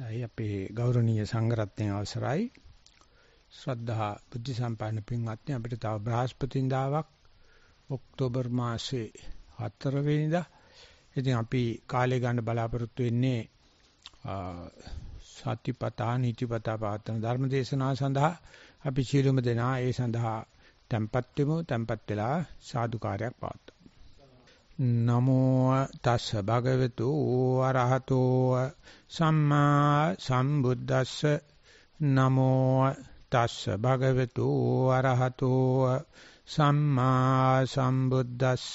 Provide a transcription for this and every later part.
දැයි අපේ ගෞරවනීය සංඝරත්නයේ අවසරයි ශ්‍රද්ධා බුද්ධ සම්පන්න පින්වත්නි අපිට තව බ්‍රහස්පතින්දාවක් ඔක්තෝබර් මාසේ 4 වෙනිදා ඉතින් අපි කාලය ගන්න බලාපොරොත්තු වෙන්නේ සතිපතා නීතිපතා පවත්වන ධර්මදේශනා සඳහා අපි සියලුම දෙනා ඒ සඳහා tempත් වෙමු tempත් වෙලා සාදුකාරයක් පවත්වමු නමෝ තස්ස භගවතු ආරහතෝ සම්මා සම්බුද්දස්ස නමෝ තස්ස භගවතු ආරහතෝ සම්මා සම්බුද්දස්ස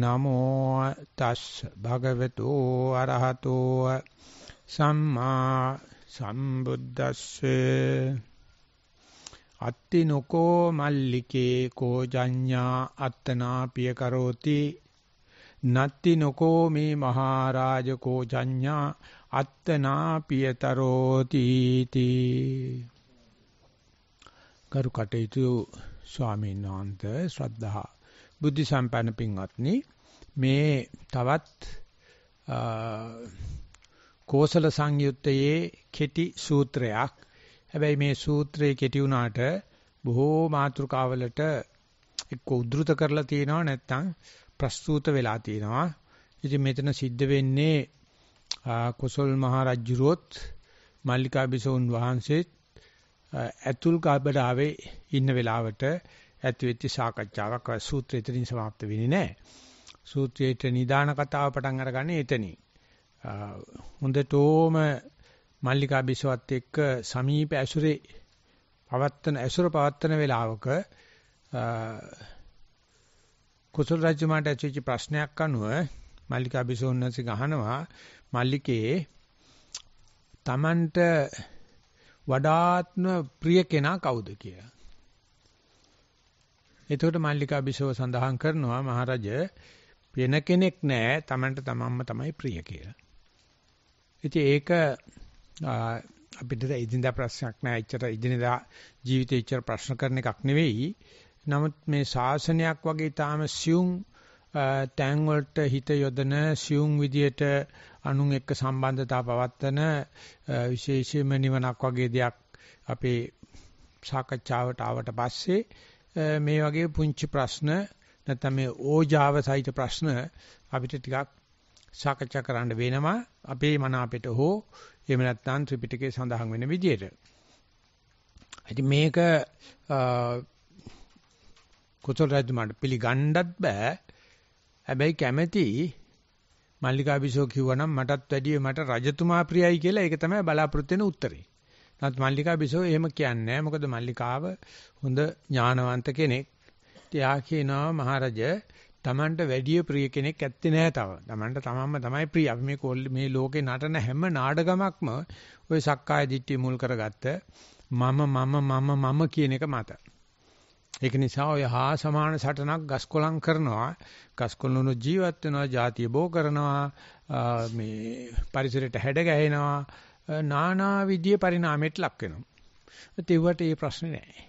නමෝ තස්ස භගවතු ආරහතෝ සම්මා සම්බුද්දස්සේ අත්ති නොකෝ මල්ලිකේ කෝජඤ්ඤා අත්තනා පිය කරෝති නත්ති නොකෝ මේ මහරජ කෝජඤ්ඤා අත්තනා පියතරෝති තී කරු කටයුතු ස්වාමීන් වහන්සේ ශ්‍රද්ධා බුද්ධ සම්පන්න පින්වත්නි මේ තවත් කෝසල සංයුත්තයේ කෙටි සූත්‍රයක් හැබැයි මේ සූත්‍රයේ කෙටි වුණාට බොහෝ මාතෘකාවලට එක්ක උද්දෘත කරලා තියෙනවා නැත්නම් ප්‍රස්තුත වෙලා තියෙනවා. ඉතින් මෙතන සිද්ධ වෙන්නේ කොසල් මහ රජුරොත් මල්ලිකා බිසෝන් වහන්සේත් ඇතුල් කාබඩාවේ ඉන්න වෙලාවට ඇති වෙච්ච සාකච්ඡාවක් සූත්‍රය එතනින් સમાપ્ત වෙන්නේ නැහැ. සූත්‍රයේ නිදාන කතාව පටන් අරගන්නේ එතනින්. හොඳටම මල්ලිකා බිසවත් එක්ක සමීප ඇසුරේ පවත්තන ඇසුර පවත්තන වේලාවක කුසල රජුමාට ඇවිච්ච ප්‍රශ්නයක් අනුව මල්ලිකා බිසෝන්නසි ගහනවා මල්ලිකේ Tamanට වඩාත්ම ප්‍රිය කෙනා කවුද කියලා. එතකොට මල්ලිකා බිසෝ සඳහන් කරනවා මහරජ වෙන කෙනෙක් නෑ Tamanට තමන්ම තමයි ප්‍රිය කියලා. ඉතින් ඒක අපිට ඉදින්දා ප්‍රශ්නක් නෑ. එච්චර ඉදිනදා ජීවිතේ එච්චර ප්‍රශ්න කරන එකක් නෙවෙයි. නමුත් මේ ශාසනයක් වගේ තාම සියුම් තැන් වලට හිත යොදන සියුම් විදියට අනුන් එක්ක සම්බන්ධතාව පවත්වන විශේෂයෙන්ම නිවනක් වගේ දෙයක් අපේ සාකච්ඡාවට ආවට පස්සේ මේ වගේ පුංචි ප්‍රශ්න නැත්නම් මේ ඕජාව සහිත ප්‍රශ්න අපිට ටිකක් සාකච්ඡා කරන්න වෙනවා අපේ මන අපිට හෝ එහෙම නැත්නම් ත්‍රිපිටකයේ සඳහන් වෙන විදියට. ඉතින් මේක කුසල රජුමාට පිළිගන්නත් බෑ. හැබැයි කැමැති මල්ලිකා බිසෝ කිව්වනම් මටත් වැඩිය මට රජතුමා ප්‍රියයි කියලා ඒක තමයි බලාපොරොත්තු වෙන උත්තරේ. නමුත් මල්ලිකා බිසෝ එහෙම කියන්නේ නැහැ. මොකද මල්ලිකාව හොඳ ඥානවන්ත කෙනෙක්. එයා කියනවා මහරජා Tamanට වැඩිය ප්‍රිය කෙනෙක් ඇත්තේ නැහැ තව. Tamanට තමන්ම තමයි ප්‍රිය. අපි මේ මේ ලෝකේ නටන හැම නාඩගමක්ම ওই සක්කාය දිට්ඨිය මුල් කරගත්ත මම මම මම මම කියන එක මත. ඒක නිසා ඔය හා සමාන සටනක් ගස්කොලම් කරනවා. ගස්කොලන ජීවත් වෙනවා, ಜಾතිය බෝ කරනවා, මේ පරිසරයට හැඩ ගැහෙනවා, නානා විදිය පරිණාමයට ලක් වෙනවා. ඒවට මේ ප්‍රශ්නේ නැහැ.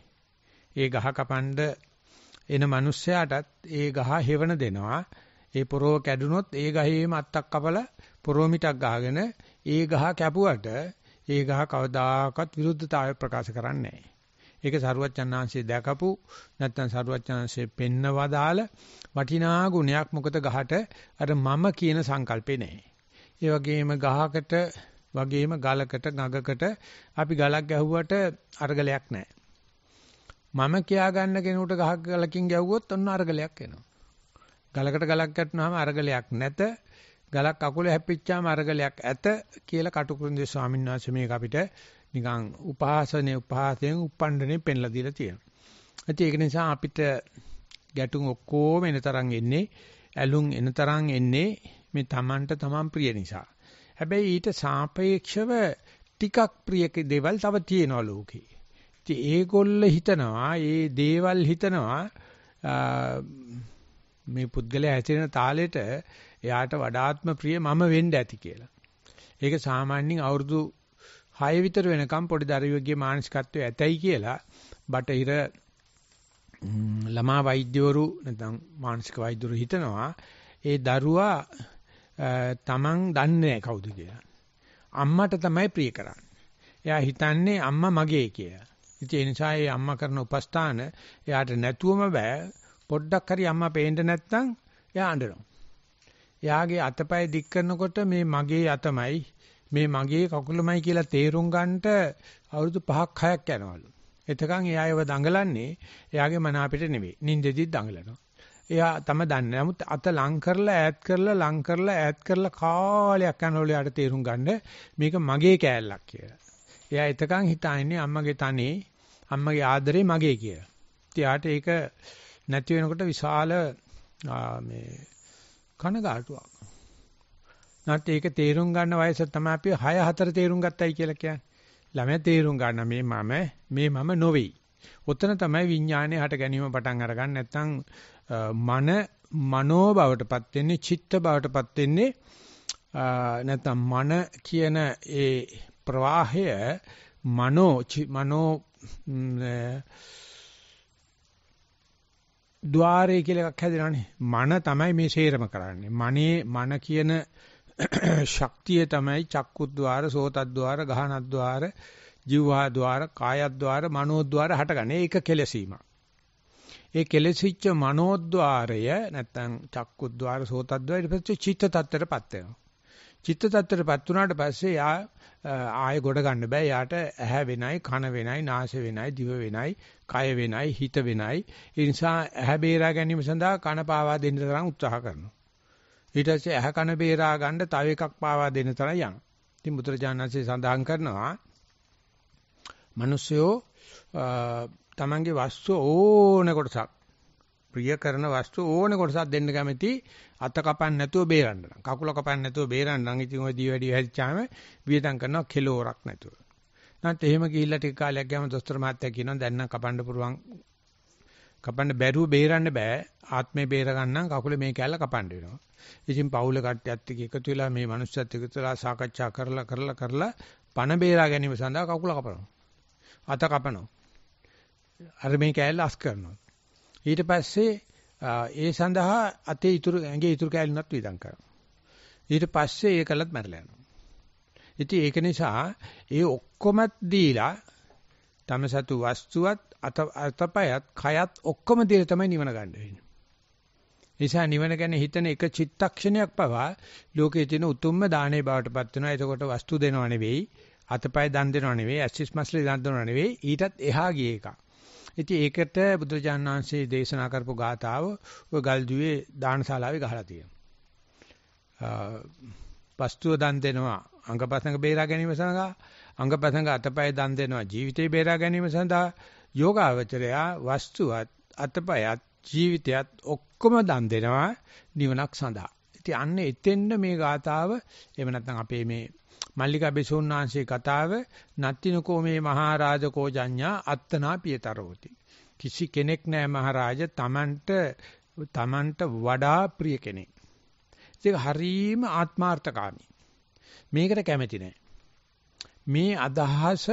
ඒ ගහ කපන්න එන මිනිස්සයාටත් ඒ ගහ හෙවණ දෙනවා. ඒ පොරව කැඩුනොත් ඒ ගහේම අත්තක් කපලා පොරොමිටක් ගහගෙන ඒ ගහ කැපුවට ඒ ගහ කවදාකවත් විරුද්ධතාවය ප්‍රකාශ කරන්නේ නැහැ. ඒක සරුවච්චන්හන්සේ දැකපු නැත්නම් සරුවච්චන්හන්සේ පෙන්නවදාල වටිනා ගුණයක් මොකද ගහට අර මම කියන සංකල්පේ නැහැ. ඒ වගේම ගහකට වගේම ගලකට ගඟකට අපි ගලක් ගැහුවට අ르ගලයක් නැහැ. මම කියා ගන්න කෙනෙකුට ගහක් ගලකින් ගැව්වොත් ඔන්න අරගලයක් එනවා. ගලකට ගලක් ගැටුනහම අරගලයක් නැත. ගලක් අකුල හැප්පිච්චාම අරගලයක් ඇත කියලා කටුකුරුන්දේ ස්වාමීන් වහන්සේ මේක අපිට නිකන් උපහාසනේ උපහාසයෙන් උපණ්ඩනේ පෙන්ලා දීලා තියෙනවා. ඉතින් ඒක නිසා අපිට ගැටුම් ඔක්කොම එන තරම් එන්නේ ඇලුම් එන තරම් එන්නේ මේ Tamanට Taman ප්‍රිය නිසා. හැබැයි ඊට සාපේක්ෂව ටිකක් ප්‍රිය දේවල් තව තියෙනවා ලෝකේ. ඉතින් ඒගොල්ල හිතනවා මේ දේවල් හිතනවා මේ පුද්ගලයා ඇතිරෙන තාලෙට එයාට වඩාත්ම ප්‍රිය මම වෙන්න ඇති කියලා. ඒක සාමාන්‍යයෙන් අවුරුදු 6 විතර වෙනකම් පොඩි දරුවෙකුගේ මානසිකත්වය ඇතයි කියලා බටහිර ළමා වෛද්‍යවරු නැත්නම් මානසික වෛද්‍යවරු හිතනවා ඒ දරුවා තමන් දන්නේ නැහැ කවුද කියලා. අම්මට තමයි ප්‍රිය කරන්නේ. එයා හිතන්නේ අම්මා මගේ කියලා. ඉතින් ඒ නිසා ඒ අම්මා කරන උපස්ථාන එයාට නැතුවම බෑ. පොඩ්ඩක් හරි අම්මා පේන්න නැත්නම් එයා අඬනවා. එයාගේ අතපය දික් කරනකොට මේ මගේ අතමයි මේ මගේ කකුලමයි කියලා තේරුම් ගන්නට අවුරුදු 5ක් 6ක් යනවලු. එතකන් එයා ඒව දඟලන්නේ එයාගේ මන අපිට නෙවෙයි. නින්දෙදිත් දඟලනවා. එයා තම දන්නේ. නමුත් අත ලං කරලා ඈත් කරලා ලං කරලා ඈත් කරලා කාලයක් යනකොට එයාට තේරුම් ගන්න මේක මගේ කෑල්ලක් කියලා. එයා එතකන් හිතාන්නේ අම්මගේ තනේ අම්මගේ ආදරේ මගේ කියලා. ඉතියාට ඒක නැති වෙනකොට විශාල මේ කනගාටුවක්. නැත්නම් ඒක තේරුම් ගන්න වයස තමයි අපි 6 4 තේරුම් ගත්තයි කියලා කියන්නේ. ළමයා තේරුම් ගන්න මේ මම මේ මම නොවේ. ඔතන තමයි විඥානය හට ගැනීම පටන් අරගන්න නැත්නම් මන මනෝ බවටපත් වෙන්නේ චිත්ත බවටපත් වෙන්නේ නැත්නම් මන කියන ඒ ප්‍රවාහය මනෝ මනෝ ద్వාරය කියලා එකක් හැදෙනවානේ. මන තමයි මේ සේරම කරන්නේ. මනේ මන කියන ශක්තිය තමයි චක්කුද්්වාර, සෝතද්්වාර, ගහනද්්වාර, ජීවහාද්්වාර, කායද්්වාර, මනෝද්්වාර හටගන්නේ. ඒක කෙලසීමක්. ඒ කෙලෙසිච්ච මනෝද්්වාරය නැත්නම් චක්කුද්්වාර සෝතද්්වාර ඊට පස්සේ චිත්ත tattරපත් වෙනවා. චිත්ත tattරපත් වුණාට පස්සේ යා ආයෙ ගොඩ ගන්න බෑ. යාට ඇහැ වෙනයි, කන වෙනයි, නාසය වෙනයි, දිව වෙනයි, කය වෙනයි, හිත වෙනයි. ඒ නිසා ඇහැ බේරා ගැනීම සඳහා කන පාවා දෙන්න තරම් උත්සාහ කරනවා. ඊට පස්සේ ඇහැ කන බේරා ගන්න තව එකක් පාවා දෙන්න තරම් යනවා. ඉතින් මුද්‍රජානන්සේ සඳහන් කරනවා මිනිස්සයෝ තමන්ගේ වස්තු ඕන කොටසක් ප්‍රිය කරන වස්තු ඕනේ කොටසක් දෙන්න කැමති අත කපන්න නැතුව බේරන්න නම් කකුල කපන්න නැතුව බේරන්න නම් ඉතින් ওই දී වැඩි හැදිච්චාම වියදම් කරනවා කෙලෝරක් නැතුව. නැත්නම් එහෙම ගිහිල්ලා ටික කාලයක් ගියාම දොස්තර මහත්තයා කියනවා දැන් නම් කපන්න පුළුවන් කපන්න බැරුව බේරන්න බෑ ආත්මේ බේර ගන්න කකුලේ මේ කැල්ල කපන්න වෙනවා. ඉතින් පවුල කට්ටියත් එක්ක එකතු වෙලා මේ මනුස්සයත් එක්ක වෙලා සාකච්ඡා කරලා කරලා කරලා පණ බේරා ගැනීම සඳහා කකුල කපනවා. අත කපනවා. අර මේ කෑල්ල අස් කරනවා. ඊට පස්සේ ඒ සඳහා අතේ ඉතුරු ඇඟේ ඉතුරු කැලුණත් විදං කරනවා. ඊට පස්සේ ඒකලත් මැරලා යනවා. ඉතින් ඒක නිසා ඒ ඔක්කොමත් දීලා තම සතු වස්තුවත් අත අතපයත් කයත් ඔක්කොම දීලා තමයි නිවන ගන්න වෙන්නේ. නිසා නිවන ගැන හිතන එක චිත්තක්ෂණයක් පවා ලෝකයේ තියෙන උතුම්ම දානේ බවටපත් වෙනවා. එතකොට වස්තු දෙනව නෙවෙයි, අතපය දන් දෙනව නෙවෙයි, ඇසිස් මස්ලි දන් දෙනව නෙවෙයි, ඊටත් එහා ගිය එකක්. ඉතින් ඒකට බුදුරජාණන් වහන්සේ දේශනා කරපු ගාතාව ඔය ගල්දුවේ දානශාලාවේ ගහලා තියෙනවා. වස්තුව දන් දෙනවා අංගපසංග බේරා ගැනීම සඳහා අංගපසංග අතපය දන් දෙනවා ජීවිතේ බේරා ගැනීම සඳහා යෝගාවචරයා වස්තුවත් අතපයත් ජීවිතයත් ඔක්කොම දන් දෙනවා නිවනක් සඳහා. ඉතින් අන්න එතෙන්ද මේ ගාතාව එහෙම නැත්නම් අපේ මේ මල්ලිකා බෙසෝන්නාංශයේ කතාව නත්තිනකෝ මේ මහරජා කෝජඤ්ඤා අත්තනා පියතරෝති. කිසි කෙනෙක් නෑ මහරජා තමන්ට තමන්ට වඩා ප්‍රිය කෙනෙක්. ඒක හරීම ආත්මාර්ථකාමී. මේකට කැමති නෑ. මේ අදහස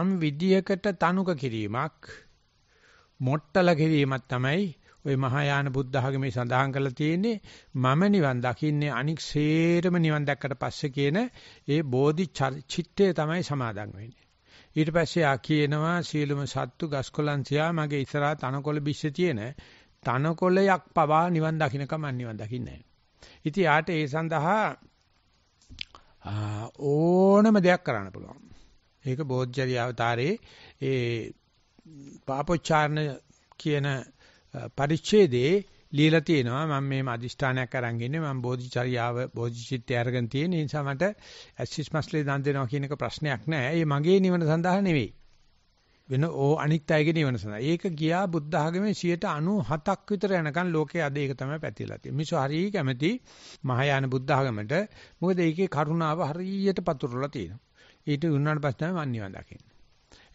යම් විදියකට තනුක කිරීමක් මොට්ටල කිරීමක් තමයි ওই මහායාන බුද්ධ ආගමේ සඳහන් කරලා තියෙන්නේ මම නිවන් දකින්නේ අනික් සේරම නිවන් දැක්කට පස්සේ කියන ඒ බෝධි චිත්තය තමයි සමාදන් වෙන්නේ. ඊට පස්සේ ආ කියනවා සීලම සත්තු ගස්කොලන් සියා මගේ ඉස්සරහා තනකොළ බිස්ස තියෙන තනකොළයක් පවා නිවන් දකින්නකම නිවන් දකින්නේ නැහැ. ඉතින් යාට ඒ සඳහා ඕනම දෙයක් කරන්න පුළුවන්. ඒක බෝධ්‍යදී අවතාරයේ ඒ පාපොච්චාරණ කියන පරිච්ඡේදේ ලියලා තියෙනවා මම මේ අදිෂ්ඨානයක් අරන් ඉන්නේ මම බෝධිචර්යාව බෝධිචිත්තය අරගෙන තියෙන නිසා මට ඇසිස් මස්ලේ දන් දෙනවා කියන එක ප්‍රශ්නයක් නෑ. ඒ මගේ නිවන සඳහා නෙවෙයි. වෙන ඕ අනිත් අයගේ නිවන සඳහා. ඒක ගියා බුද්ධ ආගමේ 97ක් විතර යනකම් ලෝකයේ අද ඒක තමයි පැතිරලා තියෙන්නේ. මිසු හරිය කැමති මහායාන බුද්ධ ආගමට. මොකද ඒකේ කරුණාව හරියට පතුරලා තියෙනවා. ඊට උන්නාට පස්සේ තමයි මන් නිවන් දකින්නේ.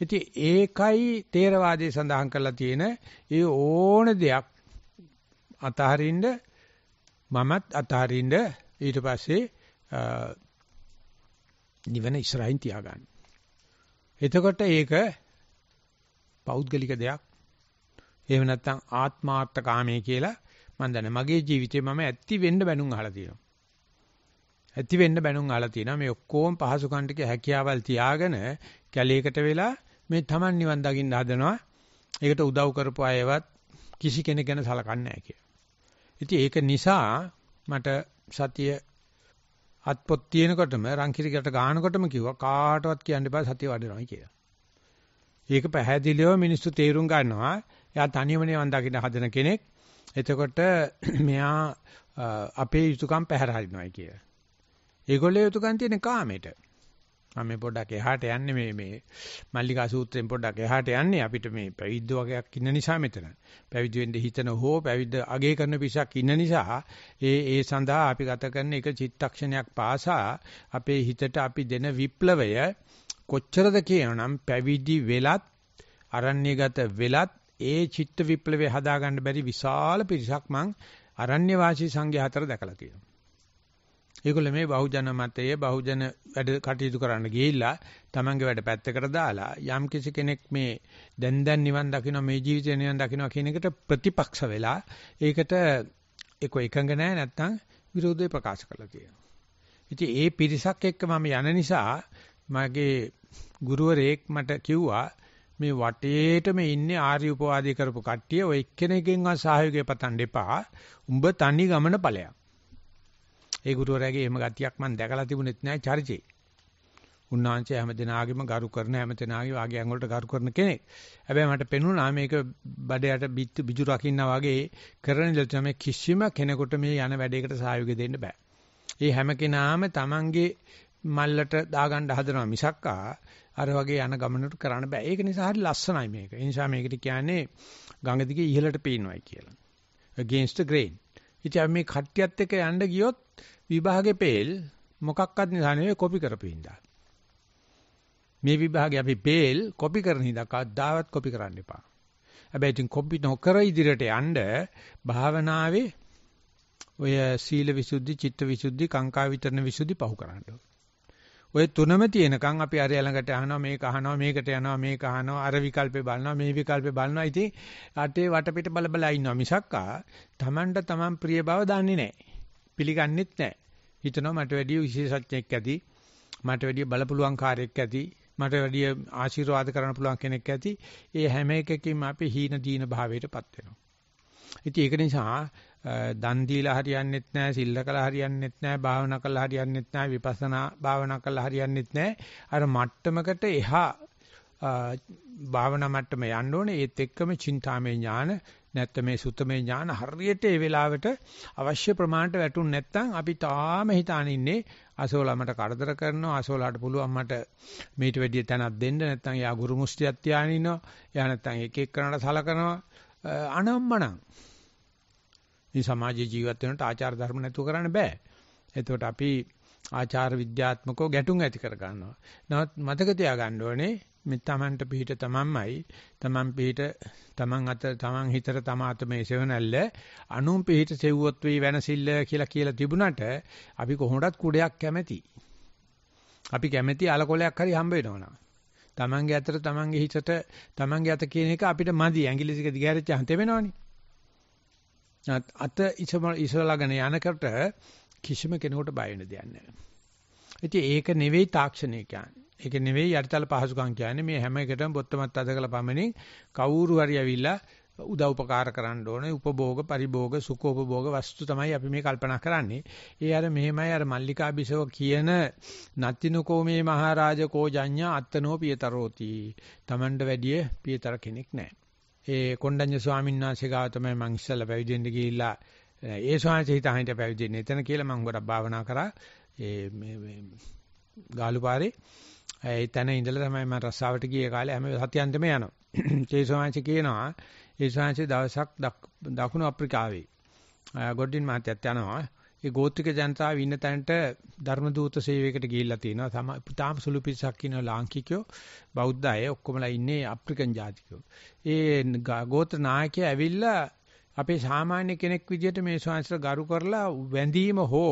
ඉතින් ඒකයි තේරවාදයේ සඳහන් කරලා තියෙන ඒ ඕන දෙයක් අතහරින්න මමත් අතහරින්න ඊට පස්සේ නිවන ඉස්සරහින් තියාගන්න. එතකොට ඒක පෞද්ගලික දෙයක්. එහෙම නැත්නම් ආත්මාර්ථකාමයේ කියලා මම දන්නේ මගේ ජීවිතේ මම ඇත්ති වෙන්න බැනුම් අහලා තියෙනවා. ඇති වෙන්න බැනුම් අහලා තියෙනවා මේ ඔක්කොම පහසුකම් ටික හැකියාවල් තියාගෙන කැලේකට වෙලා මේ Taman නිවන් දකින්න හදනවා. ඒකට උදව් කරපු අයවත් කිසි කෙනෙක් ගැන සලකන්නේ නැහැ කියලා. ඉතින් ඒක නිසා මට සතිය අත්පොත් තියෙනකොටම රංකිරිකට ගානකොටම කිව්වා කාටවත් කියන්න එපා සතිය වඩනවා කියලා. ඒක පැහැදිලිව මිනිස්සු තේරුම් ගන්නවා. එයා තනියම නිවන් දකින්න හදන කෙනෙක්. එතකොට මෙයා අපේ යුතුයකම් පැහැර හරිනවා කියලා. ඒගොල්ලේ යුතුයකම් තියෙන කාමෙට. මම මේ පොඩ්ඩක් එහාට යන්නේ මේ මේ මල්ලිකා සූත්‍රයෙන් පොඩ්ඩක් එහාට යන්නේ අපිට මේ පැවිද්ද වගේක් ඉන්න නිසා මෙතන. පැවිදි වෙන්න හිතන හෝ පැවිද්ද අගය කරන පිසක් ඉන්න නිසා ඒ ඒ සඳහා අපි ගත කරන එක චිත්තක්ෂණයක් පාසා අපේ හිතට අපි දෙන විප්ලවය කොච්චරද කියනනම් පැවිදි වෙලත් අරණ්‍යගත වෙලත් ඒ චිත්ත විප්ලවය හදාගන්න බැරි විශාල පිරිසක් මං අරණ්‍ය වාසී සංඝයා අතර දැකලා තියෙනවා. ඒගොල්ල මේ බහුජන මතය බහුජන වැඩ කටයුතු කරන්න ගිහිල්ලා තමන්ගේ වැඩ පැත්තකට දාලා යම් කිසි කෙනෙක් මේ දැන් දැන් නිවන් දකින්න මේ ජීවිතේ නිවන් දකින්න කියන එකට ප්‍රතිපක්ෂ වෙලා ඒකට ඒක එකඟ නැහැ නැත්තම් විරෝධය ප්‍රකාශ කරලා තියෙනවා. ඉතින් ඒ පිරිසක් එක්ක මම යන නිසා මගේ ගුරුවරයෙක් මට කිව්වා මේ වටේටම ඉන්නේ ආර්ය උපවාදී කරපු කට්ටිය ඔය එක්කෙනෙක්ගෙන්වත් සහයෝගය පතන්න එපා. උඹ තනි ගමන ඵලයක්. ඒ ගුරුවරයාගේ එහෙම ගතියක් මම දැකලා තිබුණෙත් නෑ චර්චේ. උන්වහන්සේ හැමදෙනාගේම ගරු කරන හැමදෙනාගේ වාගේ ඇඟවලට ගරු කරන කෙනෙක්. හැබැයි මට පෙනුණා මේක බඩයට බිජු රකින්නා වගේ කරන දෙයක් තමයි කිසිම කෙනෙකුට මේ යන වැඩේකට සහයෝගය දෙන්න බෑ. ඒ හැම කෙනාම Tamanගේ මල්ලට දාගන්න හදනවා මිසක්කා අර වගේ යන ගමනට කරන්න බෑ. ඒක නිසා හරි ලස්සනයි මේක. ඒ නිසා මේකට කියන්නේ ගඟ දිගේ ඉහළට පේනවායි කියලා. against the grain. ඉතින් මේ කට්ටියත් එක්ක යන්න ගියොත් විභාගේ පෙල් මොකක්වත් නිසා නෙවෙයි කොපි කරපින්දා. මේ විභාගේ අපි පෙල් කොපි කරන හින්දා කවදාවත් කොපි කරන්න එපා. හැබැයි ඉතින් කොපි නොකර ඉදිරියට යන්න භාවනාවේ ඔය සීල විසුද්ධි, චිත්ත විසුද්ධි, කාංකා විතරණ විසුද්ධි පහු කරන්න ඔය තුනම තියෙනකන් අපි අර ළඟට අහනවා මේක අහනවා මේකට යනවා මේක අහනවා අර විකල්පේ බලනවා මේ විකල්පේ බලනවා ඉතින් අටේ වටපිට බල බල ඉන්නවා මිසක්කා Tamanda taman ප්‍රිය බව දන්නේ නැහැ පිළිගන්නෙත් නැහැ. හිතනවා මට වැඩිය විශේෂඥෙක් ඇති. මට වැඩිය බලපුලුවන් කාර්යයක් ඇති. මට වැඩිය ආශිර්වාද කරන්න පුළුවන් කෙනෙක් ඇති. ඒ හැම එකකින්ම අපි හීන දීන භාවයටපත් වෙනවා. ඉතින් ඒක නිසා දන් දීලා හරියන්නේත් නැහැ, සිල්ල කළා හරියන්නේත් නැහැ, භාවනා කළා හරියන්නේත් නැහැ, විපස්සනා භාවනා කළා හරියන්නේත් නැහැ. අර මට්ටමකට එහා භාවනා මට්ටම යන්න ඕනේ. ඒත් එක්කම චින්තාමය ඥාන නැත්නම් මේ සුත්තමේ ඥාන හරියට ඒ වෙලාවට අවශ්‍ය ප්‍රමාණයට වැටුනේ නැත්නම් අපි තාම හිතාන ඉන්නේ අසෝලාමට කරදර කරනවා අසෝලාට පුළුවන් මට මීට වැඩිය තැනක් දෙන්න නැත්නම් යා ගුරු මුස්තියක් තියාගෙන ඉනවා යා නැත්නම් එක එක කරනට සලකනවා අනම්මනම් මේ සමාජ ජීවත් වෙනට ආචාර ධර්ම නැතුව කරන්න බෑ එතකොට අපි ආචාර විද්‍යාත්මකව ගැටුම් ඇති කර ගන්නවා නමුත් මතක තියාගන්න ඕනේ මේ Tamanට පිට තමන්මයි තමන් පිට තමන් අත තමන් හිතට තම අත මේ සෙවණැල්ල අනුන් පිට සෙව්වොත් වෙයි වෙනසිල්ල කියලා කියලා තිබුණට අපි කොහොමඩත් කුඩයක් කැමැති. අපි කැමැති අලකොලයක් හරි හම්බ වෙනවනම්. තමන්ගේ අතට තමන්ගේ හිතට තමන්ගේ අත කියන එක අපිට මදි ඇඟිලි ටික දිගහැරෙච්ච හන්ත වෙනවනේ. අත ඉසලාගෙන යනකට කිසිම කෙනෙකුට බය වෙන දෙයක් නැහැ. ඉතින් ඒක නෙවෙයි තාක්ෂණය කියන්නේ. ඒක නෙවෙයි යටිතල පහසුකම් කියන්නේ මේ හැම එකටම බොත්තමත් අදකලා පමණින් කවුරු හරි ඇවිල්ලා උදව්පකාර කරන්න ඕනේ උපභෝග පරිභෝග සුඛෝපභෝග වස්තු තමයි අපි මේ කල්පනා කරන්නේ. ඒ අර මෙහෙමයි අර මල්ලිකා බිසව කියන නත්තිනකෝ මේ මහරජ කෝජඤ්ඤ අත්තනෝ පියතරෝති. Tamanට වැඩිය පියතර කෙනෙක් නැහැ. ඒ කොණ්ඩඤ්ඤ ස්වාමීන් වහන්සේ ගාව තමයි මං ඉස්සෙල්ලා පැවිදි වෙන්න ගිහිල්ලා ඒ ස්වාමීන් වහන්සේ හිතාහිට පැවිදි වෙන්න එතන කියලා මං ගොඩක් භාවනා කරා. ඒ මේ ගාලුපාරේ ඒ තැන ඉඳලා තමයි මම රස්සාවට ගිය කාලේ හැම සතියන්තම යනවා. ඒ ස්වාමීන් කියනවා ඒ ස්වාමීන් දවසක් දකුණු අප්‍රිකාවේ ගොඩින් මහත්තයත් යනවා. ඒ ගෝත්‍රික ජනතාව ඉන්න තැනට ධර්ම දූත සේවයකට ගිහිල්ලා තිනවා. තාම සුළු පිරිසක් ඉන්න ලාංකිකයෝ බෞද්ධ අය ඔක්කොමලා ඉන්නේ අප්‍රිකන් ජාතිකයෝ. ඒ ගෝත්‍ර නායකයා ඇවිල්ලා අපේ සාමාන්‍ය කෙනෙක් විදිහට මේ ස්වාමීන් ගරු කරලා වැඳීම හෝ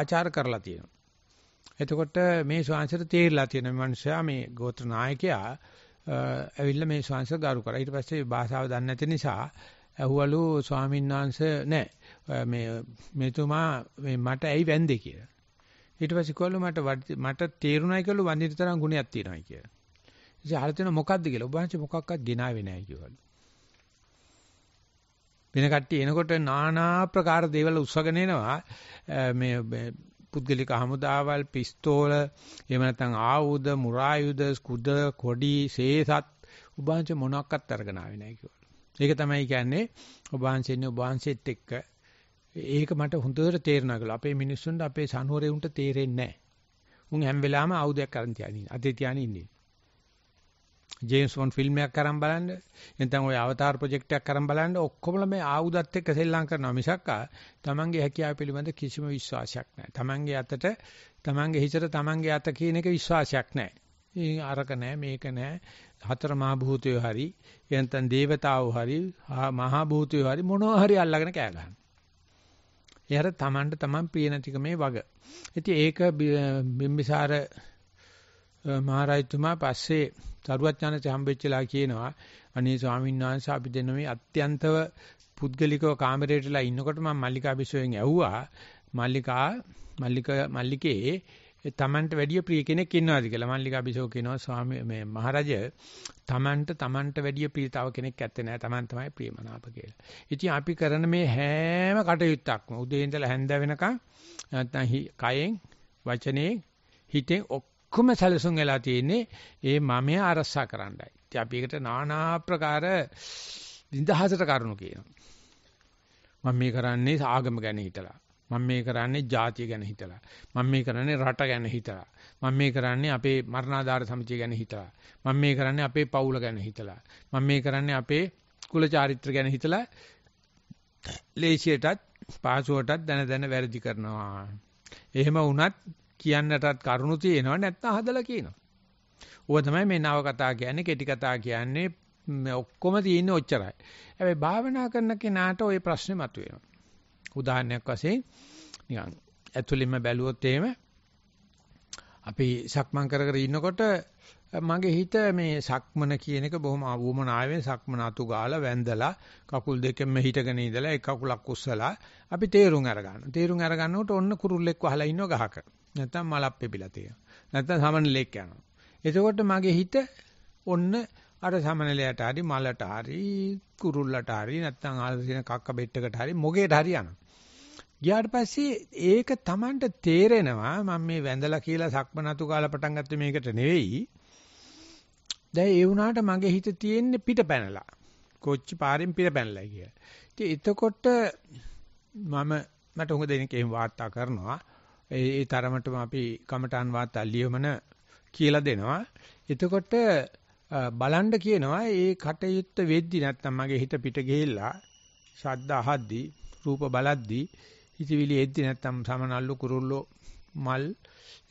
ආචාර කරලා තියෙනවා. එතකොට මේ ස්වාංශයට තේරිලා තියෙන මනුස්සයා මේ ගෝත්‍ර නායකයා ඇවිල්ලා මේ ස්වාංශය ගරු කරා. ඊට පස්සේ භාෂාව දන්නේ නැති නිසා ඇහුවලු ස්වාමීන් වහන්සේ නෑ මේ මෙතුමා මේ මට ඇයි වැන්දේ කියලා. ඊට පස්සේ කිව්වලු මට මට තේරුණයි කියලා වඳින තරම් ගුණයක් තියෙනවා කියලා. ඉතින් අහලා තියෙන මොකද්ද කියලා. ඔබ වහන්සේ මොකක්වත් ගෙනාවේ නෑ කිව්වලු. වෙන කට්ටිය එනකොට নানা ආකාර දේවල් උස්සගෙන එනවා. මේ පුද්ගලික හමුදාවල් පිස්තෝල එහෙම නැත්නම් ආයුධ මුරායුධ කුද කොඩි සේසත් උභාංශ මොනක්වත් අරගෙන ආවේ නැහැ කිව්වා. ඒක තමයි කියන්නේ උභාංශෙන්නේ උභාංශෙත් එක්ක ඒක මට හොඳට තේරෙනවා කියලා. අපේ මිනිස්සුන්ට අපේ සනුවරේ උන්ට තේරෙන්නේ නැහැ. උන් හැම වෙලාවෙම ආයුධයක් අරන් තියාගෙන ඉන්නේ. අතේ තියාගෙන ඉන්නේ. ජේම්ස් වොන් ෆිල්ම් එකක් අරන් බලන්න නැත්නම් ওই අවතාර ප්‍රොජෙක්ට් එකක් අරන් බලන්න ඔක්කොම මේ ආයුධත් එක්ක සෙල්ලම් කරනවා මිසක් තමන්ගේ හැකියාව පිළිබඳ කිසිම විශ්වාසයක් නැහැ. තමන්ගේ අතට තමන්ගේ හිතට තමන්ගේ අත කියන එක විශ්වාසයක් නැහැ. ඉතින් අරක නැහැ මේක නැහැ හතර මහ භූතයෝ හරි නැත්නම් දේවතාවෝ හරි මහා භූතයෝ හරි මොනවා හරි අල්ලගෙන කෑ ගන්නවා. එයාට තමන්ට තමන් ප්‍රිය නැතිකමේ වග. ඉතින් ඒක බිම්බිසාර මහරජතුමා පස්සේ සරුවත් ඥානසේ හම්බෙච්චලා කියනවා අනේ ස්වාමීන් වහන්සේ අපි දෙන මේ අත්‍යන්තව පුද්ගලිකව කාමරේටලා ඉන්නකොට මම මල්ලිකා බිසෝයෙන් ඇහුවා මල්ලිකා මල්ලික මල්ලිකේ තමන්ට වැඩිය ප්‍රිය කෙනෙක් ඉන්නවාද කියලා මල්ලිකා බිසෝ කියනවා ස්වාමී මේ මහරජ තමන්ට තමන්ට වැඩිය ප්‍රිය තව කෙනෙක් ඇත්තේ නැහැ තමන් තමයි ප්‍රියමනාප කියලා. ඉතින් අපි කරන මේ හැම කටයුත්තක්ම උදේ ඉඳලා හැන්ද වෙනකන් නැත්නම් කයෙන් වචනේ හිතෙන් ඔක්කොම සැලසුම් වෙලා තියෙන්නේ ඒ මමය අරසා කරන්නයි. ඉතින් අපි ඒකට নানা ආකාර නිදහසට කරුණු කියනවා. මම මේ කරන්නේ ආගම ගැන හිතලා. මම මේ කරන්නේ ජාතිය ගැන හිතලා. මම මේ කරන්නේ රට ගැන හිතලා. මම මේ කරන්නේ අපේ මරණාධාර සමිතිය ගැන හිතලා. මම මේ කරන්නේ අපේ පවුල ගැන හිතලා. මම මේ කරන්නේ අපේ කුල චාරිත්‍ර ගැන හිතලා ලේසියටත් පාසුවටත් දැන දැන වැරදි කරනවා. එහෙම වුණත් කියන්නටත් කරුණු තියෙනවා නැත්නම් හදලා කියනවා. ඌව තමයි මේ නව කතා කියන්නේ කෙටි කතා කියන්නේ ඔක්කොම තියෙන්නේ ඔච්චරයි. හැබැයි භාවනා කරන කෙනාට ওই ප්‍රශ්නේ මතුවෙනවා. උදාහරණයක් වශයෙන් නිකන් ඇතුළෙම බැලුවොත් එහෙම අපි සක්මන් කර කර ඉන්නකොට මගේ හිත මේ සක්මන කියන එක බොහොම ආවුමනාවෙන් සක්මන අතු ගාලා වැඳලා කකුල් දෙකෙන්ම හිටගෙන ඉඳලා එක කකුලක් උස්සලා අපි තේරුම් අරගන්නවා. තේරුම් අරගන්නකොට ඔන්න කුරුල්ලෙක් වහලා ඉන්නව ගහක. නැත්තම් මලක් පෙපිලා තියෙනවා. නැත්තම් සමනලයක් යනවා. එතකොට මගේ හිත ඔන්න අර සමනලයට හරි මලට හරි කුරුල්ලට හරි නැත්තම් ආදින කක්ක බෙට්ටකට හරි මොගේට හරි යනවා. ගියාට පස්සේ ඒක Tamanට තේරෙනවා මම මේ වැඳලා කියලා සක්මනතු කාලා පටන් ගත්තේ මේකට නෙවෙයි. දැන් ඒ වුණාට මගේ හිත තියෙන්නේ පිට පැනලා. කොච්චි පාරෙන් පිට පැනලා කියලා. ඉතින් එතකොට මම මට උඟ දෙනෙක් එහෙම වාර්තා කරනවා. ඒ තරමටම අපි කමඨාන් වාර්තා ලියවමන කියලා දෙනවා. එතකොට බලන්න කියනවා ඒ කටයුත්ත වෙද්දි නැත්නම් මගේ හිත පිට ගිහිල්ලා ශබ්ද අහද්දි රූප බලද්දි හිතවිලි එද්දි නැත්නම් සමනල්ලු කුරුල්ලෝ මල්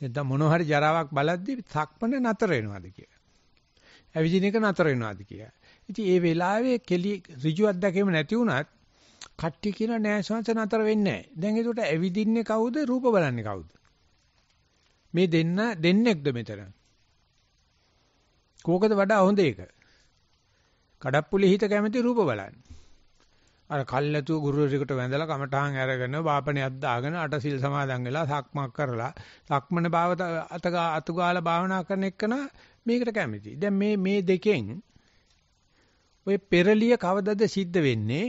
නැත්නම් මොන හරි ජරාවක් බලද්දි සක්මන නතර වෙනවාද කියලා. ඇවිදින එක නතර වෙනවාද කියලා. ඉතින් ඒ වෙලාවේ කෙලි ඍජු අත්දැකීම නැති වුණත් කට්ටිය කියන නෑ සංස නතර වෙන්නේ නෑ. දැන් ඒකට ඇවිදින්නේ කවුද? රූප බලන්නේ කවුද? මේ දෙන්න දෙන්නේක්ද මෙතන? කෝකද වඩා හොඳ එක? කඩප්පුලි හිත කැමති රූප බලන්න. අර කල්ැතු ගුරුවරයෙකුට වැඳලා කමඨහන් අරගෙන වාපණයක් දාගෙන අටසිල් සමාදන් වෙලා සක්මක් කරලා සක්මන භාවත අතගා අතුගාලා භාවනා කරන එකන මේකට කැමති. දැන් මේ මේ දෙකෙන් ඔය පෙරලිය කවදද සිද්ධ වෙන්නේ?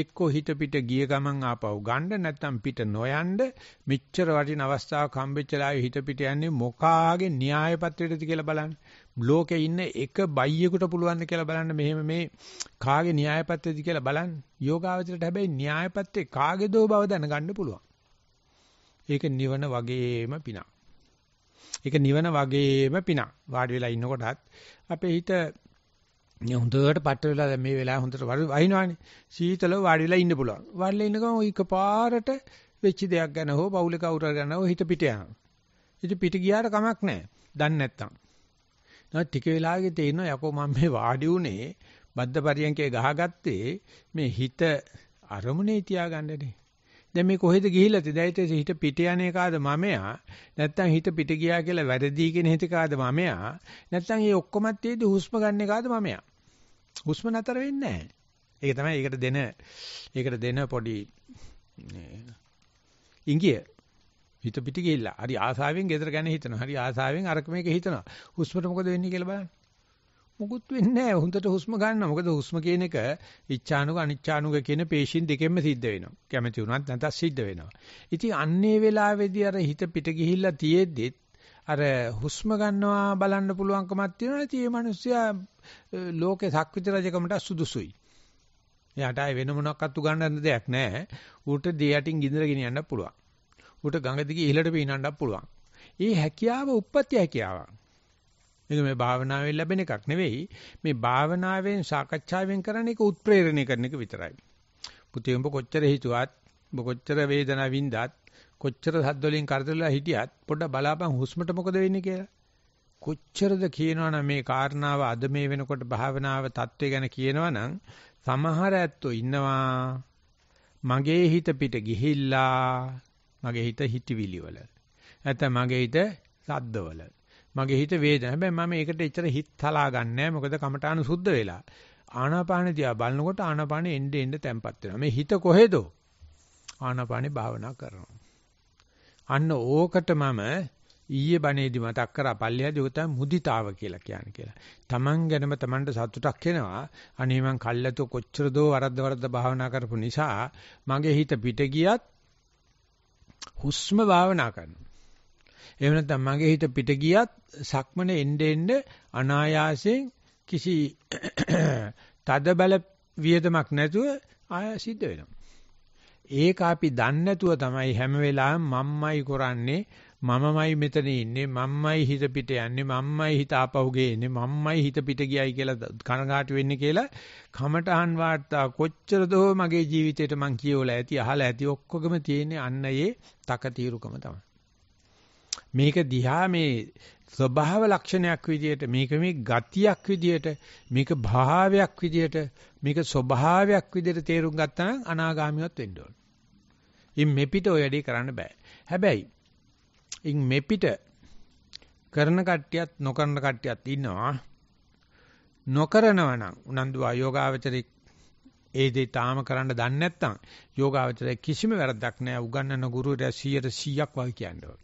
එක්කෝ හිත පිට ගිය ගමන් ආපහු ගන්න නැත්නම් පිට නොයන්න මෙච්චර වටින අවස්ථාවක් හම්බෙච්චලාවේ හිත පිට යන්නේ මොකාගේ න්‍යාය පත්‍රයටද කියලා බලන්න. ලෝකේ ඉන්න එක බයියෙකුට පුළුවන් කියලා බලන්න මෙහෙම මේ කාගේ න්‍යාය පත්‍රයද කියලා බලන්න. යෝගාවචරයට හැබැයි න්‍යාය පත්‍රේ කාගේදෝ බව දැනගන්න පුළුවන්. ඒක නිවන වගේම පිනක්. ඒක නිවන වගේම පිනක්. වාඩි වෙලා ඉන්නකොටත් අපේ හිත හොඳට පටල වෙලා දැන් මේ වෙලාවේ හොඳට වහිනවනේ. සීතලව වාඩි වෙලා ඉන්න පුළුවන්. වාඩිලා ඉන්න ගමන් ඔය එකපාරට වෙච්ච දෙයක් ගැන හෝ පවුල කවුරු ගැන හෝ හිත පිට යනවා. ඉතින් පිට ගියාට කමක් නැහැ. දන්නේ නැත්තම්. නමුත් ටික වෙලාවකින් තේරෙනවා යකෝ මම මේ වාඩි උනේ බද්ද පරියන්කේ ගහගත්තේ මේ හිත අරමුණේ තියාගන්නනේ. දැන් මේ කොහෙද ගිහිලා තියදයිට හිත පිට යන්නේ කාද මමයා නැත්තම් හිත පිට ගියා කියලා වැරදි කියන හිත කාද මමයා නැත්තම් මේ ඔක්කොමත් තියදී හුස්ම ගන්න කාද මමයා හුස්ම නතර වෙන්නේ නැහැ. ඒක තමයි ඒකට දෙන ඒකට දෙන පොඩි ඉංගිය හිත පිටි ගිහිල්ලා. හරි ආසාවෙන් ගෙදර ගැන හිතනවා. හරි ආසාවෙන් අරක මේක හිතනවා. හුස්මට මොකද වෙන්නේ කියලා බලන්න. මොකුත් වෙන්නේ නැහැ. හොඳට හුස්ම ගන්න. මොකද හුස්ම කියන එක ඉච්ඡානුක අනිච්ඡානුක කියන පේශින් දෙකෙන්ම සිද්ධ වෙනවා. කැමැති වුණත් නැත්නම් සිද්ධ වෙනවා. ඉතින් අන්නේ වෙලාවේදී අර හිත පිට ගිහිල්ලා තියෙද්දිත් අර හුස්ම ගන්නවා බලන්න පුළුවන්කමක් තියෙනවා. ඉතින් මේ මිනිස්සයා ලෝකේ සක්විත රජකමට සුදුසුයි. එයාට ආයේ වෙන මොනක්වත් උගන්නන්න දෙයක් නැහැ. ඌට දිය යටින් ගින්දර ගෙනියන්න පුළුවන්. ඌට ගඟ දිගේ ඉහළට පීනන්නත් පුළුවන්. මේ හැකියාව උප්පත්ති හැකියාවක්. මේක මේ භාවනාවෙන් ලැබෙන එකක් නෙවෙයි. මේ භාවනාවෙන් සාකච්ඡාවෙන් කරන එක උත්ප්‍රේරණය කරන එක විතරයි. පුතේ උඹ කොච්චර හිතුවත් උඹ කොච්චර වේදනාව වින්දාත් කොච්චර සද්ද වලින් කරදරලා හිටියත් පොඩ්ඩක් බලාපන් හුස්මට මොකද වෙන්නේ කියලා. කොච්චරද කියනවනම් මේ කාරණාව අද මේ වෙනකොට භාවනාව தත්ත්වය ගැන කියනවනම් සමහර ඇත්තෝ ඉන්නවා මගේ හිත පිට ගිහිල්ලා මගේ හිත හිතවිලි වල. නැත්නම් මගේ හිත සද්දවල. මගේ හිත වේදන. හැබැයි මම ඒකට එච්චර හිත තලා ගන්නෑ. මොකද කමඨාන සුද්ධ වෙලා. ආනාපාන දිහා බලනකොට ආනාපාන එන්න එන්න තැම්පත් වෙනවා. මේ හිත කොහෙද? ආනාපානේ භාවනා කරනවා. අන්න ඕකට මම ඊයේ බණේදී මතක් කරා පල්ලෙහාදී ඔක තමයි මුදිතාව කියලා කියන්නේ කියලා. Taman ගැනම Tamanට සතුටක් එනවා. අනේ මං කල්ැතු කොච්චර දෝ වරද්ද වරද්ද භාවනා කරපු නිසා මගේ හිත පිට ගියත් හුස්ම භාවනා කරනවා. එහෙම නැත්නම් මගේ හිත පිට ගියත් සක්මන එnde එnde අනායාසයෙන් කිසි තද බල වියදමක් නැතුව ආය සිද්ධ වෙනවා. ඒක අපි දන්නේ නැතුව තමයි හැම වෙලාවෙම මම්මයි කරන්නේ මමමයි මෙතන ඉන්නේ මම්මයි හිත පිට යන්නේ මම්මයි හිත ආපහු ගේන්නේ මම්මයි හිත පිට ගියයි කියලා කනගාටු වෙන්නේ කියලා කමටහන් වාර්තා කොච්චරදෝ මගේ ජීවිතේට මං කියවලා ඇති අහලා ඇති ඔක්කොගම තියෙන්නේ අන්න ඒ තකතිරුකම තමයි මේක දිහා මේ ස්වභාව ලක්ෂණයක් විදියට මේක මේ ගතියක් විදියට මේක භාවයක් විදියට මේක ස්වභාවයක් විදියට තේරුම් ගත්තා නම් අනාගාමීවත් වෙන්න ඕන ඉන් මෙපිට ඔය වැඩේ කරන්න බෑ. හැබැයි ඉන් මෙපිට කරන කට්ටියත් නොකරන කට්ටියත් ඉන්නවා. නොකරනවා නම් උනන්දු ආයෝගාවචරේ ඒ දේ තාම කරන්න දන්නේ නැත්නම් යෝගාවචරයේ කිසිම වැරද්දක් නැහැ. උගන්නන ගුරුවරයා 100%ක් වගේ කියනවා.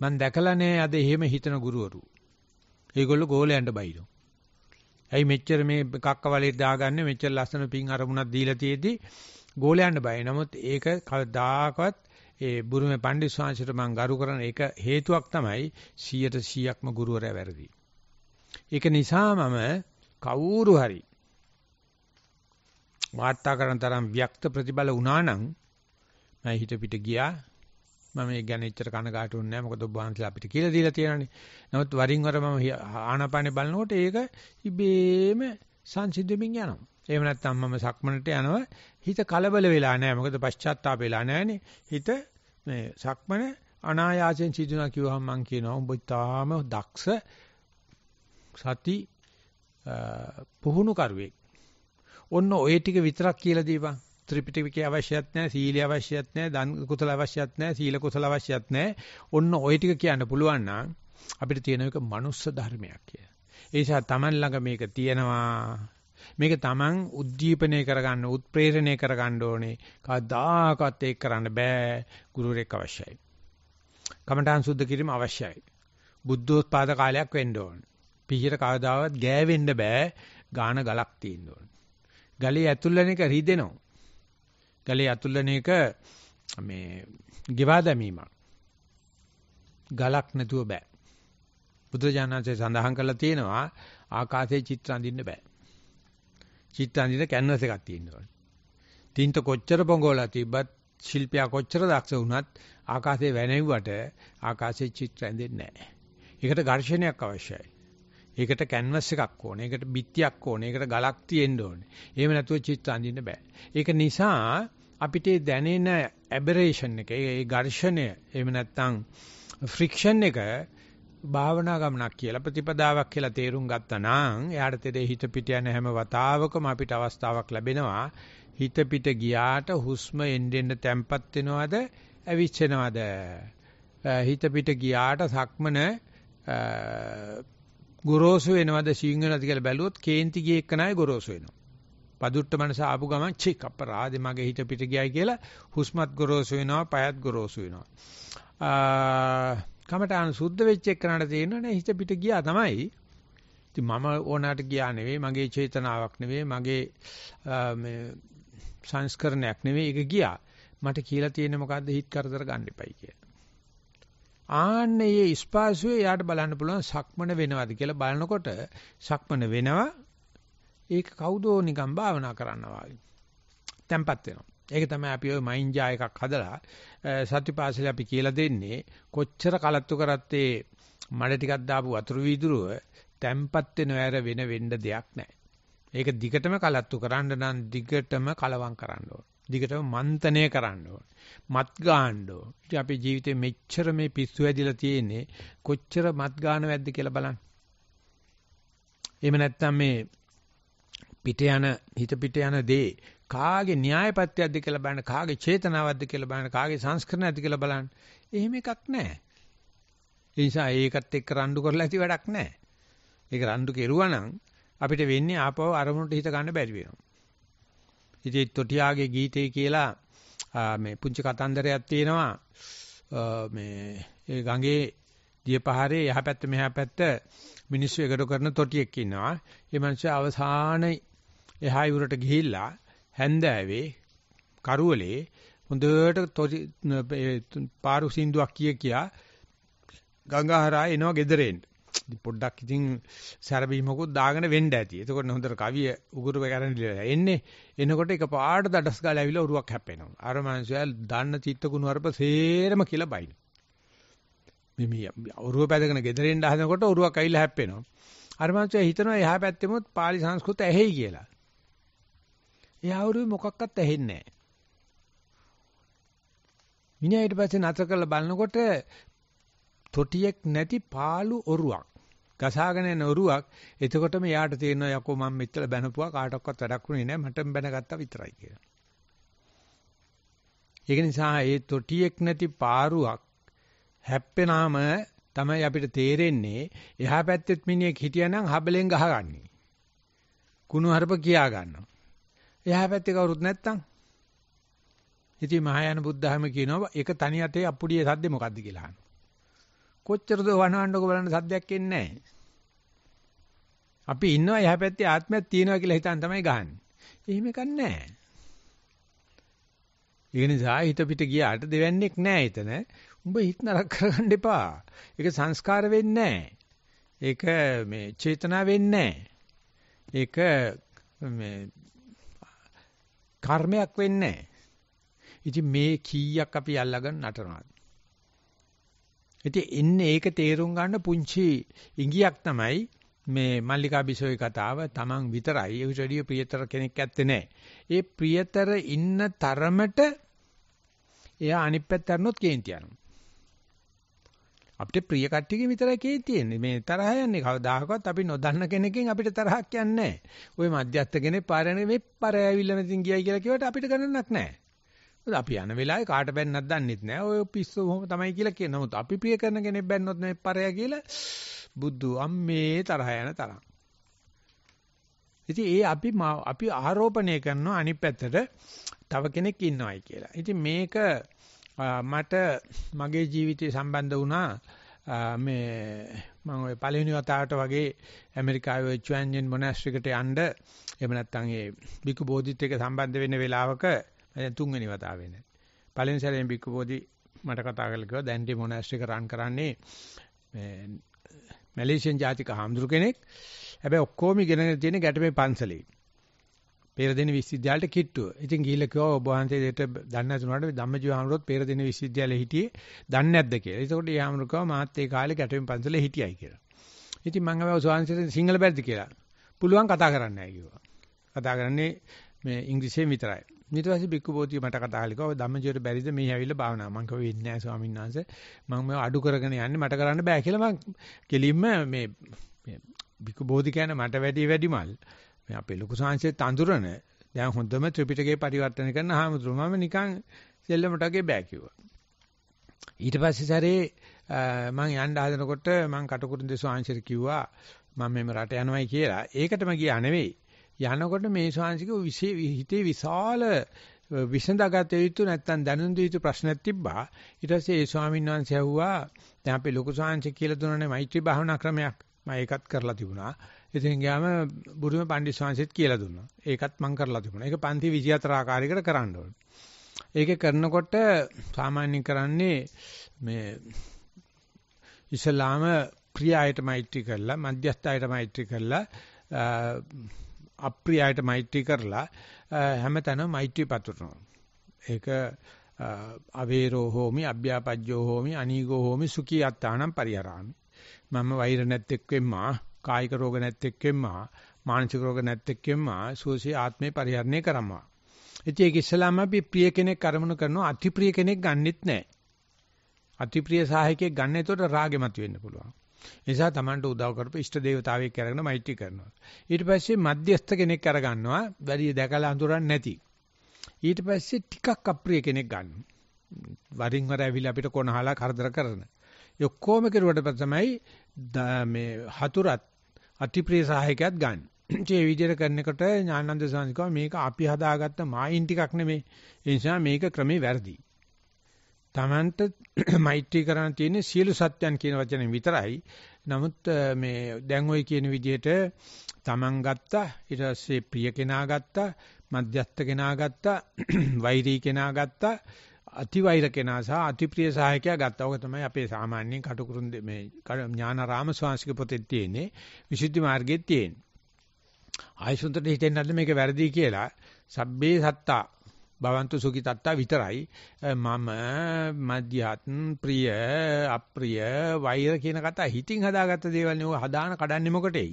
මම දැකලා නෑ අද එහෙම හිතන ගුරුවරු. ඒගොල්ලෝ ගෝලයන්ට බයිනෝ. ඇයි මෙච්චර මේ කක්ක වලේ දාගන්නේ මෙච්චර ලස්සන පිං අරමුණක් දීලා තියේදී ගෝලයන්ට බයයි. නමුත් ඒක කවදාකවත් ඒ බුරුමේ පණ්ඩිත ස්වාමීන්ට මම ගරු කරන එක හේතුවක් තමයි 100ට 100ක්ම ගුරුවරයා වැරදි. ඒක නිසා මම කවුරු හරි වාර්තා කරන තරම් වික්ත ප්‍රතිබල වුණා නම් මම හිත පිට ගියා. මම ඒ ගැන එච්චර කනගාටු වෙන්නේ නැහැ. මොකද ඔබ වහන්සේලා අපිට කියලා දීලා තියෙනනේ. නමුත් වරින් වර මම ආනාපානේ බලනකොට ඒක ඉබේම සංසිඳෙමින් යනවා. එහෙම නැත්නම් මම සක්මනට යනවා. හිත කලබල වෙලා නැහැ. මොකද පශ්චාත්තාප වෙලා නැහැනේ. හිත මේ සක්මන අනායාසයෙන් සිදුනා කිව්වහම මම කියනවා උඹ තාම දක්ෂ සති පුහුණු කරුවෙක්. ඔන්න ඔය ටික විතරක් කියලා දීපන්. ත්‍රිපිටකය අවශ්‍යත් නැහැ, සීලය අවශ්‍යත් නැහැ, දන් කුසල අවශ්‍යත් නැහැ, සීල කුසල අවශ්‍යත් නැහැ. ඔන්න ඔය ටික කියන්න පුළුවන් නම් අපිට තියෙන එක මනුස්ස ධර්මයක් කියලා. ඒ නිසා Taman ළඟ මේක තියෙනවා මේක Taman උද්දීපනය කරගන්න උත්ප්‍රේරණය කරගන්න ඕනේ. කවදාකවත් ඒක කරන්න බෑ. ගුරුවරයෙක් අවශ්‍යයි. කමඨාන් සුද්ධ කිරීම අවශ්‍යයි. බුද්ධෝත්පාද කාලයක් වෙන්න ඕන. පිහිර කවදාවත් ගෑවෙන්න බෑ. ගාන ගලක් තියෙන්න ඕන. ගලේ ඇතුල්වන එක රිදෙනවා. ගලේ ඇතුල්වන එක මේ ගෙවා දැමීමක්. ගලක් නැතුව බෑ. බුදුරජාණන්සේ සඳහන් කරලා තියෙනවා ආකාශයේ චිත්‍ර අඳින්න බෑ. චිත්ත අඳින කැන්වස් එකක් තියෙනවා. තින්ත කොච්චර පොඟවලා තිබ්බත් ශිල්පියා කොච්චර දක්ෂ වුණත් ආකාශයේ වැනෙව්වට ආකාශයේ චිත්‍ර ඇඳෙන්නේ නැහැ. ඒකට ඝර්ෂණයක් අවශ්‍යයි. ඒකට කැන්වස් එකක් ඕනේ. ඒකට බිත්තියක් ඕනේ. ඒකට ගලක් තියෙන්න ඕනේ. එහෙම නැතුව චිත්‍ර අඳින්න බෑ. ඒක නිසා අපිට දැනෙන ඇබරේෂන් එක, ඒ ඝර්ෂණය, එහෙම නැත්නම් ෆ්‍රික්ෂන් එක භාවනා ගමනක් කියලා ප්‍රතිපදාවක් කියලා තේරුම් ගත්තා නම් එයාට තේරෙයි හිත පිට යන හැම වතාවකම අපිට අවස්ථාවක් ලැබෙනවා හිත පිට ගියාට හුස්ම එන්නෙන්න තැම්පත් වෙනවද ඇවිස්සෙනවද හිත පිට ගියාට සක්මන ගොරෝසු වෙනවද සිංහලද කියලා බැලුවොත් කේන්ති ගියේ එක්කනයි ගොරෝසු වෙනවා පදුට්ට මනස ආපු ගමන් චික් අපරාදේ මගේ හිත පිට ගියයි කියලා හුස්මත් ගොරෝසු වෙනවා පයත් ගොරෝසු වෙනවා කමඨාන සුද්ධ වෙච්ච එකනට තේරෙන්නේ හිත පිට ගියා තමයි. ඉතින් මම ඕනාට ගියා නෙවෙයි, මගේ චේතනාවක් නෙවෙයි, මගේ මේ සංස්කරණයක් නෙවෙයි ඒක ගියා. මට කියලා තියෙන්නේ මොකද්ද හිත කරදර ගන්න එපයි කියලා. ආන්නේ ස්පාසුවේ යාට බලන්න පුළුවන් සක්මන වෙනවද කියලා බලනකොට සක්මන වෙනවා. ඒක කවුදෝ නිකන් භාවනා කරනවා වගේ. තැම්පත් වෙනවා. ඒක තමයි අපි ওই මයින්ජා එකක් හදලා සත්‍යපාසල අපි කියලා දෙන්නේ කොච්චර කලත්තු කරත් ඒ මඩ ටිකක් දාපු වතුරු වීදුරුව තැම්පත් වෙනවැර වෙන වෙන්න දෙයක් නැහැ. ඒක දිගටම කලත්තු කරන්න නම් දිගටම කලවම් කරන්න ඕන. දිගටම මන්තනය කරන්න ඕන. මත් ගාන්න ඕන. ඉතින් අපේ ජීවිතේ මෙච්චර මේ පිස්සු ඇදිලා තියෙන්නේ කොච්චර මත් ගානවැද්ද කියලා බලන්න. එහෙම නැත්නම් මේ පිට යන හිත පිට යන දේ කාගේ න්‍යායපත්‍යයක්ද කියලා බලන්න කාගේ චේතනාවක්ද කියලා බලන්න කාගේ සංස්කරණයක්ද කියලා බලන්න එහෙම එකක් නැහැ ඒ නිසා ඒකත් එක්ක රණ්ඩු කරලා ඇති වැඩක් නැහැ ඒක රණ්ඩු කෙරුවා නම් අපිට වෙන්නේ ආපහු අරමුණට හිත ගන්න බැරි වෙනවා ඉතින් තොටියාගේ ගීතේ කියලා මේ පුංචි කතන්දරයක් තියෙනවා මේ ඒ ගඟේ දියපහරේ යහපැත්ත මෙහා පැත්ත මිනිස්සු එකට කරන තොටියෙක් ඉන්නවා. ඒ මිනිස්සු අවසානයේ එහා යුරට ගිහිල්ලා හැන්දෑවේ කරවලේ හොඳට පාරු සින්දුවක් කිය කියා ගංගාහරා එනවා ගෙදරෙන්. පොඩ්ඩක් ඉතින් සැරබීමකුත් දාගෙන වෙන්න ඇති. එතකොට හොඳට කවිය උගුරු කරන් ඉලලා එන්නේ. එනකොට එක පාට දඩස් ගාලා ඇවිල්ලා උරුවක් හැප්පෙනවා. අර මනුස්සයා දන්න චිත්ත ගුණ වර්ප සේරම කියලා බයින. මේ ඔරුව පැදගෙන ගෙදරින් හදනකොට ඔරුවක් ඇවිල්ලා හැප්පෙනවා. අර මනුස්සයා හිතනවා එහා පැත්තෙමුත් pāli සංස්කෘත ඇහෙයි කියලා. එයාවරු මොකක්වත් ඇහෙන්නේ නැහැ. මිනිහා පස්සේ නතර කරලා බලනකොට තොටියක් නැති පාළු ඔරුවක් ගසාගෙන යන ඔරුවක් එතකොට මෙයාට තේරෙනවා යකෝ මම මෙච්චර බැනපුවා කාටවත් වැඩක් වුණේ නැහැ මටම බැනගත්තා විතරයි කියලා. ඒක නිසා ඒ තොටියක් නැති පාරුවක් හැප්පෙනාම තමයි අපිට තේරෙන්නේ එහා පැත්තෙත් මිනිහෙක් හිටියනම් හබලෙන් ගහගන්නේ. කුණු හරප කියා ගන්නවා. එහා පැත්තේ කවුරුත් නැත්තම් ඉතින් මහායාන බුද්ධහම කියනවා ඒක තනි අතේ අප්පුඩියේ සද්ද මොකද්ද කියලා අහනවා. කොච්චරද වනවන්නක බලන්න සද්දයක් එන්නේ නැහැ. අපි ඉන්නවා එහා පැත්තේ ආත්මයක් තියෙනවා කියලා හිතන් තමයි ගහන්නේ. එහෙම එකක් නැහැ. ඒ නිසා හිත පිට ගියාට දෙවන්නේක් නැහැ එතන. උඹ හිත නරක කරගන්න එපා. ඒක සංස්කාර වෙන්නේ ඒක මේ චේතනා වෙන්නේ ඒක මේ කර්මයක් වෙන්නේ නැහැ. ඉතින් මේ කීයක් අපි අල්ලගෙන නටනවාද? ඉතින් එන්නේ ඒක තේරුම් ගන්න පුංචි ඉඟියක් තමයි මේ මල්ලිකා බිසෝයි කතාව Taman විතරයි ඒ විතරදී ප්‍රියතර කෙනෙක් ඇත්තේ නැහැ. ඒ ප්‍රියතර ඉන්න තරමට එයා අනිත් පැත්තට නොත් කේන්ති යනවා. අපිට ප්‍රිය කට්ටියකින් විතරයි කේක් තියෙන්නේ. මේ තරහ යන්නේ කවදාහකවත් අපි නොදන්න කෙනකින් අපිට තරහක් යන්නේ නැහැ. ওই මධ්‍යස්ථ කෙනේ පාරේ මේ පාරේ ඇවිල්ලා මෙතින් ගියයි කියලා කිව්වට අපිට ගණනක් නැහැ. මොකද අපි යන වෙලාවේ කාට බැන්නත් දන්නෙත් නැහැ. ඔය පිස්සු කොහොම තමයි කියලා කියන. නමුත් අපි ප්‍රිය කරන කෙනෙක් බැන්නොත් මේ පාරේ කියලා බුදු අම්මේ තරහ යන තරම්. ඉතින් ඒ අපි අපි ආරෝපණය කරනවා අනිත් පැත්තට තව කෙනෙක් ඉන්නවයි කියලා. ඉතින් මේක මට මගේ ජීවිතය සම්බන්ධ වුණා මේ මම ওই පළවෙනි වතාවට වගේ ඇමරිකාවේ චුවන්ජන් මොනාස්ට්‍රිකට යන්න එහෙම නැත්නම් ඒ බිකු බෝධිත් එක්ක සම්බන්ධ වෙන්න වෙලාවක තුන්වෙනි වතාවේ නේ පළවෙනි සැරේ බිකු බෝධි මට කතා කරලා කිව්වා දැන් ටි මොනාස්ට්‍රික රන් කරන්නේ මේ මැලේසියානු ජාතික හාමුදුරු කෙනෙක් හැබැයි ඔක්කොම ඉගෙනගෙන තියෙන ගැටමේ පන්සලේ පෙරදෙන විශ්වවිද්‍යාලයට කිට්ටුව. ඉතින් ගිහිල්ලා කිව්වා ඔබ වහන්සේ දෙයට දන්නේ නැතුණාට ධම්මජීව හාමුදුරුවෝත් පෙරදෙන විශ්වවිද්‍යාලේ හිටියේ. දන්නේ නැද්ද කියලා. ඒකෝට ඒ හාමුදුරුවෝ කිව්වා මාත් ඒ කාලේ ගැටුම් පන්සලේ හිටියයි කියලා. ඉතින් මම අහුවා ස්වාමීන් සිංහල බැරිද කියලා. පුළුවන් කතා කරන්න නැහැ කිව්වා. කතා කරන්නේ මේ ඉංග්‍රීසියෙන් විතරයි. ඊට පස්සේ බික්කු බෝතිය මට කතා කළා. ඔය ධම්මජීවට බැරිද මේ ඇවිල්ලා භාවනා. මම කිව්වා වෙන්නේ නැහැ ස්වාමීන් වහන්සේ. මම මේ අඩු කරගෙන යන්නේ මට කරන්න බෑ කියලා මම කෙලින්ම මේ බික්කු බෝධි කියන්නේ මට වැඩි වැඩිමල්. මේ අපේ ලොකු සංහසේ තඳුරන දැන් හොඳම ත්‍රිපිටකේ පරිවර්තන කරන හාමුදුරුවෝ මම නිකන් සෙල්ලමට වගේ බෑ කිව්වා. ඊට පස්සේ සැරේ මම යන්න හදනකොට මම කටුකුරුන් දෙස්වාංශයට කිව්වා මම මේ රට යනවායි කියලා. ඒකටම ගියා නෙවෙයි. යනකොට මේ ස්වාංශික හිතේ විශාල විසඳගත යුතු නැත්නම් දැනුම් දිය යුතු ප්‍රශ්නයක් තිබ්බා. ඊට පස්සේ ඒ ස්වාමීන් වහන්සේ ඇහුවා දැන් අපේ ලොකු ස්වාංශික කියලා දුන්නනේ මෛත්‍රී භාවනා ක්‍රමයක්. මම ඒකත් කරලා තිබුණා. ඉතින් ගියාම බුරුමේ පණ්ඩිත ස්වාමීන් කියලා දුන්නා. ඒකත් මම කරලා තිබුණා. ඒක පන්ති 24 ආකාරයකට කරන්න ඕනේ. ඒකේ කරනකොට සාමාන්‍යයෙන් කරන්නේ මේ ඉස්ලාම ප්‍රියයට මෛත්‍රී කරලා, මධ්‍යස්ථයට මෛත්‍රී කරලා, අප්‍රියයට මෛත්‍රී කරලා හැමතැනම මෛත්‍රී පතුරනවා. ඒක අවේරෝ හෝමි, අභ්‍යාපජ්ජෝ හෝමි, අනීගෝ හෝමි, සුඛී අත්තානම් පරිහරාමි. මම වෛර නැත්තේක් වෙම්මා කායික රෝග නැත්ෙක්ෙම්ම මානසික රෝග නැත්ෙක්ෙම්ම සුවසේ ආත්මේ පරිහරණය කරමවා. ඉතින් ඒක ඉස්සලාම අපි ප්‍රිය කෙනෙක් කරමුණු කරනවා අතිප්‍රිය කෙනෙක් ගන්නෙත් නැහැ. අතිප්‍රිය සහායකයෙක් ගන්න එතකොට රාගෙමත් වෙන්න පුළුවන්. නිසා Tamanට උදව් කරපු ඉෂ්ට දේවතාවෙක් අරගෙන මෛත්‍රී කරනවා. ඊට පස්සේ මධ්‍යස්ත කෙනෙක් අරගන්නවා වැඩි දැකලා අඳුරන්නේ නැති. ඊට පස්සේ ටිකක් අප්‍රිය කෙනෙක් ගන්න. වරින් වර ඇවිල්ලා අපිට කොනහලා කරදර කරන. ඔක්කොම කෙරුවට පස්සේ තමයි මේ හතුරත් අතිප්‍රිය සහායකයත් ගන්න. ඒ විදිහට කරනකොට ඥානන්ද සාංශකව මේක අපි හදාගත්ත මායින් ටිකක් නෙමෙයි. ඒ නිසා මේක ක්‍රමේ වැරදි. Tamanට මෛත්‍රී කරන්න තියෙන්නේ සියලු සත්‍යයන් කියන වචනේ විතරයි. නමුත් මේ දැන් ওই කියන විදිහට Taman ගත්තා ඊට පස්සේ ප්‍රිය කෙනා ගත්තා මධ්‍යස්ථ කෙනා ගත්තා වෛරී කෙනා ගත්තා අතිවෛර කෙනා සහ අතිප්‍රිය සහායකයා ගත්තා. ඔක තමයි අපේ සාමාන්‍යයෙන් කටුකුරුන් මේ ඥානාරාම ස්වාමීන් පොතේ තියෙන්නේ. විසුද්ධි මාර්ගයේ තියෙන්නේ. ආයසුන්තට හිතෙන්නේ නැද්ද මේක වැරදි කියලා? සබ්බේ සත්තා භවන්තු සුඛි තත්තා විතරයි මම මධ්‍යත් ප්‍රිය අප්‍රිය වෛර කියන කතා හිතින් හදාගත්ත දේවල් නේ හදාන කඩන්නේ මොකටෙයි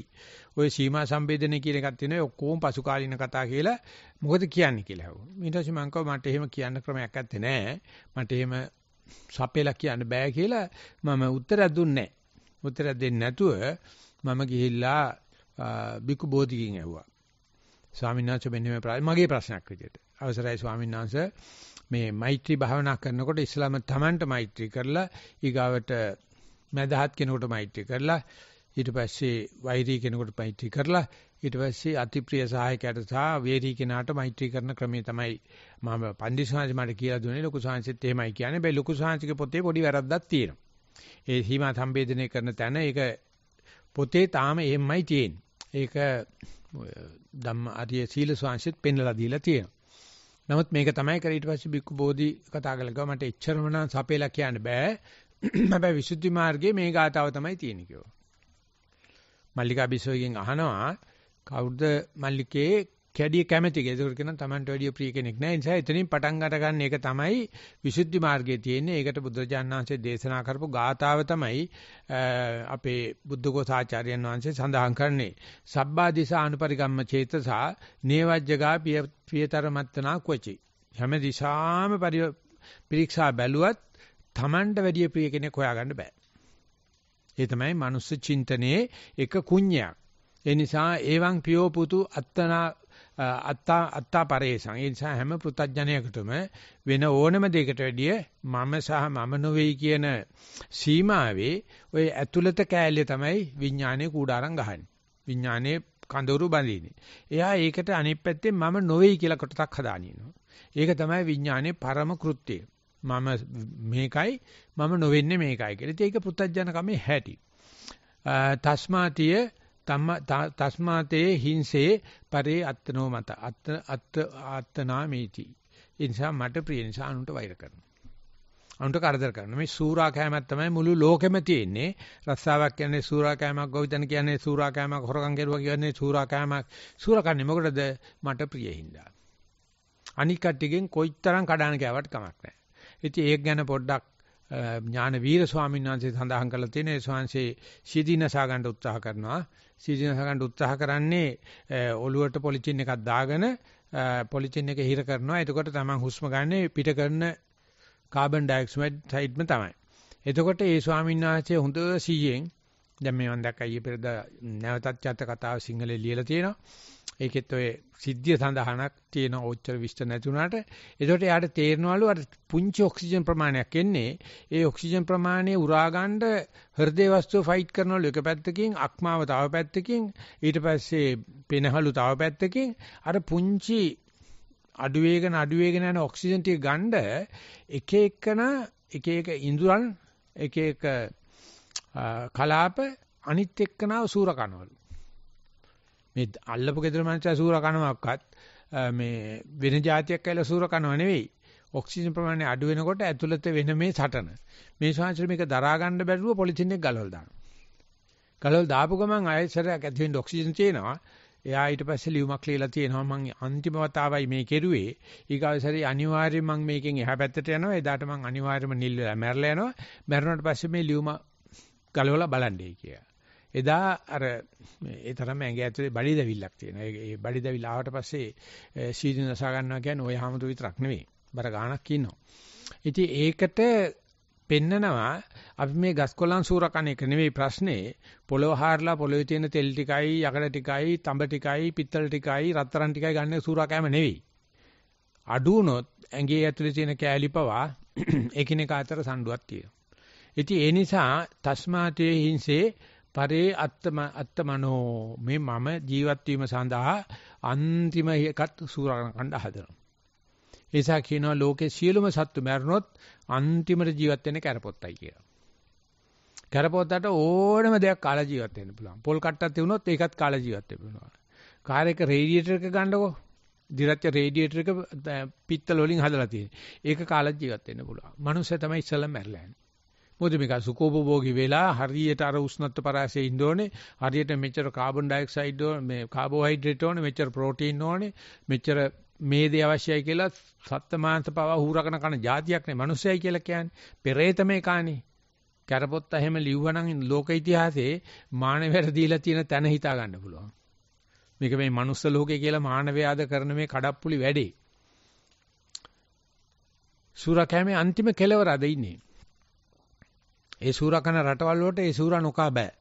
ඔය සීමා සම්බේධනය කියන එකක් තියෙනවා ඔක්කොම පසුකාලීන කතා කියලා මොකද කියන්නේ කියලා හවෝ ඊට පස්සේ මං කව මට එහෙම කියන්න ක්‍රමයක් නැත්තේ නෑ මට එහෙම සපෙලා කියන්න බෑ කියලා මම උත්තරයක් දුන්නේ නෑ උත්තරයක් දෙන්නේ නැතුව මම ගිහිල්ලා බිකු බෝධිගෙන් ඇහුවා ස්වාමීන් වහන්සේ මෙන්න මේ මගේ ප්‍රශ්නයක් විදියට අවසරයි ස්වාමීන් වහන්සේ මේ මෛත්‍රී භාවනා කරනකොට ඉස්ලාම තමන්ට මෛත්‍රී කරලා ඊගාවට මදහත් කෙනෙකුට මෛත්‍රී කරලා ඊට පස්සේ වෛරී කෙනෙකුට මෛත්‍රී කරලා ඊට පස්සේ අතිප්‍රිය සහායකයාට සහ වේරී කෙනාට මෛත්‍රී කරන ක්‍රමය තමයි මම පන්දි සමාජ මට කියලා දුන්නේ ලොකු සාංශෙත් එහෙමයි කියන්නේ බෑ ලොකු සාංශික පොතේ පොඩි වැරද්දක් තියෙනවා ඒ සීමා සම්බේධනය කරන තැන ඒක පොතේ තාම එහෙමයි තියෙන්නේ ඒක ධම්ම අරිය සීල සාංශෙත් පෙන්ලා දීලා තියෙනවා නමුත් මේක තමයි කරේ ඊට පස්සේ බික්කු බෝධි කතා කරලා ගා මට එච්චරම නම් සපේලා කියන්න බෑ. හැබැයි විසුද්ධි මාර්ගයේ මේ ගාතාව තමයි තියෙන්නේ කිව්වා. මල්ලිකා බිසෝගෙන් අහනවා කවුද මල්ලිකේ කැඩිය කැමැතික. ඒක කියන තමන්ට වැඩිය ප්‍රිය කෙනෙක් නැහැ. ඒ නිසා එතනින් පටන් ගන්න ගන්න එක තමයි විසුද්ධි මාර්ගයේ තියෙන්නේ. ඒකට බුදුරජාණන් වහන්සේ දේශනා කරපු ගාථාව තමයි අපේ බුද්ධඝෝසාචාර්යයන් වහන්සේ සඳහන් කරන්නේ. සබ්බා දිසා අනුපරිගම්ම චේතසා නේවජ්ජගා පියතර මත්තනා කොචි. හැම දිශාම පරීක්ෂා බැලුවත් තමන්ට වැඩිය ප්‍රිය කෙනෙක් හොයාගන්න බෑ. ඒ තමයි මනුස්ස චින්තනයේ එක කුණ්‍යයක්. ඒ නිසා එවං පියෝ පුතු අත්තනා අත්තා අත්තා පරේසං. ඒ නිසා හැම පුතඥයෙකුටම වෙන ඕනම දෙයකට වැඩිය මම සහ මම නොවේයි කියන සීමාවේ ওই ඇතුළත කෑල්ල තමයි විඥානයේ කූඩාරම් ගහන්නේ. විඥානයේ කඳවුරු බඳින්නේ. එයා ඒකට අනිත් පැත්තේ මම නොවේයි කියලා කොටසක් හදානිනවා. ඒක තමයි විඥානයේ පරම කෘත්‍යය. මම මේකයි මම නොවෙන්නේ මේකයි කියලා. ඉතින් ඒක පුතඥකමේ හැටි. තස්මාතිය තස්මාතේ හිංසේ පරේ අත්නෝ මත අත් අත් ආත්නාමේති ඒ නිසා මට ප්‍රිය නිසා අනුන්ට වෛර කරනවා අනුන්ට කරදර කරනවා මේ සූරා කෑමක් තමයි මුළු ලෝකෙම තියෙන්නේ රස්සාවක් කියන්නේ සූරා කෑමක් ගොවිතැන කියන්නේ සූරා කෑමක් හොරගම් කරුවා කියන්නේ සූරා කෑමක් සූරා කන්නේ මොකටද මට ප්‍රිය හින්දා අනික් කට්ටියගෙන් කොයිතරම් කඩාන කෑවට කමක් නැහැ ඉතින් ඒක ගැන පොඩ්ඩක් ඥාන වීර ස්වාමීන් වහන්සේ සඳහන් කරලා තියෙන ඒ ස්වාංශේ සිදීනසා ගන්න උත්සාහ කරනවා සීසනස ගන්න උත්සාහ කරන්නේ ඔලුවට පොලිචින් එකක් දාගෙන පොලිචින් එක හිර කරනවා. එතකොට තමන් හුස්ම ගන්න පිට කරන කාබන් ඩයොක්සයිඩ් සයිඩ්ම තමයි. එතකොට ඒ ස්වාමීන් වහන්සේ හොඳ සීයෙන් දැන් මේ මම දැක්කා ඊයේ පෙරදා නැවතත් චත කතාව සිංහලේ ලියලා තියෙනවා. ඒකෙත් ඔය සිද්ධිය සඳහනක් තියෙන ඕච්චර විශ්ත නැති වුණාට ඒකට යාට තේරෙනවලු අර පුංචි ඔක්සිජන් ප්‍රමාණයක් එන්නේ. ඒ ඔක්සිජන් ප්‍රමාණය උරා ගන්න හෘදේ වස්තුව ෆයිට් කරනවලු එක පැත්තකින්, අක්මාව තව පැත්තකින්, ඊට පස්සේ පෙනහළු තව පැත්තකින් අර පුංචි අඩුවේගෙන අඩුවේගෙන යන ඔක්සිජන් ටික ගන්න එක එකන එක එක ඉඳුරන් එක එක කලාප අනිත් එක්කනාව සූර කනවලු. මේ අල්ලපු ගෙදර මනුස්සයා සූර කනවක්වත් මේ වෙන જાතියක් කියලා සූර කනව නෙවෙයි. ඔක්සිජන් ප්‍රමාණය අඩු වෙනකොට ඇතුළත වෙන මේ සටන. මේ ශාස්ත්‍ර මේක දරා ගන්න බැරුව පොලිතින් එක ගලවලා දානවා. ගලවලා දාපු ගමන් ආයෙසරයක් ඇති වෙන්න ඔක්සිජන් තියෙනවා. එයා ඊට පස්සේ ලියුමක් ලියලා තියෙනවා මම අන්තිම වතාවයි මේ කෙරුවේ. ඊගාවසරි අනිවාර්යයෙන් මම මේකෙන් එහා පැත්තට යනවා. එදාට මම අනිවාර්යයෙන්ම නිල් වෙලා මැරලා යනවා. මැරුණාට පස්සේ මේ ලියුම ගලවලා බලන්නේ කියලා. එදා අර ඒ තරම් ඇඟ ඇතුලේ බඩි දැවිල්ලක් තියෙනවා. ඒ බඩි දැවිල්ල ආවට පස්සේ සීදීන දසා ගන්නවා කියන්නේ ওই හැමතු විතරක් නෙවෙයි. බර ගාණක් ඉන්නවා. ඉතින් ඒකට පෙන්නනවා අපි මේ ගස්කොලන් සූරකණ එක නෙවෙයි ප්‍රශ්නේ. පොළොව හාරලා පොළොවේ තියෙන තෙල් ටිකයි, යකඩ ටිකයි, තඹ ටිකයි, පිත්තල් ටිකයි, රත්තරන් ටිකයි ගන්න සූරකෑම නෙවෙයි. අඩු වුණොත් ඇඟේ ඇතුලේ තියෙන කෑලි පවා එකිනෙක අතර සම්ඩුවක් තියෙනවා. ඉතින් ඒ නිසා තස්මාතේ හිංසේ පරේ අත්තම අත්තමනෝ මේ මම ජීවත් වීම සඳහා අන්තිම එකත් සූරණ කණ්ඩ හදනවා. ඒසා කියනවා ලෝකේ සියලුම සත්තු මැරුණොත් අන්තිමට ජීවත් වෙන්නේ කරපොත්තයි කියලා. කරපොත්තට ඕනම දෙයක් කාලා ජීවත් වෙන්න පුළුවන්. පොල් කට්ටක් තිබුණොත් ඒකත් කාලා ජීවත් වෙන්න පුළුවන්. කාර් එක රේඩියේටර් එක ගන්නකො දිරච්ච රේඩියේටර් එක පිත්තල වලින් හදලා තියෙන්නේ. ඒක කාලා ජීවත් වෙන්න පුළුවන්. මනුස්සය තමයි ඉස්සෙල්ලම මැරලා යන්නේ. මොකද මේක සුකෝපභෝගී වෙලා හරියට අර උෂ්ණත්ව පරාසයේ ඉන්න ඕනේ. හරියට මෙච්චර කාබන් ඩයොක්සයිඩ් ඕනේ, මේ කාබෝහයිඩ්‍රේට් ඕනේ, මෙච්චර ප්‍රෝටීන් ඕනේ, මෙච්චර මේ දේ අවශ්‍යයි කියලා සත්ත්ව මාංශ පවා හුරකන කන જાතියක් නේ මිනිස්සයයි කියලා කියන්නේ. පෙරේත මේ කාණේ. කරපොත්ත එහෙම ලිව්වනම් ලෝක ඉතිහාසයේ මානවයට දීලා තියෙන තැන හිතා ගන්න පුළුවන්. මේක මේ මනුස්ස ලෝකේ කියලා මානවයාද කරන මේ කඩප්පුලි වැඩේ. සූරා කැමේ අන්තිම කෙලවර අද ඉන්නේ. ඒ සූරා කන රටවල් වලට ඒ සූරා නොකා බෑ.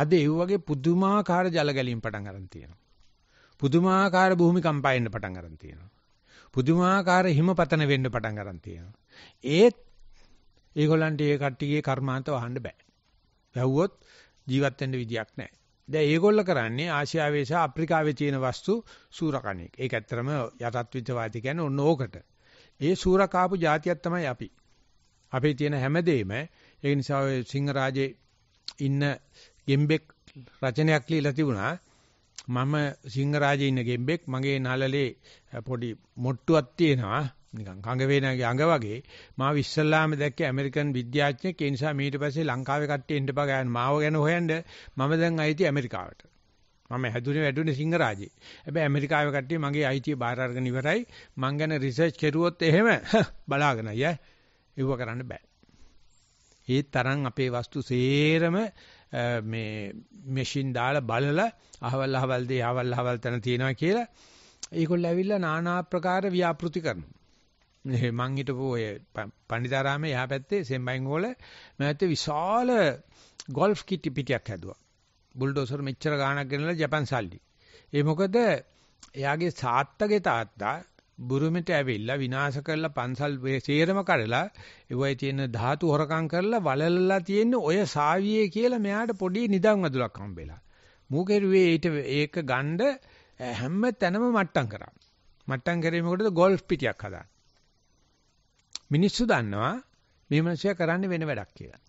අද ඒ වගේ පුදුමාකාර ජල ගැලීම් පටන් ගන්න තියෙනවා. පුදුමාකාර භූමිකම්පා එන්න පටන් ගන්න තියෙනවා. පුදුමාකාර හිමපතන වෙන්න පටන් ගන්න තියෙනවා. ඒත් ඒගොල්ලන්ට ඒ කට්ටියගේ කර්මාන්ත වහන්න බෑ. වැහුවොත් ජීවත් වෙන්න විදියක් නැහැ. දැන් ඒගොල්ල කරන්නේ ආසියාවේ සහ අප්‍රිකාවේ තියෙන වස්තු සූරකණේක. ඒක ඇත්තරම යටත්විද්‍යාවාදී කියන්නේ ඕන ඕකට. ඒ සූරකාපු જાතියක් තමයි අපි. අපේ තියෙන හැමදේම ඒ නිසා ඔය සිංහරාජේ ඉන්න ගෙම්බෙක් රචනයක් ලියලා තිබුණා. මම සිංහරාජේ ඉන්න ගෙම්බෙක් මගේ නළලේ පොඩි මොට්ටුවක් තියෙනවා. නිකන් කඟ වේනාගේ අඟ වගේ මාව ඉස්සල්ලාම දැක්ක ඇමරිකන් විද්‍යාඥයෙක් ඒ නිසා මීට පස්සේ ලංකාවේ කට්ටිය එන්න බා ගන්න මාව ගැන හොයන්න මම දැන් අයිති ඇමරිකාවට මම හැදුනේ වැඩුනේ සිංහරාජේ හැබැයි ඇමරිකාවේ කට්ටිය මගේ අයිතිය බාර අරගෙන ඉවරයි මං ගැන රිසර්ච් කරුවොත් එහෙම බලාගෙන අයියා ඒව කරන්න බෑ. ඒ තරම් අපේ වස්තු සේරම මේ මැෂින් දාලා බලලා අහවල් අහවල් දේ අහවල් අහවල් තැන තියෙනවා කියලා ඒගොල්ලෝ ඇවිල්ලා নানা ආකාර ව්‍යාපෘති කරනවා. මං හිටපු ඔය පණ්ඩිතාරාමේ එහා පැත්තේ සෙම්බයින් වල මෑත විශාල ගෝල්ෆ් කිටි පිටියක් හැදුවා. බුල්ඩෝසර් මෙච්චර ගාණක් ගෙනලා ජපන් සල්ලි. ඒ මොකද එයාගේ සාත්තගේ තාත්තා බුරුමෙට ඇවිල්ලා විනාශ කරලා පන්සල් සේරම කඩලා ඒවයි තියෙන ධාතු හොරකම් කරලා වලලලා තියෙන ඔය සාවියේ කියලා මෙයාට පොඩි නිදන් වදුලක් හම්බෙලා. මූකෙරුවේ ඊට ඒක ගණ්ඩ හැම තැනම මට්ටම් කරා. මට්ටම් කිරීමකටද ගෝල්ෆ් පිටියක් හදා. මිනිස්සු දන්නවා මේ මිනිස්සයා කරන්නේ වෙන වැඩක් කියලා.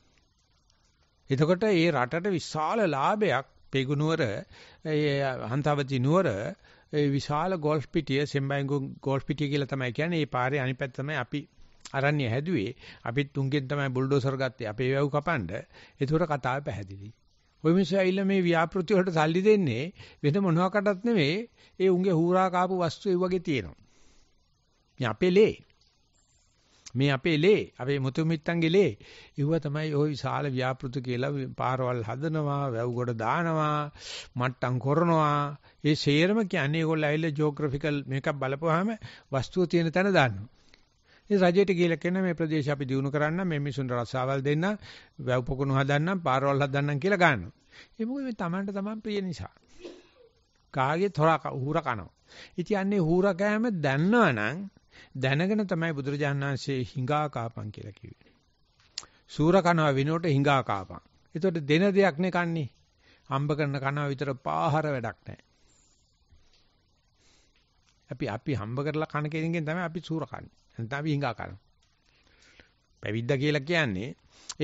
එතකොට ඒ රටට විශාල ලාභයක් පෙගුනුවර ඒ හන්තාවති නුවර ඒ විශාල ගෝල්ෆ් පිටිය සෙම්බයිගු ගෝල්ෆ් පිටිය කියලා තමයි කියන්නේ. ඒ පාරේ අනිත් පැත්ත තමයි අපි අරන්නේ හැදුවේ. අපි තුන්ගෙන් තමයි බුල්ඩෝසර් ගත්තේ. අපේ වැව් කපන්න. ඒතර කතාව පැහැදිලි. ওই මිනිස්සු ඇවිල්ලා මේ ව්‍යාපෘති වලට සල්ලි දෙන්නේ වෙන මොනවාකටත් නෙමෙයි. ඒ උන්ගේ හූරා කාපු වස්තු ඒ වගේ තියෙනවා. මේ අපේ ලේ. මේ අපේ ලේ අපේ මුතු මිත්තන්ගේ ලේ ඉව තමයි ওই විශාල ව්‍යාපෘති කියලා පාරවල් හදනවා වැව් ගොඩ දානවා මට්ටම් කරනවා ඒ සේරම කියන්නේ ඒගොල්ලෝ ඇවිල්ලා ජෝග්‍රැෆිකල් මේකක් බලපුවාම වස්තුව තියෙන තැන දානවා ඒ රජයට කියලා කියන මේ ප්‍රදේශ අපි දිනු කරන්න මේ මිසුන් රස්සාවල් දෙන්න වැව් පොකුණු හදන්නම් පාරවල් හදන්නම් කියලා ගන්නවා ඒ මොකද මේ Tamanට Taman ප්‍රිය නිසා කාගේ තොරා හූර කනවා ඉතින් අන්නේ හූර කෑම දන්නවනම් දැනගෙන තමයි බුදුරජාණන් වහන්සේ හිඟා කාපම් කියලා කිව්වේ. සූර කනවා විනෝට හිඟා කාපම්. ඒතකොට දෙන දෙයක් නේ කන්නේ. හම්බ කරන කනවා විතර පාහර වැඩක් නැහැ. අපි අපි හම්බ කරලා කන කෙනකින් තමයි අපි සූර කන්නේ. නැත්නම් අපි හිඟා කරනවා. පැවිද්දා කියලා කියන්නේ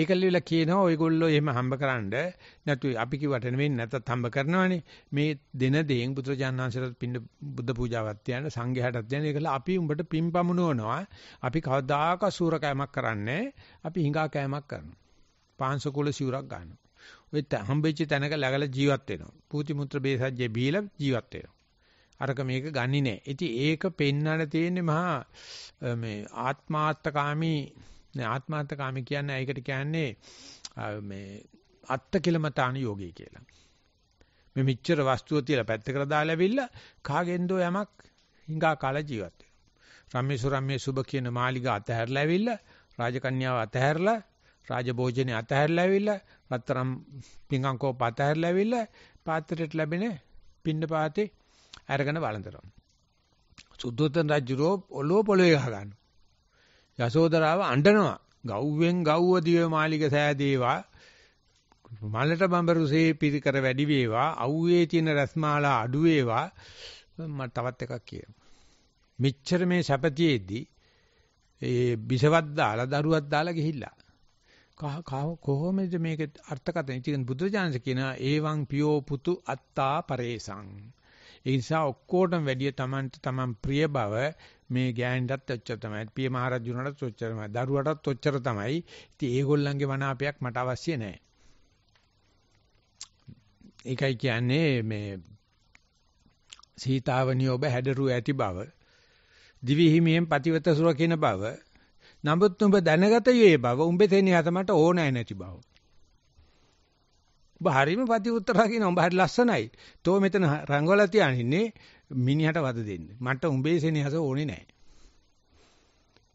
ඒකල්ලිවිලා කියනවා ඔයගොල්ලෝ එහෙම හම්බකරනද නැතු අපි කිව්වට නෙවෙයි නැතත් හම්බ කරනවානේ. මේ දෙන දේන් බුදුරජාණන්සේට පින්න බුද්ධ පූජාවක් තියන සංඝයාටත් දෙන ඒකලා අපි උඹට පින් පමුණවනවා. අපි කවදාක සූර කෑමක් කරන්නේ. අපි හිඟා කෑමක් කරනවා. පාංශකූල සිවුරක් ගන්නවා. ඔය හම්බෙච්ච තැනක ලැගලා ජීවත් වෙනවා. පූති මුත්‍ර බේසජ්ජේ බීලා ජීවත් වෙනවා. අරක මේක ගන්නේ නැහැ. ඉතින් ඒක පෙන්වන්න තියෙන්නේ මහා මේ ආත්මාර්ථකාමී මේ ආත්මාර්ථකාමී කියන්නේ ඒකට කියන්නේ මේ අත්ත කිලමතාන යෝගී කියලා. මේ මෙච්චර වස්තුව තියලා පැත්තකට දාලා ඇවිල්ලා කාගෙන්දෝ යමක් හිඟා කාලා ජීවත් වෙනවා. රම්‍යසු රම්‍ය සුබ කියන මාලිගා අතහැරලා ඇවිල්ලා රාජකන්‍යාව අතහැරලා රාජභෝජනේ අතහැරලා ඇවිල්ලා රත්තරම් පිඟංකෝ පතහැරලා ඇවිල්ලා පාත්‍රයට ලැබෙන පින්න පාතේ අරගෙන වළඳනවා. සුද්ධෝදන රජුරෝ ඔලෝ පොළවේ ගහ ගන්නවා. යසෝදරාව අඬනවා. ගව්වෙන් ගව්ව දිවේ මාලික සෑදේවා. මලට බඹරුසේ පිරිකර වැඩි වේවා. අව්වේ තියෙන රස්මාලා අඩු වේවා. මම තවත් එකක් කියනවා. මෙච්චර මේ සැපතියෙද්දි ඒ විසවත් දාලා දරුවක් දාලා ගිහිල්ලා කොහොමද මේක අර්ථකථන ඉතින් බුදුරජාණන්සේ කියන ඒවං පියෝ පුතු අත්තා පරේසං ඒ නිසා ඔක්කොටම වැඩිය තමන්ට තමන් ප්‍රිය බව මේ ගෑනිටත් ඔච්චර තමයි. පිය මහරජුණටත් ඔච්චර තමයි. දරුවටත් ඔච්චර තමයි. ඉතින් ඒගොල්ලන්ගේ වනාපයක් මට අවශ්‍ය නැහැ. ඒකයි කියන්නේ මේ සීතාවනිය ඔබ හැඩරු ඇති බව. දිවිහිමියෙන් පතිවත සුරකින බව. නමුත් උඹ දැනගත යුයේ බව උඹේ තේනියට මට ඕනෑ නැති බව. ඔබ හරීම ප්‍රති උත්තර කියන ඔබ හරි ලස්සනයි. තෝ මෙතන රංගවලා තියානින්නේ මිනිහට වද දෙන්න. මට උඹේ සෙනෙහස ඕනේ නැහැ.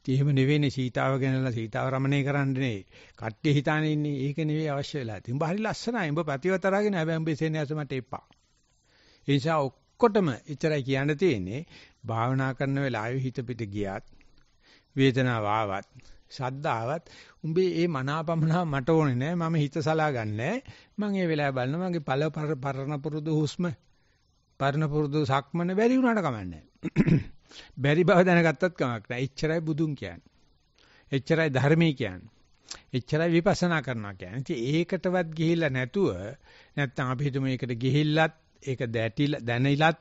ඒ එහෙම නෙවෙයිනේ සීතාව ගැනලා සීතාව රමණේ කරන්නේ. කට්ටිය හිතාන ඉන්නේ ඒක නෙවෙයි අවශ්‍ය වෙලා තියෙන්නේ. උඹ හරි ලස්සනයි. උඹ ප්‍රතිවතරාගෙන හැබැයි උඹේ සෙනෙහස මට එපා. ඒ නිසා ඔක්කොටම එච්චරයි කියන්න තියෙන්නේ. භාවනා කරන වෙලාවේ හිත පිට ගියත් වේදනාව ආවත් ශද්ධාවත් උඹේ ඒ මනාපමනාව මට ඕනේ නෑ මම හිත සලා ගන්නෑ මම ඒ වෙලාව බලනවා මගේ පළ පරණ පුරුදු හුස්ම පරණ පුරුදු සක්මන බැරි වුණාට කමන්නේ බැරි බව දැනගත්තත් කමක් නැහැ. එච්චරයි බුදුන් කියන්නේ. එච්චරයි ධර්මයේ කියන්නේ. එච්චරයි විපස්සනා කරනවා කියන්නේ. ඉතින් ඒකටවත් ගිහිල්ලා නැතුව නැත්තම් අපි හිතමු ඒකට ගිහිල්ලත් ඒක දැටිලා දැනILත්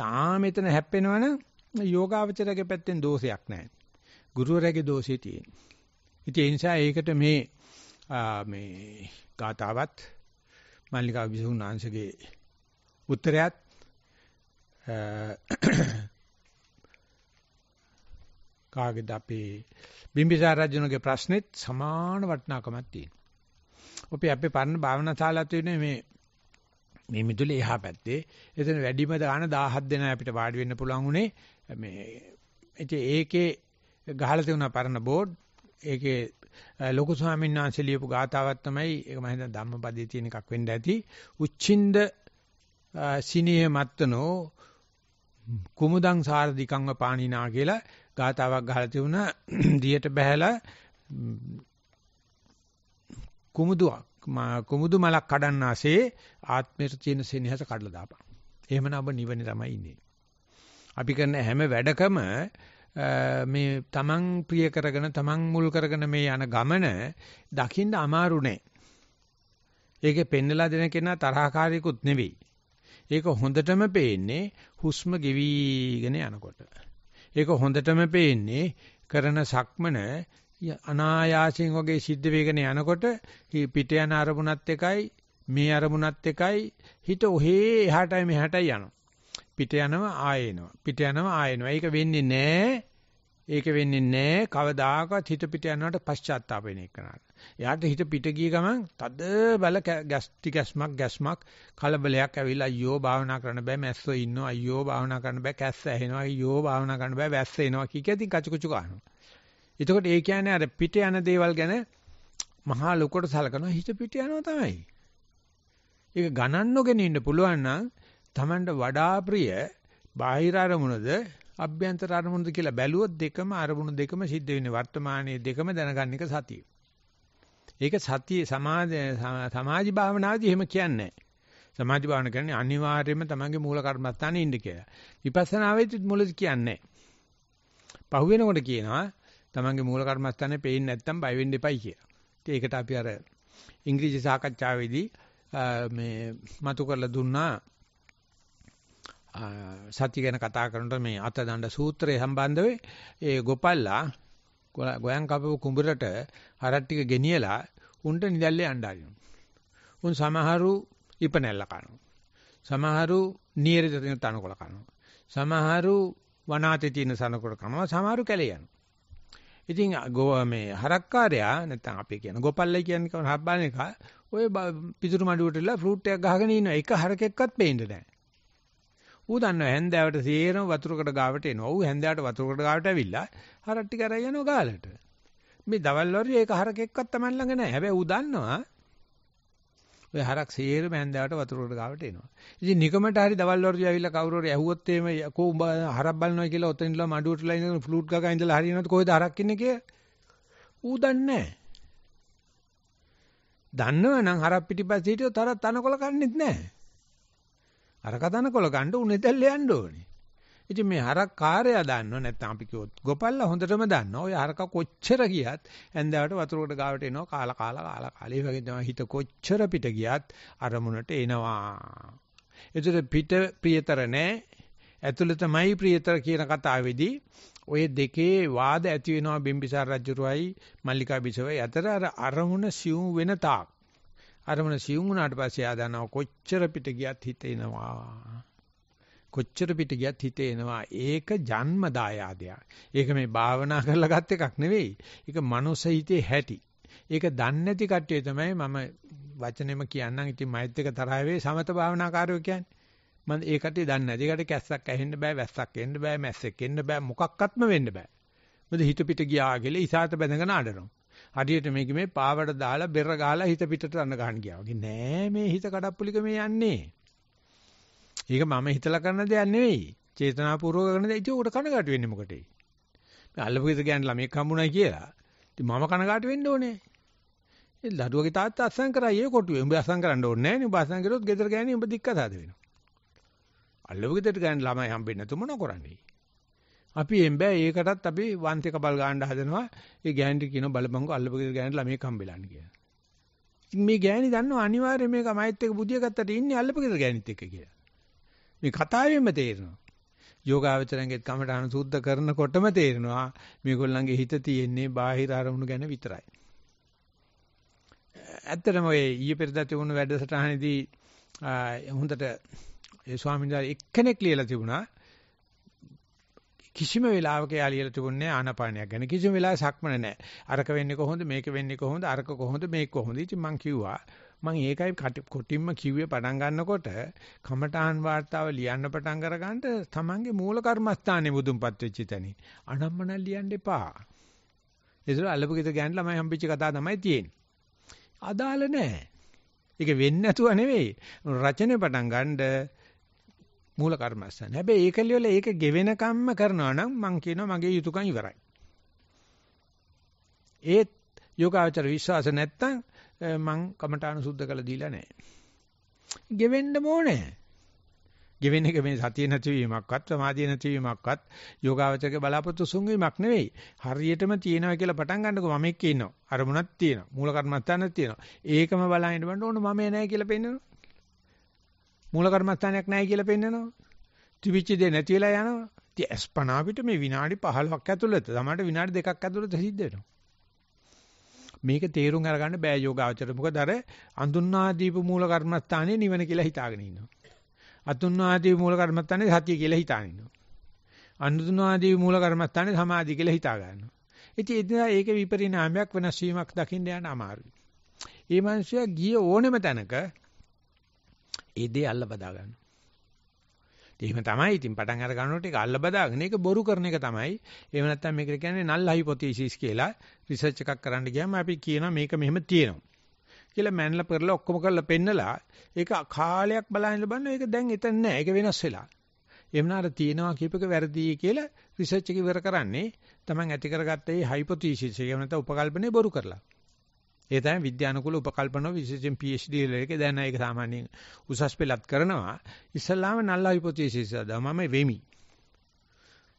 තාම එතන හැප්පෙනවනම් යෝගාවචරගේ පැත්තෙන් දෝෂයක් නැහැ. ගුරුවරයාගේ දෝෂය තියෙනවා. ඉතින් ඒ නිසා ඒකට මේ මේ ගාතාවත් මල්ලිකා විසුණුනාංශගේ උත්තරයත් කාගේද අපේ බිම්බිසාර රජුණගේ ප්‍රශ්නෙත් සමාන වටිනාකමක් තියෙනවා. අපි අපේ පරණ භාවනා ශාලාවේ තියෙන මේ මේ මිදුලේ එහා පැත්තේ එතන වැඩිම ගාන 17 දෙනා අපිට වාඩි වෙන්න පුළුවන් උනේ මේ ඉතින් ඒකේ ගහලා තියුණා පරණ බෝඩ් ඒකේ ලොකු ස්වාමීන් වහන්සේ ලියපු ගාතාවක් තමයි ඒක මම හිතන ධම්මපදයේ තියෙන එකක් වෙන්න ඇති උච්චින්ද සිනේහ මත්තනෝ කුමුදං සාරධිකංව පාණිනා කියලා ගාතාවක් ගහලා තිබුණා දියට බහැලා කුමුදුවක් කුමුදු මලක් කඩන්නාසේ ආත්මයට තියෙන සෙනෙහස කඩලා දාපන්. එහෙමනම් ඔබ නිවනේ තමයි ඉන්නේ. අපි කරන හැම වැඩකම මේ තමන් ප්‍රිය කරගෙන තමන් මුල් කරගෙන මේ යන ගමන දකින්න අමාරු නෑ. ඒකේ පෙන්නලා දෙන කෙනා තරහකාරීකුත් නෙවෙයි. ඒක හොඳටම පේන්නේ හුස්ම ගෙවිගෙන යනකොට. ඒක හොඳටම පේන්නේ කරන සක්මන අනායාසයෙන් වගේ සිද්ධ වෙගෙන යනකොට පිට යන අරමුණත් එකයි මේ අරමුණත් එකයි හිත ඔහේ එහාටයි මෙහාටයි යනවා. පිට යනවා ආයෙනවා. පිට යනවා ආයෙනවා. ඒක වෙන්නේ නැහැ ඒක වෙන්නේ නැහැ කවදාකවත් හිත පිට යනකොට පශ්චාත්තාප වෙන එකනට. එයාට හිත පිට ගිය ගමන් තද බල ගැස්ටි ගැස්මක් ගැස්මක් කලබලයක් ඇවිල්ලා අයියෝ භාවනා කරන්න බෑ මැස්සෝ ඉන්නවා අයියෝ භාවනා කරන්න බෑ කැස්ස ඇහෙනවා අයියෝ භාවනා කරන්න බෑ වැස්ස එනවා කිකෙතින් කචුකුචු ගන්නවා. එතකොට ඒ කියන්නේ අර පිට යන දේවල් ගැන මහා ලොකෝට සලකනවා හිත පිට යනවා තමයි. ඒක ගණන් නොගෙන ඉන්න පුළුවන් නම් Tamanට වඩා ප්‍රිය බාහිර අරමුණද අභ්‍යන්තර අරමුණුද කියලා බැලුවොත් දෙකම අරමුණු දෙකම සිද්ධ වෙන්නේ වර්තමානයේ දෙකම දැනගන්න එක සතිය. ඒක සතිය සමාධි සමාධි භාවනාවේදී එහෙම කියන්නේ සමාධි භාවන කියන්නේ අනිවාර්යයෙන්ම තමන්ගේ මූල කර්මස්ථානේ ඉන්න කියලා. විපස්සනාවේදී මුලද කියන්නේ පහුවෙනකොට කියනවා තමන්ගේ මූල කර්මස්ථානේ පේන්නේ නැත්තම් බය වෙන්න එපයි කියලා. ඉතින් ඒකට අපි අර ඉංග්‍රීසි සාකච්ඡාවේදී මේ මතු කරලා දුන්නා සත්‍ය ගැන කතා කරනකොට මේ අතදණ්ඩ සූත්‍රය සම්බන්ධව ඒ ගොපල්ලා ගෝයන් කපපු කුඹරට හරක් ටික ගෙනියලා උන්ට නිදැල්ලේ අඬාරිනු. උන් සමහරු ඉපනැල්ල කනවා. සමහරු නියරේ තියෙන තනකොළ කනවා. සමහරු වනාතේ තියෙන සනකොළ කනවා. සමහරු කැලේ යනවා. ඉතින් මේ හරක්කාරයා නැත්නම් අපි කියන ගොපල්ලයි කියන්නේ කවුරු හබ්බන්නේ කා ඔය පිටුරු මඩුවට ඉල්ල ෆ්ලූට් එකක් ගහගෙන ඉන්න එක හරකෙක්වත් පේන්නේ නැහැ. ඌ දන්නවා හැන්දෑවට සේරම වතුරකට ගාවට එනවා. ඌ හැන්දෑවට වතුරකට ගාවට ඇවිල්ලා හරට්ටි කරා යනවා ගාලට. මේ දවල් වරුවේ ඒක හරකෙක්වත් Taman ළඟ නැහැ. හැබැයි ඌ දන්නවා ඔය හරක් සේරම හැන්දෑවට වතුරකට ගාවට එනවා. ඉතින් නිකමට හරි දවල් වරුවේ ඇවිල්ලා කවුරු හරි ඇහුවොත් එහෙම කෝ උඹ හරක් බලනවා කියලා ඔතන ඉඳලා මඩුවටලා ඉඳලා ෆ්ලූට් ගගා ඉඳලා හරියනවද කොහෙද හරක් ඉන්නේ කියලා? ඌ දන්නේ නැහැ. දන්නවනම් හරක් පිටිපස්සේ හිටියොත් හරක් තනකොළ කන්නේත් නැහැ. අර කතනකොල ගන්න උනේතල් යන්න ඕනේ. ඉතින් මේ හරක් කාර්යය දන්නව නැත්නම් අපි කිව්වොත් ගොපල්ලා හොඳටම දන්නවා. ඔය හරක කොච්චර ගියත් ඇඳාවට වතුරකට ගාවට එනවා කාලා කාලා කාලා කාලා. ඒ වගේ තමයි හිත කොච්චර පිට ගියත් අරමුණට එනවා. ඒතර පිට ප්‍රියතර නැහැ. ඇතුළතමයි ප්‍රියතර කියන කතාවේදී ඔය දෙකේ වාද ඇති වෙනවා බිම්බිසාර රජුරයි මල්ලිකා බිසවයි අතර අර අරමුණ සිවුම් වෙන තාක් අරමුණ සියුම් වුණාට පස්සේ ආ දන්නවා කොච්චර පිට ගියත් හිත එනවා. කොච්චර පිට ගියත් හිත එනවා. ඒක ජන්මදායාදයක්. ඒක මේ භාවනා කරලා ගත් එකක් නෙවෙයි. ඒක මනුස්ස හිතේ හැටි. ඒක දන්නේ නැති කට්ටිය තමයි මම වචනෙම කියන්නම්. ඉතින් මයිත් එක තරහ වේ සමත භාවනාකාරයෝ කියන්නේ. මම ඒ කට්ටිය දන්නේ නැහැ. ඒකට කැස්සක් ඇහෙන්න බෑ, වැස්සක් එන්න බෑ, මැස්සෙක් එන්න බෑ, මොකක්වත්ම වෙන්න බෑ. මොකද හිත පිට ගියා කියලා ඉසాత බැඳගෙන අඬනවා. හරියට මේක මේ පාවඩ දාලා බෙර ගහලා හිත පිටට යන ගහන ගියා වගේ නෑ මේ හිත කඩප්පුලික මේ යන්නේ. ඒක මම හිතලා කරන දෙයක් නෙවෙයි. චේතනාපූර්වක කරන දෙයක්. ඒක උඩ කනගාට වෙන්නේ මොකටද? මේ අල්ලපු ගෙදර ගෑන ළමෙක් හම්බුණා කියලා. ඉතින් මම කනගාට වෙන්න ඕනේ. ඒ දරුවගේ තාත්තා අසං කරා ඒ කොටුවේ. උඹ අසං කරන්න ඕනේ නෑනේ. උඹ අසං කරොත් ගෙදර ගෑණි උඹ දික්කසාද වෙනවා. අල්ලපු ගෙදර ගෑන ළමයි හම්බෙන්නේ නැතු මොන කරන්නේ? අපි එම් බෑ ඒකටත් අපි වන්ති කපල් ගාන්න හදනවා. ඒ ගෑණිට කියන බලපංකෝ අල්ලපගේ ගෑණිට ළමයි කම්බෙලන්න කියලා. ඉතින් මේ ගෑණි දන්නව අනිවාර්යයෙන් මේක මයිත් එක බුදිය ගත්තට ඉන්නේ අල්ලපගේ ගෑණිත් එක්ක කියලා. මේ කතාවෙන්ම තේරෙනවා. යෝගාවචරංගෙත් කමඨාන සුද්ධ කරනකොටම තේරෙනවා මේගොල්ලන්ගේ හිත තියෙන්නේ බාහිර අරමුණු ගැන විතරයි. ඇත්තටම ඔය ඊයේ පෙරදා තිබුණු වැඩසටහනේදී හොඳට ඒ ස්වාමීන් වහන්සේ එක්කෙනෙක් ලියලා තිබුණා කිසිම වෙලාවක එයා ලියලා තිබුණේ ආනපානයක් ගැන. කිසිම වෙලාවක සක්මන නැහැ. අරක වෙන්නේ කොහොමද? මේක වෙන්නේ කොහොමද? අරක කොහොමද? මේක කොහොමද? ඉතින් මං කිව්වා මං ඒකයි කොටින්ම කිව්වේ පටන් ගන්නකොට කමඨාන් වාර්තාව ලියන්න පටන් කරගන්න තමන්ගේ මූල කර්මස්ථානේ මුදුන්පත් වෙච්ච තැන. අනම්මන ලියන්න එපා. ඒසර අල්ලපු ගිත ගෑන ළමයි හම්බෙච්ච කතා තමයි තියෙන්නේ. අදාළ නැහැ. ඒක වෙන්නේ නැතුව නෙවෙයි. රචනෙ පටන් ගන්නේ මූල කර්මස්ථාන. හැබැයි ඒකලිය වල ඒක ගෙවෙන කම්ම කරනවා නම් මං කියනවා මගේ යුතුයකම් ඉවරයි. ඒත් යෝගාචර විශ්වාස නැත්තම් මං කමඨාන සුද්ධ කළ දීලා නැහැ. ගෙවෙන්න ඕනේ. ගෙවෙන එක මේ සතිය නැතිවීමක්වත් සමාධිය නැතිවීමක්වත් යෝගාවචරගේ බලාපොරොත්තු සුන්වීමක් නෙවෙයි. හරියටම තියෙනවා කියලා පටන් ගන්නකො මම එක්ක ඉන්නවා. අරමුණක් තියෙනවා. මූල කර්මස්ථානක් තියෙනවා. ඒකම බලහින්න බඳ ඕන මම නැහැ කියලා පෙන්නනවා. මූල කර්මස්ථානයක් නැහැ කියලා පෙන්නනවා. ත්‍රිවිච්ඡ දෙ නැති වෙලා යනවා. ඉතින් අස්පනා අපිට මේ විනාඩි 15ක් ඇතුළත තමයි විනාඩි 2ක් ඇතුළත සිද්ධ වෙනවා. මේක තේරුම් අරගන්න බෑ යෝගාචර. මොකද අර අඳුන්නා දීප මූල කර්මස්ථානේ නිවන කියලා හිතාගෙන ඉන්නවා. අතුන්නා දීප මූල කර්මස්ථානේ සතිය කියලා හිතාගෙන ඉන්නවා. අනුදුන්නා දීප මූල කර්මස්ථානේ සමාධි කියලා හිතා ගන්නවා. ඉතින් එදිනා ඒක විපරිණාමයක් වෙනස් වීමක් දකින්න යන අමාරුයි. ඒ මිනිස්සයා ගිය ඕනෙම තැනක ඒ දේ අල්ල බදා ගන්නවා. එහෙම තමයි. ඉතින් පටන් අර ගන්නකොට ඒක අල්ල බදාගෙන ඒක බොරු කරන එක තමයි. එහෙම නැත්නම් මේකට කියන්නේ null hypothesis කියලා රිසර්ච් එකක් කරන්න ගියාම අපි කියනවා මේක මෙහෙම තියෙනවා. කියලා මැනලා පෙරලා ඔක්කොම කරලා පෙන්නලා ඒක කාලයක් බලහින්න බලන ඒක දැන් එතන නෑ. ඒක වෙනස් වෙලා. එහෙම නාර තියෙනවා කියපක වැරදි කියලා රිසර්ච් එක ඉවර කරන්නේ තමන් ඇති කරගත්ත ඒ හයිපොතීසිස් එක නැත්නම් උපකල්පනේ බොරු කරලා. ඒ තමයි විද්‍යානුකූල උපකල්පන විශේෂයෙන් PhD එකේ දැන් ඒක සාමාන්‍යයෙන් උසස් පෙළත් කරනවා. ඉස්ලාම නල්ලා හිපොතීසිස් මම වෙමි.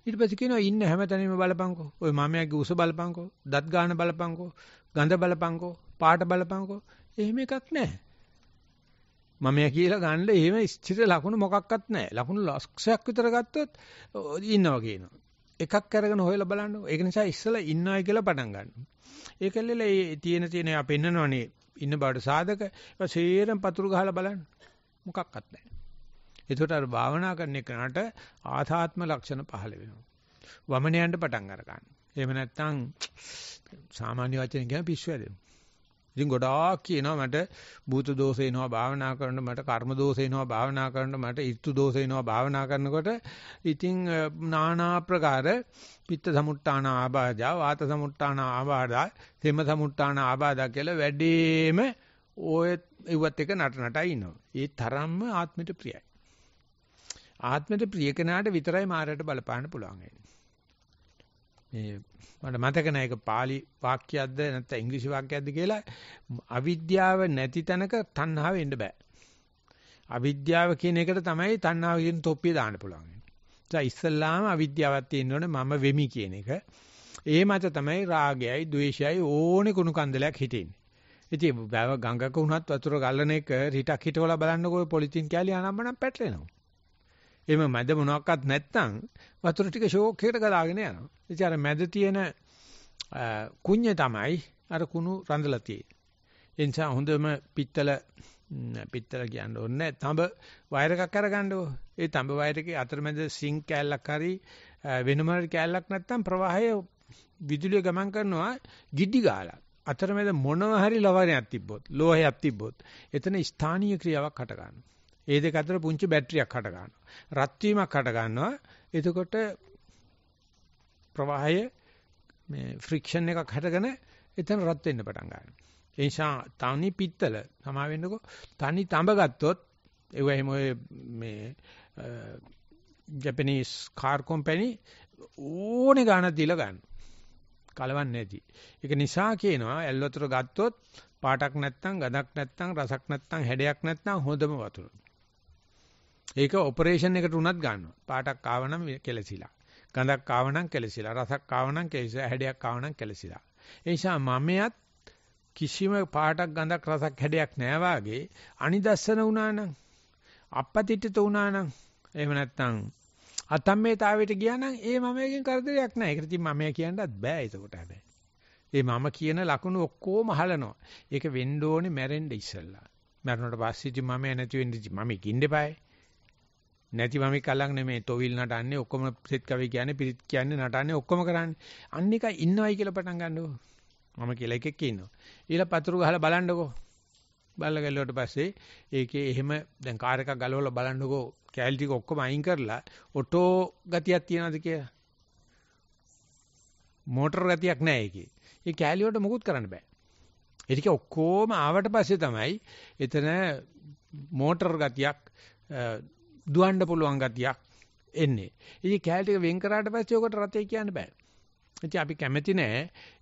ඊට පස්සේ කියනවා ඉන්න හැමතැනම බලපංකෝ. ඔය මාමයාගේ උස බලපංකෝ, දත් ගාන බලපංකෝ, ගඳ බලපංකෝ, පාට බලපංකෝ. එහෙම එකක් නැහැ. මමයා කියලා ගන්න එහෙම ස්ථිර ලකුණු මොකක්වත් නැහැ. ලකුණු ලක්ෂයක් විතර ගත්තොත් ඉන්නවා කියනවා. එකක් අරගෙන හොයලා බලන්න. ඒක නිසා ඉස්සලා ඉන්නවයි කියලා පටන් ගන්නවා. ඒකෙල්ලෙල ඒ තියෙන තියෙන යා පෙන්නනවනේ ඉන්න බවට සාධක ඒක සේරම පතුරු ගහලා බලන්න මොකක්වත් නැහැ. එතකොට අර භාවනා කරන එකට ආධාත්ම ලක්ෂණ පහළ වෙනවා. වමනයන්ට පටන් අර ගන්න. එහෙම නැත්නම් සාමාන්‍ය වචනෙන් කියන පිස්සු හැදෙනවා. ඉතින් ගොඩාක් කියනවා මට භූත දෝෂ එනවා භාවනා කරනකොට මට කර්ම දෝෂ එනවා භාවනා කරනකොට මට ඍතු දෝෂ එනවා භාවනා කරනකොට ඉතින් নানা ප්‍රකාර පිත්ත සමුට්ටාන ආබාධා වාත සමුට්ටාන ආබාධා තෙම සමුට්ටාන ආබාධා කියලා වැඩිම ඔය ඉවත් එක නට නටයි ඉනවා. ඒ තරම්ම ආත්මයට ප්‍රියයි. ආත්මයට ප්‍රිය කෙනාට විතරයි මායයට බලපාන්න පුළුවන් වෙන්නේ. මේ මට මතක නැහැ ඒක pāli වාක්‍යයක්ද නැත්නම් ඉංග්‍රීසි වාක්‍යයක්ද කියලා අවිද්‍යාව නැති තැනක තණ්හාව එන්න බෑ. අවිද්‍යාව කියන එකට තමයි තණ්හාව කියන තොප්පිය දාන්න පුළුවන්. ඒ ඉස්සල්ලාම අවිද්‍යාවක් තියෙනවනේ මම වෙමි කියන එක. ඒ මත තමයි රාගයයි ද්වේෂයයි ඕනේ කුණු කන්දලයක් හිටින්නේ. ඉතින් බෑව ගඟක වුණත් වතුර ගලන එක රිටක් හිටවලා බලන්නකෝ ඔය පොලිතින් කෑලි අනම්මනම් පැටලෙනවා. එහෙම මැද මොනවත් නැත්නම් වතුර ටික ෂෝක් එකට ගලාගෙන යනවා. ඉතින් අර මැද තියෙන කුඤ්ඤ තමයි අර කුණු රඳලා තියෙන්නේ. ඒ නිසා හොඳම පිත්තල පිත්තල කියන්න ඕනේ නැහැ. තඹ වයර් එකක් අරගන්නකො. ඒ තඹ වයර් එකේ අතරමැද සිංක් කෑල්ලක් හරි වෙනම කෑල්ලක් නැත්නම් ප්‍රවාහය විදුලිය ගමන් කරනවා ගිඩි ගාලා. අතරමැද මොනවා හරි ලවණයක් තිබ්බොත්, ලෝහයක් තිබ්බොත්, එතන ස්ථානීය ක්‍රියාවක් හට ගන්නවා. ඒ දෙක අතර පුංචි බැටරියක් හට ගන්නවා. රත් වීමක් හට ගන්නවා. එතකොට ප්‍රවාහය මේ ෆ්‍රික්ෂන් එකක් හටගෙන එතන රත් වෙන්න පටන් ගන්නවා. ඒ නිසා තනි පිත්තල සමා වෙන්නකො තනි තඹ ගත්තොත් ඒ වගේම ඔය මේ ජපනීස් කාර් කම්පැනි ඕනේ ගානක් දීලා ගන්න. කලවන්නේ නැති. ඒක නිසා කියනවා ඇල්වතුර ගත්තොත් පාටක් නැත්නම් ගඳක් නැත්නම් රසක් නැත්නම් හැඩයක් නැත්නම් හොඳම වතුර. ඒක ඔපරේෂන් එකට උනත් ගන්නවා. පාටක් ආවනම් කෙලසිලා. ගඳක් ආවනම් කෙලසිලා. රසක් ආවනම් කෙලසිලා. හැඩයක් ආවනම් කෙලසිලා. ඒ නිසා මමයත් කිසිම පාටක් ගඳක් රසක් හැඩයක් නැහැ වාගේ අනිදස්සන වුණා නම් අපපතිටිත වුණා නම් එහෙම නැත්නම් අතම්මේතාවයට ගියා නම් ඒ මමයෙන් කරදරයක් නැහැ. ඒකට ඉතින් මමයා කියන්නත් බෑ ඒකට හැබැයි. ඒ මම කියන ලකුණු ඔක්කොම හලනවා. ඒක වෙන්න ඕනේ මැරෙන්න ඉස්සෙල්ලා. මැරුණට පස්සේ ඉතින් මම නැති වෙන්න ඉතින් මම ඉකින්දපায়ে. නැති මම කලක් නෙමෙයි තොවිල් නටන්නේ ඔක්කොම සෙත් කවි කියන්නේ පිරිත් කියන්නේ නටන්නේ ඔක්කොම කරන්නේ අන්න එක ඉන්නවයි කියලා පටන් ගන්නකො මම කියලා එකෙක් ඉන්නවා ඊළඟ පතුරු ගහලා බලන්නකො බලලා ගලුවට පස්සේ ඒකේ එහෙම දැන් කාර් එකක් ගලවලා බලන්නකො කැලරි ටික ඔක්කොම අයින් කරලා ඔටෝ ගතියක් තියනවාද කියලා මෝටර ගතියක් නැහැ ඒකේ ඒ කැලරි වලට මොකුත් කරන්න බෑ ඒ ටික ඔක්කොම ආවට පස්සේ තමයි එතන මෝටර ගතියක් දුවන්න පුළුවන් ගතියක් එන්නේ. ඉතින් කෑලි ටික වෙන් කරාට පස්සේ ඔකට රතේ කියන්න බෑ. ඉතින් අපි කැමති නෑ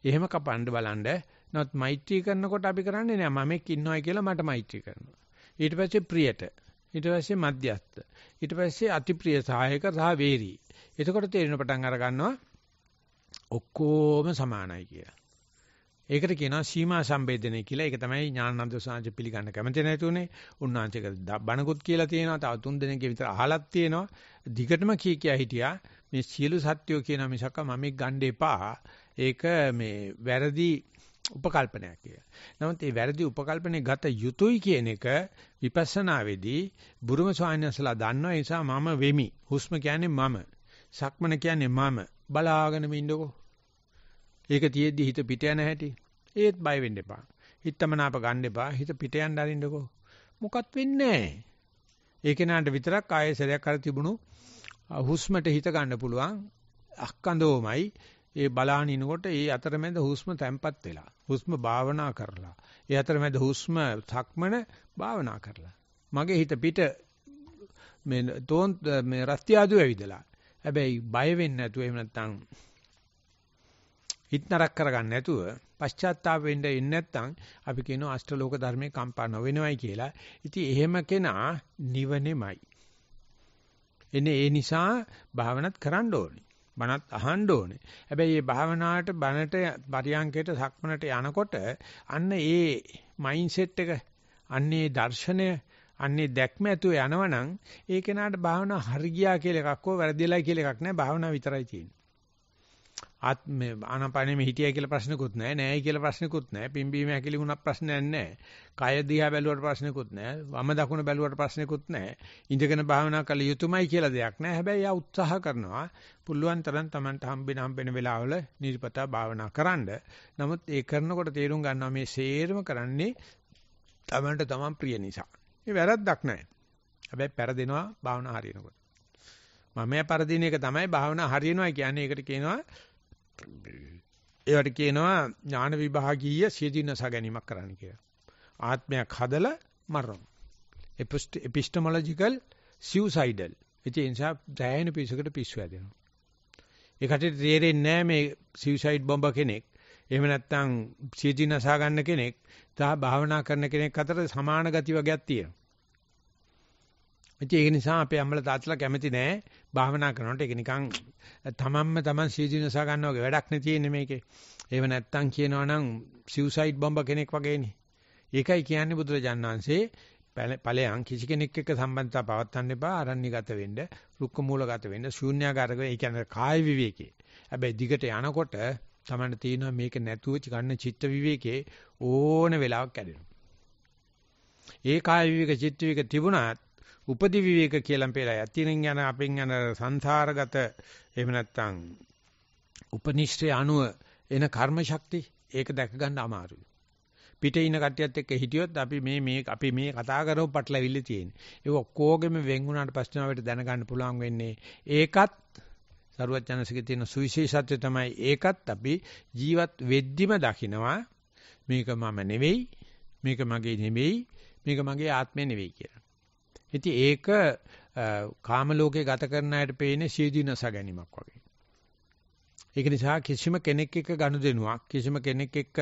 එහෙම කපන්න බලන්න. නමුත් මෛත්‍රී කරනකොට අපි කරන්නේ නෑ මමෙක් ඉන්නවයි කියලා මට මෛත්‍රී කරනවා. ඊට පස්සේ ප්‍රියට. ඊට පස්සේ මධ්‍යස්ත. ඊට පස්සේ අතිප්‍රිය සහායක සහ වේරි. එතකොට තේරෙන පටන් අර ගන්නවා ඔක්කොම සමානයි කියලා. ඒකට කියනවා සීමා සම්බේධනය කියලා. ඒක තමයි ඥානানন্দ සාංශ පිළිගන්න කැමති නැතුනේ. උන්වංශයක බණකුත් කියලා තියෙනවා. තව තුන් දෙනෙක්ගේ විතර අහලක් තියෙනවා. දිගටම කී කියා හිටියා. මේ සියලු සත්‍යෝ කියන මිසක මම ගන්න එපා. ඒක මේ වැරදි උපකල්පනයක් කියලා. නමුත් මේ වැරදි උපකල්පනේ ගත යුතුයි කියන එක විපස්සනාවේදී බුරුම ස්වාමීන්වහන්සලා දන්නවා. ඒ නිසා මම වෙමි. හුස්ම කියන්නේ මම. සක්මන කියන්නේ මම. බලාගෙන ඉන්නකෝ. ඒක තියෙද්දි හිත පිට යන හැටි. ඒත් බය වෙන්න එපා. හිතමනාප ගන්න එපා. හිත පිට යන්න අරින්නකෝ. මොකක් වෙන්නේ නැහැ. ඒ කෙනාට විතරක් ආයේ සරයක් අර තිබුණු හුස්මට හිත ගන්න පුළුවන්. අක්කඳෝමයි ඒ බලානිනකොට ඒ අතරමැද හුස්ම තැම්පත් වෙලා. හුස්ම භාවනා කරලා. ඒ අතරමැද හුස්ම සක්මන භාවනා කරලා. මගේ හිත පිට මේ තෝන් මේ රස්තියාදු ඇවිදලා. හැබැයි බය වෙන්නේ නැතුව එහෙම නැත්නම් හිත නරක කරගන්න නැතුව පශ්චාත්තාප වෙන්න එන්නේ නැත්නම් අපි කියනවා අෂ්ටලෝක ධර්මයේ කම්පා නොවෙනවයි කියලා. ඉතින් එහෙම කෙනා නිවනෙමයි. එනේ ඒ නිසා භාවනාත් කරන්න ඕනේ. බණත් අහන්න ඕනේ. හැබැයි මේ භාවනාවට බණට පරියංකයට සක්මනට යනකොට අන්න ඒ මයින්ඩ්සෙට් එක අන්නේ දර්ශනය අන්නේ දැක්ම ඇතුව යනවනම් ඒ කෙනාට භාවනා හරි ගියා කියලා එකක් හෝ වැරදිලා කියලා එකක් නැහැ භාවනා විතරයි තියෙන්නේ. ආත්ම ආනපනෙම හිටියයි කියලා ප්‍රශ්නකුත් නැහැ නැහැයි කියලා ප්‍රශ්නකුත් නැහැ පිම්බීම හැකිලිුණා ප්‍රශ්නයක් නැහැ කය දිහා බැලුවට ප්‍රශ්නකුත් නැහැ වම දකුණ බැලුවට ප්‍රශ්නකුත් නැහැ ඉඳගෙන භාවනා කළ යුතුමයි කියලා දෙයක් නැහැ හැබැයි යා උත්සාහ කරනවා පුළුවන් තරම් Tamanට හම්බෙන හම්බෙන වෙලාවල නිර්පතා භාවනා කරන්න නමුත් ඒ කරනකොට තේරුම් ගන්නවා මේ සේරම කරන්නේ Tamanට Taman ප්‍රිය නිසා ඒ වැරද්දක් නැහැ හැබැයි පෙරදෙනවා භාවනා හරියනකොට මම පරදින එක තමයි භාවනා හරියනවා කියන්නේ ඒකට කියනවා ඒවට කියනවා ඥාන විභාගීය සියදිනස ගැනීමක් කරන්න කියලා. ආත්මයක් හදලා මරනවා. epistemological suicidal. ඒ නිසා දැයන පිසකට පිස්සු හැදෙනවා. ඒකට තේරෙන්නේ නැහැ මේ suicide bomber කෙනෙක්. එහෙම නැත්නම් සියදිනස ගන්න කෙනෙක් තා භාවනා කරන කෙනෙක් අතර සමාන ගති වර්ගයක් තියෙනවා. ඉතින් ඒක නිසා අපේ අම්මලා තාත්තලා කැමති නෑ භාවනා කරනකොට ඒක නිකන් තමන්ම තමන් සීදීනස ගන්නවා වගේ වැඩක් නේ තියෙන්නේ මේකේ. ඒව නැත්තම් කියනවා නම් සිව්සයිඩ් බම්බ කෙනෙක් වගේනේ. ඒකයි කියන්නේ බුදුරජාණන් වහන්සේ ඵලයන් කිසි කෙනෙක් එක්ක සම්බන්ධතාව පවත්වන්න එපා අරණ්‍යගත වෙන්න රුක්ක මූලගත වෙන්න ශූන්‍යාකාරක ඒ කියන්නේ කාය විවේකේ හැබැයි දිගට යනකොට තමයි තියෙනවා මේක නැතුව ගන්න චිත්ත විවේකේ ඕන වෙලාවක් කැඩෙනවා ඒ කාය විවේක චිත්ත විවේක තිබුණාත් උපදි විවේක කියලා පෙළයි. අතිරින් යන අපෙන් යන සංසාරගත එහෙම නැත්නම් උපනිෂ්ඨේ අණුව එන කර්ම ශක්තිය ඒක දැක ගන්න අමාරුයි. පිටේ ඉන කට්ටියත් එක්ක හිටියොත් අපි මේ මේ අපි මේ කතා කරව පටලවිල්ල තියෙන්නේ. ඒක ඔක්කොගෙම වෙන් වුණාට පස්සේ අපිට දැනගන්න පුළුවන් වෙන්නේ ඒකත් සරුවචනසිකේ තියෙන සුවිශේෂත්වය තමයි ඒකත් අපි ජීවත් වෙද්දිම දකිනවා මේක මම නෙවෙයි මේක මගේ නෙවෙයි මේක මගේ ආත්මය නෙවෙයි කියලා. ඉතින් ඒක කාම ලෝකේ ගත කරන අයට පේන්නේ සීදීනස ගැනීමක් වගේ. ඒක නිසා කිසිම කෙනෙක් එක්ක ගනුදෙනුවක් කිසිම කෙනෙක් එක්ක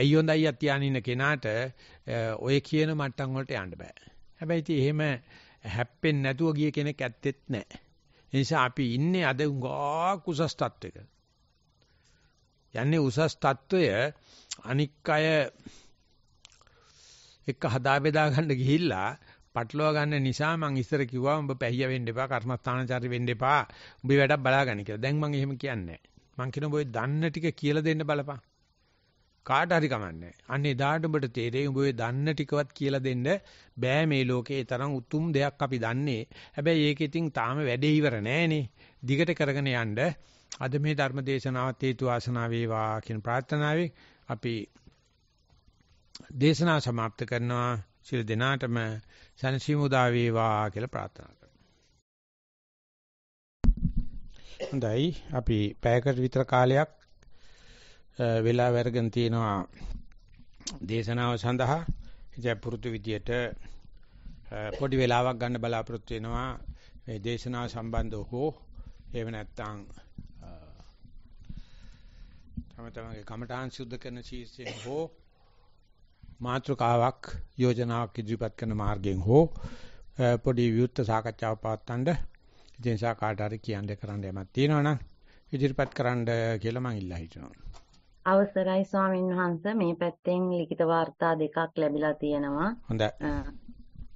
ඇයි හොඳයි අතියාන ඉන්න කෙනාට ඔය කියන මට්ටම් වලට යන්න බෑ. හැබැයි ඉතින් එහෙම හැප්පෙන්නේ නැතුව ගිය කෙනෙක් ඇත්තෙත් නැහැ. ඒ නිසා අපි ඉන්නේ අද උඟා කුසස් තත්වයක. යන්නේ උසස් තත්වය අනික් අය එක්ක හදා බෙදා ගන්න ගිහිල්ලා පටලවා ගන්න නිසා මං ඉස්සර කිව්වා උඹ පැහිය වෙන්න එපා කර්මස්ථානචාරි වෙන්න එපා උඹේ වැඩක් බලාගන්න කියලා. දැන් මං එහෙම කියන්නේ නැහැ. මං කියන උඹ දන්න ටික කියලා දෙන්න බලපන්. කාට හරි කමන්නේ. අන්න එදාට උඹට තේරෙයි උඹ දන්න ටිකවත් කියලා දෙන්න බෑ මේ ලෝකේ තරම් උතුම් දෙයක් අපි දන්නේ. හැබැයි ඒක ඉතින් තාම වැඩේ ඉවර නෑනේ. දිගට කරගෙන යන්න අද මේ ධර්ම දේශනාවත් හේතු ආසනාව වේවා කියන ප්‍රාර්ථනාවෙන් අපි දේශනාව સમાપ્ત කරනවා. සියලු දෙනාටම සනසීම උදා වේවා කියලා ප්‍රාර්ථනා කරනවා. හොඳයි අපි පැයකට විතර කාලයක් වෙලා වර්ගන් තියෙනවා දේශනාව සඳහා. ඉතින් පුරුදු විදියට පොඩි වෙලාවක් ගන්න බලාපොරොත්තු වෙනවා මේ දේශනාව සම්බන්ධව හෝ එහෙම නැත්නම් තම තමන්ගේ කමඨාන් සුද්ධ කරන ශීර්ෂයෙන් හෝ මාතෘකාවක් යෝජනාවක් ඉදිරිපත් කරන මාර්ගයෙන් හෝ පොඩි විවුර්ත සාකච්ඡාවක් පවත්වන්න ඉතින් සා කාට හරි කියන්න කරන්න යමක් තියෙනවා නම් ඉදිරිපත් කරන්න කියලා මම ඉල්ලා හිටිනවා. අවසරයි ස්වාමීන් වහන්ස මේ පැත්තෙන් ලිඛිත වාර්තා දෙකක් ලැබිලා තියෙනවා. හොඳයි.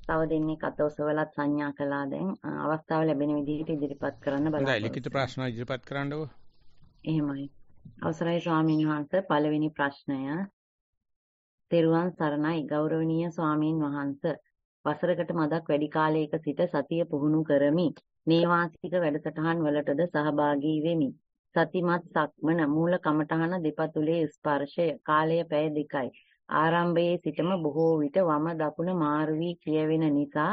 තව දෙන්නේ කතෝසවලත් සංඥා කළා දැන් අවස්ථාව ලැබෙන විදිහට ඉදිරිපත් කරන්න බලන්න. හොඳයි ලිඛිත ප්‍රශ්න ඉදිරිපත් කරන්නකෝ. එහෙමයි. අවසරයි ස්වාමීන් වහන්ස පළවෙනි ප්‍රශ්නය තෙරුවන් සරණයි ගෞරවනීය ස්වාමීන් වහන්ස වසරකට මදක් වැඩි කාලයක සිට සතිය පුහුණු කරමි නේවාසික වැඩසටහන් වලටද සහභාගී වෙමි සතිමත් සක්මන මූල කමඨහන දෙපතුලේ ස්පර්ශය කාලය පැය දෙකයි ආරම්භයේ සිටම බොහෝ විට වම දකුණ මාරු වී කියවෙන නිසා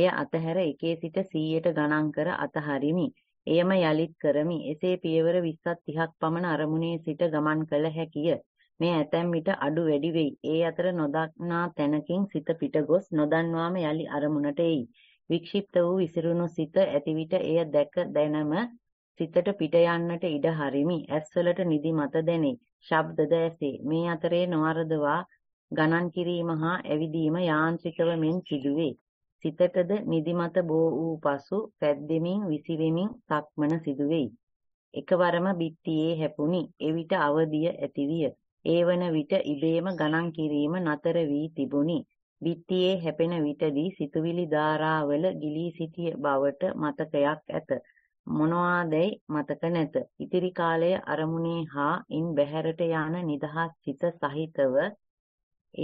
එය අතහැර එකේ සිට 100ට ගණන් කර අතහරිමි එයම යලිත් කරමි එසේ පියවර 20ක් 30ක් පමණ අරමුණේ සිට ගමන් කළ හැකිය මෙය ඇතැම් විට අඩු වැඩි වෙයි. ඒ අතර නොදක්නා තැනකින් සිත පිටගොස් නොදන්වාම යලි අරමුණට එයි. වික්ෂිප්ත වූ විසිරුණු සිත ඇති විට එය දැක දැනම සිතට පිට යන්නට ඉඩ හරිමි. ඇස්වලට නිදිමත දැනේ. ශබ්දද ඇසේ. මේ අතරේ නොවරදවා ගණන් කිරීම හා ඇවිදීම යාන්ත්‍රිකව මෙන් සිදුවේ. සිතටද නිදිමත බෝ වූ පසු පැද්දෙමින් විසිවෙමින් සක්මන සිදුවේ. එකවරම බිත්තියේ හැපුණි. එවිට අවදිය ඇතිවිය. ඒ වන විට ඉබේම ගණන් කිරීම නතර වී තිබුණි. බිත්තියේ හැපෙන විටදී සිතුවිලි ධාරාවල ගිලී සිටිය බවට මතකයක් ඇත. මොනවාදැයි මතක නැත. ඉතිරි කාලය අරමුණේ හා ඉන් බැහැරට යන නිදහස් සිත සහිතව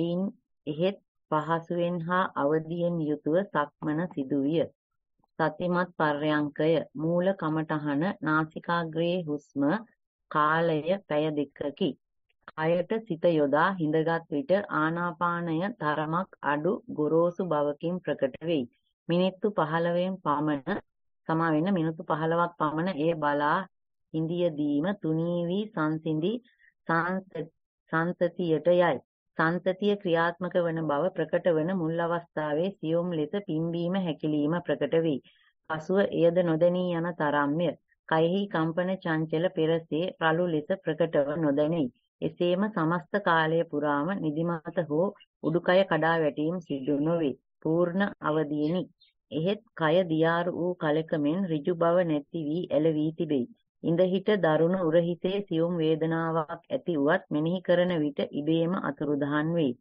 එයින් එහෙත් පහසුවෙන් හා අවදියෙන් යුතුව සක්මන සිදුවිය. සතිමත් පර්යංකය මූල කමඨහන නාසිකාග්‍රයේ හුස්ම කාලය පැය දෙකකි. කයට සිත යොදා හිඳගත් විට ආනාපානය තරමක් අඩු ගොරෝසු බවකින් ප්‍රකට වෙයි. මිනිත්තු 15න් පමණ සමා වෙන මිනිත්තු 15ක් පමණ එය බලා හිඳියදීම තුනී වී සංසිඳි සංසතියට යයි. සංතතිය ක්‍රියාත්මක වන බව ප්‍රකට වන මුල් අවස්ථාවේ සියුම් ලෙස පිම්බීම හැකිලිම ප්‍රකට වෙයි. පසුව එයද නොදැනී යන තරම්ය. කයෙහි කම්පන චංචල පෙරසේ රළු ලෙස ප්‍රකටව නොදැනෙයි. එසේම සමස්ත කාලය පුරාම නිදිමත හෝ උඩුකය කඩා වැටීම් සිදු නොවේ. පූර්ණ අවදියෙනි. එහෙත් කය දියාරු වූ කලක මෙන් ඍජු බව නැති වී එළවී තිබෙයි. ඉඳහිට දරුණු උරහිසේ සියුම් වේදනාවක් ඇති වුවත් මෙනෙහි කරන විට ඉබේම අතුරුදහන් වෙයි.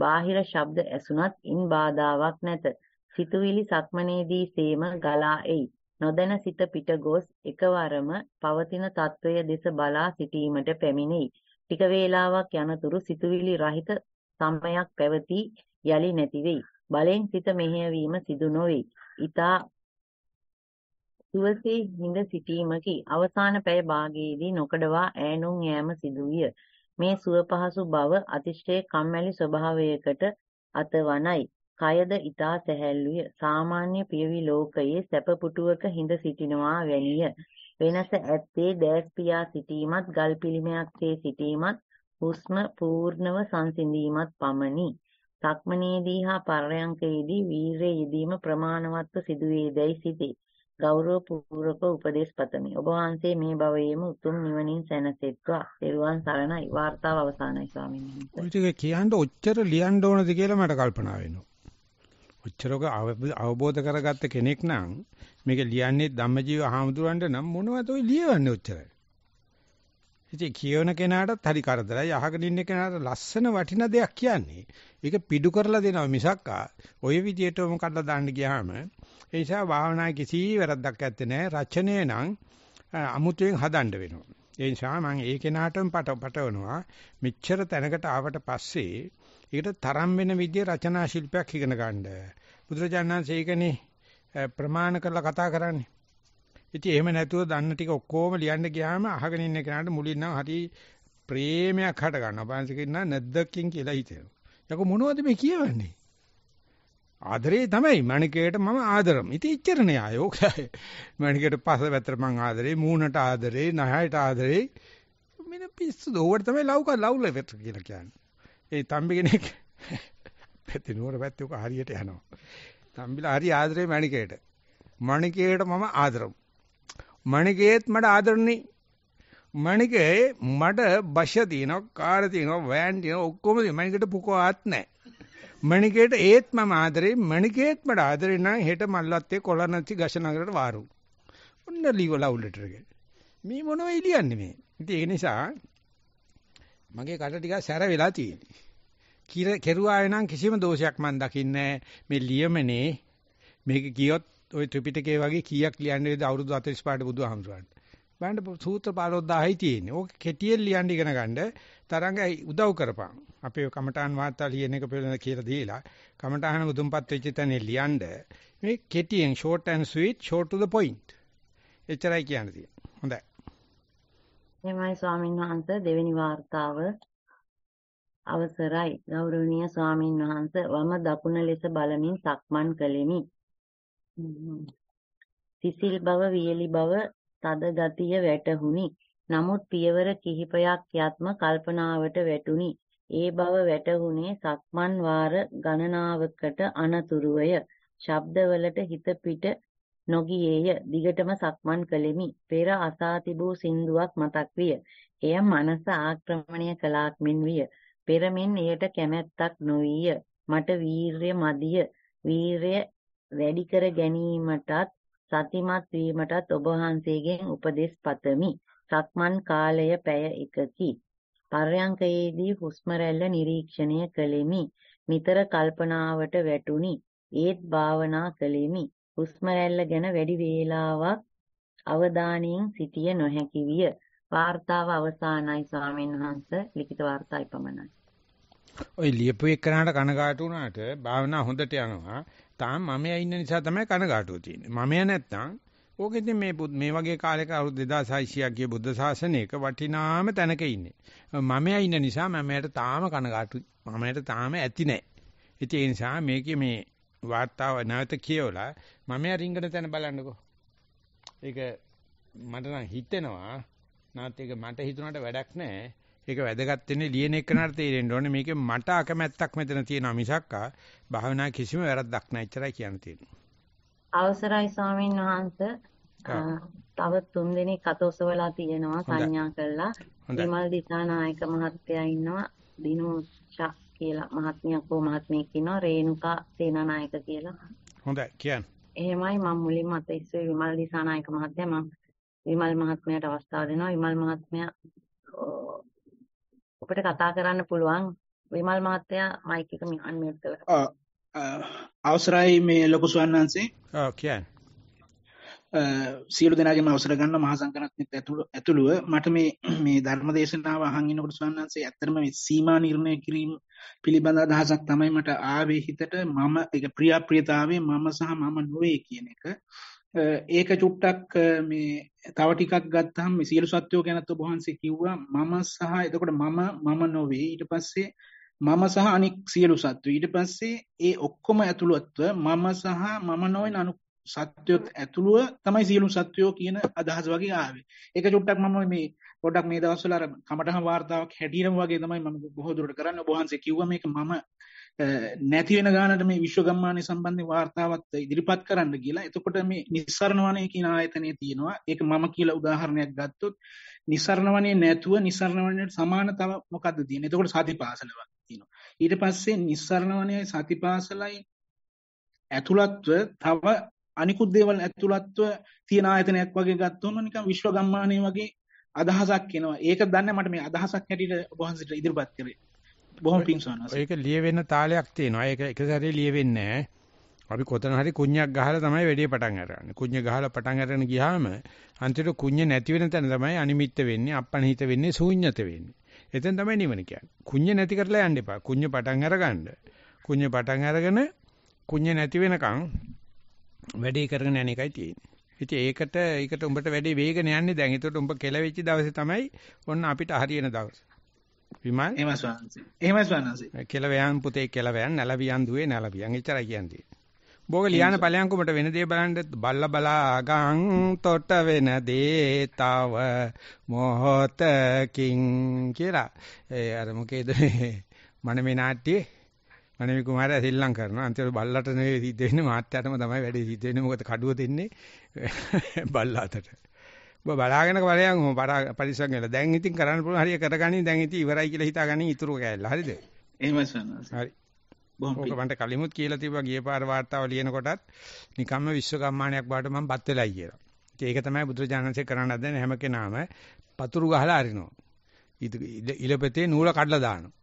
බාහිර ශබ්ද ඇසුණත් ඉන් බාධාවක් නැත. සිතුවිලි සක්මනේදී සේම ගලා එයි. නොදැන සිත පිට ගොස් එකවරම පවතින తත්වය දෙස බලා සිටීමට පැමිණෙයි. ටික වේලාවක් යනතුරු සිතුවිලි රහිත සමයක් පැවති යලි නැති වෙයි. බලෙන් සිත මෙහෙයවීම සිදු නොවේ. ඊතා සුවසේ හිඳ සිටීමකි. අවසාන පැය භාගයේදී නොකඩවා ඈනුම් යෑම සිදුවිය. මේ සුව පහසු බව අතිශය කම්මැලි ස්වභාවයකට අතවනයි. කයද ඊතා සැහැල්ලුය. සාමාන්‍ය පියවි ලෝකයේ සැප පුටුවක හිඳ සිටිනවා වැනිය. වෙනස ඇත්තේ දෑත් පියා සිටීමත් ගල් පිළිමයක් සේ සිටීමත් හුස්ම පූර්ණව සංසිඳීමත් පමණි. සක්මනේදී හා පරයන්කේදී වීරයේ යෙදීම ප්‍රමාණවත්ව සිදුවේදයි සිටේ. ගෞරව පූර්වක උපදේශ පතමි. ඔබ වහන්සේ මේ භවයේම උතුම් නිවනින් සැනසෙත්වා. ත්වන් සරණයි. වார்த்தාව අවසానයි ස්වාමීන් වහන්සේ. ඔය ටික කියන්න ඔච්චර ලියන්න ඕනද කියලා මට කල්පනා වෙනවා. ඔච්චරක අවබෝධ කරගත්ත කෙනෙක් නම් මේක ලියන්නේ ධම්මජීව හාමුදුරන්ට නම් මොනවද ඔය ලියවන්නේ ඔච්චරයි. ඉතින් කියවන කෙනාටත් හරි කරදරයි අහගෙන ඉන්න කෙනාට ලස්සන වටිනා දෙයක් කියන්නේ. ඒක පිඩු කරලා දෙනවා මිසක් ඔය විදියටම කඩලා දාන්න ගියාම ඒ නිසා භාවනාවේ කිසි වැරද්දක් ඇත්තේ නැහැ. රචනය නම් අමුතුවෙන් හදන්න වෙනවා. ඒ නිසා මම ඒ කෙනාටම පටවනවා. මෙච්චර තැනකට ආවට පස්සේ ඒකට තරම් වෙන විදිහේ රචනා ශිල්පයක් ඉගෙන ගන්න. බුදුරජාණන්සේ ඒකනේ ප්‍රමාණ කරලා කතා කරන්නේ. ඉතින් එහෙම නැතුව දන්න ටික ඔක්කොම ලියන්න ගියාම අහගෙන ඉන්න කෙනාට මුලින්ම හරි ප්‍රේමයක් හට ගන්නවා. පාන්සික ඉන්න නැද්දකින් කියලා හිතෙනවා. යකෝ මොනවද මේ කියවන්නේ? ආදරේ තමයි මණිකේට මම ආදරම්. ඉතින් ඉච්චරනේ ආයෝක. මණිකේට පස වැතර මං ආදරේ, මූණට ආදරේ, නහයට ආදරේ. මෙන්න පිස්සුද. ඕවට තමයි ලව් ලව් ලෙවට් කියලා කියන්නේ. ඒ තම්බි කෙනෙක් පැත්තේ නුවර පැත්තේ උක හරියට යනවා. තම්බිලා හරි ආදරේ මණිකේට. මණිකේට මම ආදරමු. මණිකේත් මට ආදරණි. මණිකේ මට බෂ දිනව, කාර දිනව, වෑන් දිනව ඔක්කොම මණිකට පුකවත් නැහැ. මණිකේට ඒත් මම ආදරේ මණිකේත් මට ආදරේ නම් හෙට මල්ලත්තේ කොළනසි ගශනගරට වාරු. ඔන්න ලිවලා උල්ලට මේ මොනවයි ලියන්නේ මේ. ඉතින් ඒ නිසා මගේ කට ටිකක් සැර වෙලා තියෙන්නේ. කෙරුවාය නම් කිසිම දෝෂයක් මම දකින්නේ මේ ලියමනේ මේක කියොත් ওই ත්‍රිපිටකේ වගේ කීයක් ලියන්නේ වේද අවුරුදු 45ට බුදුහාමුදුරන්ට. බලන්න සූත්‍ර 15000යි තියෙන්නේ. ඕක කෙටියෙන් ලියන්න ඉගෙන ගන්න තරංගයි උදව් කරපන්. අපේ කමඨාන් වාර්තා ලියන එක පිළිබඳ කියලා දීලා කමඨාන මුදුන්පත් වෙච්ච තැනේ ලියන්න මේ කෙටියෙන් short and sweet short to the point. එච්චරයි කියන්න තියෙන්නේ. එමයි ස්වාමින් වහන්සේ දෙවෙනි වார்த்தාව අවසරයි ගෞරවනීය ස්වාමින් වහන්සේ වම දකුණ ලෙස බලමින් සක්මන් කළෙමි. සිසිල් බව වියලි බව තද ගතිය වැටහුණි. නමුත් පියවර කිහිපයක් යත්ම කල්පනාවට වැටුණි. ඒ බව වැටහුණේ සක්මන් වාර ගණනාවකට අනතුරුය. ශබ්දවලට හිත පිට නොගියේය. දිගටම සක්මන් කළෙමි. පෙර අසා තිබූ සින්දුවක් මතක් විය. එය මනස ආක්‍රමණය කළාක් මෙන් විය. පෙර මෙන් එයට කැමැත්තක් නොවිය. මට වීරය මදිය. වීරය වැඩි කර ගැනීමටත් සතිමත් වීමටත් ඔබ වහන්සේගෙන් උපදෙස් පතමි. සක්මන් කාලය පැය 1කි. පර්යංකයේදී හුස්ම රැල්ල නිරීක්ෂණය කළෙමි. නිතර කල්පනාවට වැටුනි. ඒත් භාවනා කළෙමි. හුස්ම රැල්ල ගැන වැඩි වේලාවක් අවධානයෙන් සිටිය නොහැකි විය. වාර්තාව අවසానයි ස්වාමීන් වහන්සේ ලිඛිත වාර්තායි පමණයි. ඔය ලියපු එකනට කනගාටු වුණාට භාවනා හොඳට යනවා. තාම මමයා ඉන්න නිසා තමයි කනගාටුව තියෙන්නේ. මමයා නැත්තම් ඕකෙදී මේ මේ වගේ කාලයක අවුරුදු 2600ක් ගිය බුද්ධ ශාසනයක වටිනාම තැනක ඉන්නේ. මමයා ඉන්න නිසා මමයට තාම කනගාටුයි. මමයට තාම ඇති නැහැ. ඉතින් ඒ නිසා මේකේ මේ වාතාව නැවත කියවලා මම රින්ගන තැන බලන්නකෝ. ඒක මට නම් හිතෙනවා නාත් ඒක මට හිතුණාට වැඩක් නැහැ. ඒක වැදගත් වෙන්නේ ලියන එකනට තේරෙන්න ඕනේ මේකේ මට අකමැත්තක් මෙතන තියෙනවා මිසක්කා භාවනා කිසිම වැරද්දක් නැහැ එච්චරයි කියන්න තියෙන්නේ. අවසරයි ස්වාමීන් වහන්සේ. තව තුන් දිනක් අතෝසවලා තියෙනවා සංඥා කළා. විමල් දිසානායක මහත්තයා ඉන්නවා. දිනෝ කියලා මහත්මියක් මහත්මිය කියනවා රේණුකා සේනානායක කියලා. හොඳයි කියන්න. එහෙමයි මම මුලින්ම අත ඉස්සෙ විමල් දිසානායක මහත්මයා මම විමල් මහත්මයාට අවස්ථාව දෙනවා. විමල් මහත්මයා ඔබට කතා කරන්න පුළුවන්. විමල් මහත්තයා මයික් එක අන්මියුට් කරලා. අවසරයි මේ ලොකු ස්වාමීන් වහන්සේ. ඔව් කියන්න. සියලු දෙනාගේම අවසර ගන්න මහා සංඝරත්නයත් ඇතුළුව මට මේ මේ ධර්ම දේශනාව අහන් ඉන්නකොට සවන්හන්සේ ඇත්තටම මේ සීමා නිර්ණය කිරීම පිළිබඳ අදහසක් තමයි මට ආවේ හිතට මම ඒක ප්‍රියාප්‍රියතාවයේ මම සහ මම නොවේ කියන එක ඒක චුට්ටක් මේ තව ටිකක් ගත්තහම මේ සියලු සත්වෝ ගැනත් ඔබ වහන්සේ කිව්වා මම සහ එතකොට මම මම නොවේ ඊට පස්සේ මම සහ අනික් සියලු සත්ව ඊට පස්සේ ඒ ඔක්කොම ඇතුළත්ව මම සහ මම නොවන සත්‍යොත් ඇතුළුව තමයි සියලු සත්‍යෝ කියන අදහස වගේ ආවේ. ඒක චුට්ටක් මම මේ පොඩ්ඩක් මේ දවස්වල අර කමටහන් වාර්තාවක් හැටියම වගේ තමයි මම බොහෝ දුරට කරන්නේ. ඔබ වහන්සේ කිව්වා මේක මම නැති වෙන ගානට මේ විශ්ව ගම්මානයේ සම්බන්ධ වාර්තාවත් ඉදිරිපත් කරන්න කියලා. එතකොට මේ නිස්සරණ වනයේ කියන ආයතනයේ තියෙනවා. ඒක මම කියලා උදාහරණයක් ගත්තොත් නිස්සරණ වනයේ නැතුව නිස්සරණ වනයේ සමාන තව මොකද්ද තියෙන්නේ? එතකොට සතිපාසල වගේ තියෙනවා. ඊට පස්සේ නිස්සරණ වනයේ සතිපාසලයි ඇතුළත්ව තව අනිකුත් දේවල් ඇතුළත්ව තියෙන ආයතනයක් වගේ ගත්තොත් නිකන් විශ්ව ගම්මානය වගේ අදහසක් එනවා. ඒක දන්නේ මට මේ අදහසක් හැටියට ඔබහන්සිට ඉදිරිපත් කරේ. බොහොම පිං සෝනස්. ඒක ලියවෙන තාලයක් තියෙනවා. ඒක එක සැරේ ලියවෙන්නේ නැහැ. අපි කොතන හරි කුණ්‍යක් ගහලා තමයි වැඩේ පටන් අරගන්නේ. කුණ්‍ය ගහලා පටන් අරගෙන ගියාම අන්තිමට කුණ්‍ය නැති වෙන තැන තමයි අනිමිත්ත වෙන්නේ, අපණහිත වෙන්නේ, ශූන්‍යත වෙන්නේ. එතෙන් තමයි නිවන කියන්නේ. කුණ්‍ය නැති කරලා යන්න එපා. කුණ්‍ය පටන් අරගන්න. කුණ්‍ය පටන් අරගෙන කුණ්‍ය නැති වෙනකන් වැඩේ කරගෙන යන එකයි තියෙන්නේ. ඉතින් ඒකට ඒකට උඹට වැඩේ වේගන යන්නේ දැන්. ඒකට උඹ කෙලවෙච්ච දවසේ තමයි ඔන්න අපිට හරියන දවස. විමල් එහෙම ස්වාමීන් එහෙම ස්වාමීන් කෙලවයන් පුතේ කෙලවයන් නැලවියන් දුවේ නැලවියන් එච්චරයි කියන්නේ. බෝග ලියන පළයන්කුමට වෙන දේ බලන්න බල්ල බලාගන් තොට වෙන දේ තව මොහොතකින් කියලා ඒ අර මොකේද මනමේ නාට්‍යයේ මනමේ කුමාරයා සෙල්ලම් කරනවා. අන්තිමට බල්ලට නෙවෙයි සිද්ධ වෙන්නේ මාත්‍යාටම තමයි වැඩේ සිද්ධ වෙන්නේ. මොකද කඩුව දෙන්නේ බල්ලාටට. ඔබ බලාගෙන බලයන් පරිස්සම් වෙලා. දැන් ඉතින් කරන්න පුළුවන් හරිය කරගනින්. දැන් ඉතින් ඉවරයි කියලා හිතාගනින් ඉතුරු කෑල්ල. හරිද? එහෙමයි සන්නස. හරි. ඕක මන්ට කලිමුත් කියලා තිබ්බා ගිය පාර වார்த்தාව ලියනකොටත් නිකම්ම විශ්වකම්මාණයක් බවට මම බත් වෙලා කියලා. ඒක තමයි බුදුරජාණන්සේ කරන්න හදන්නේ හැම කෙනාම පතුරු ගහලා අරිනවා. ඉලපතේ නූල කඩලා දානවා.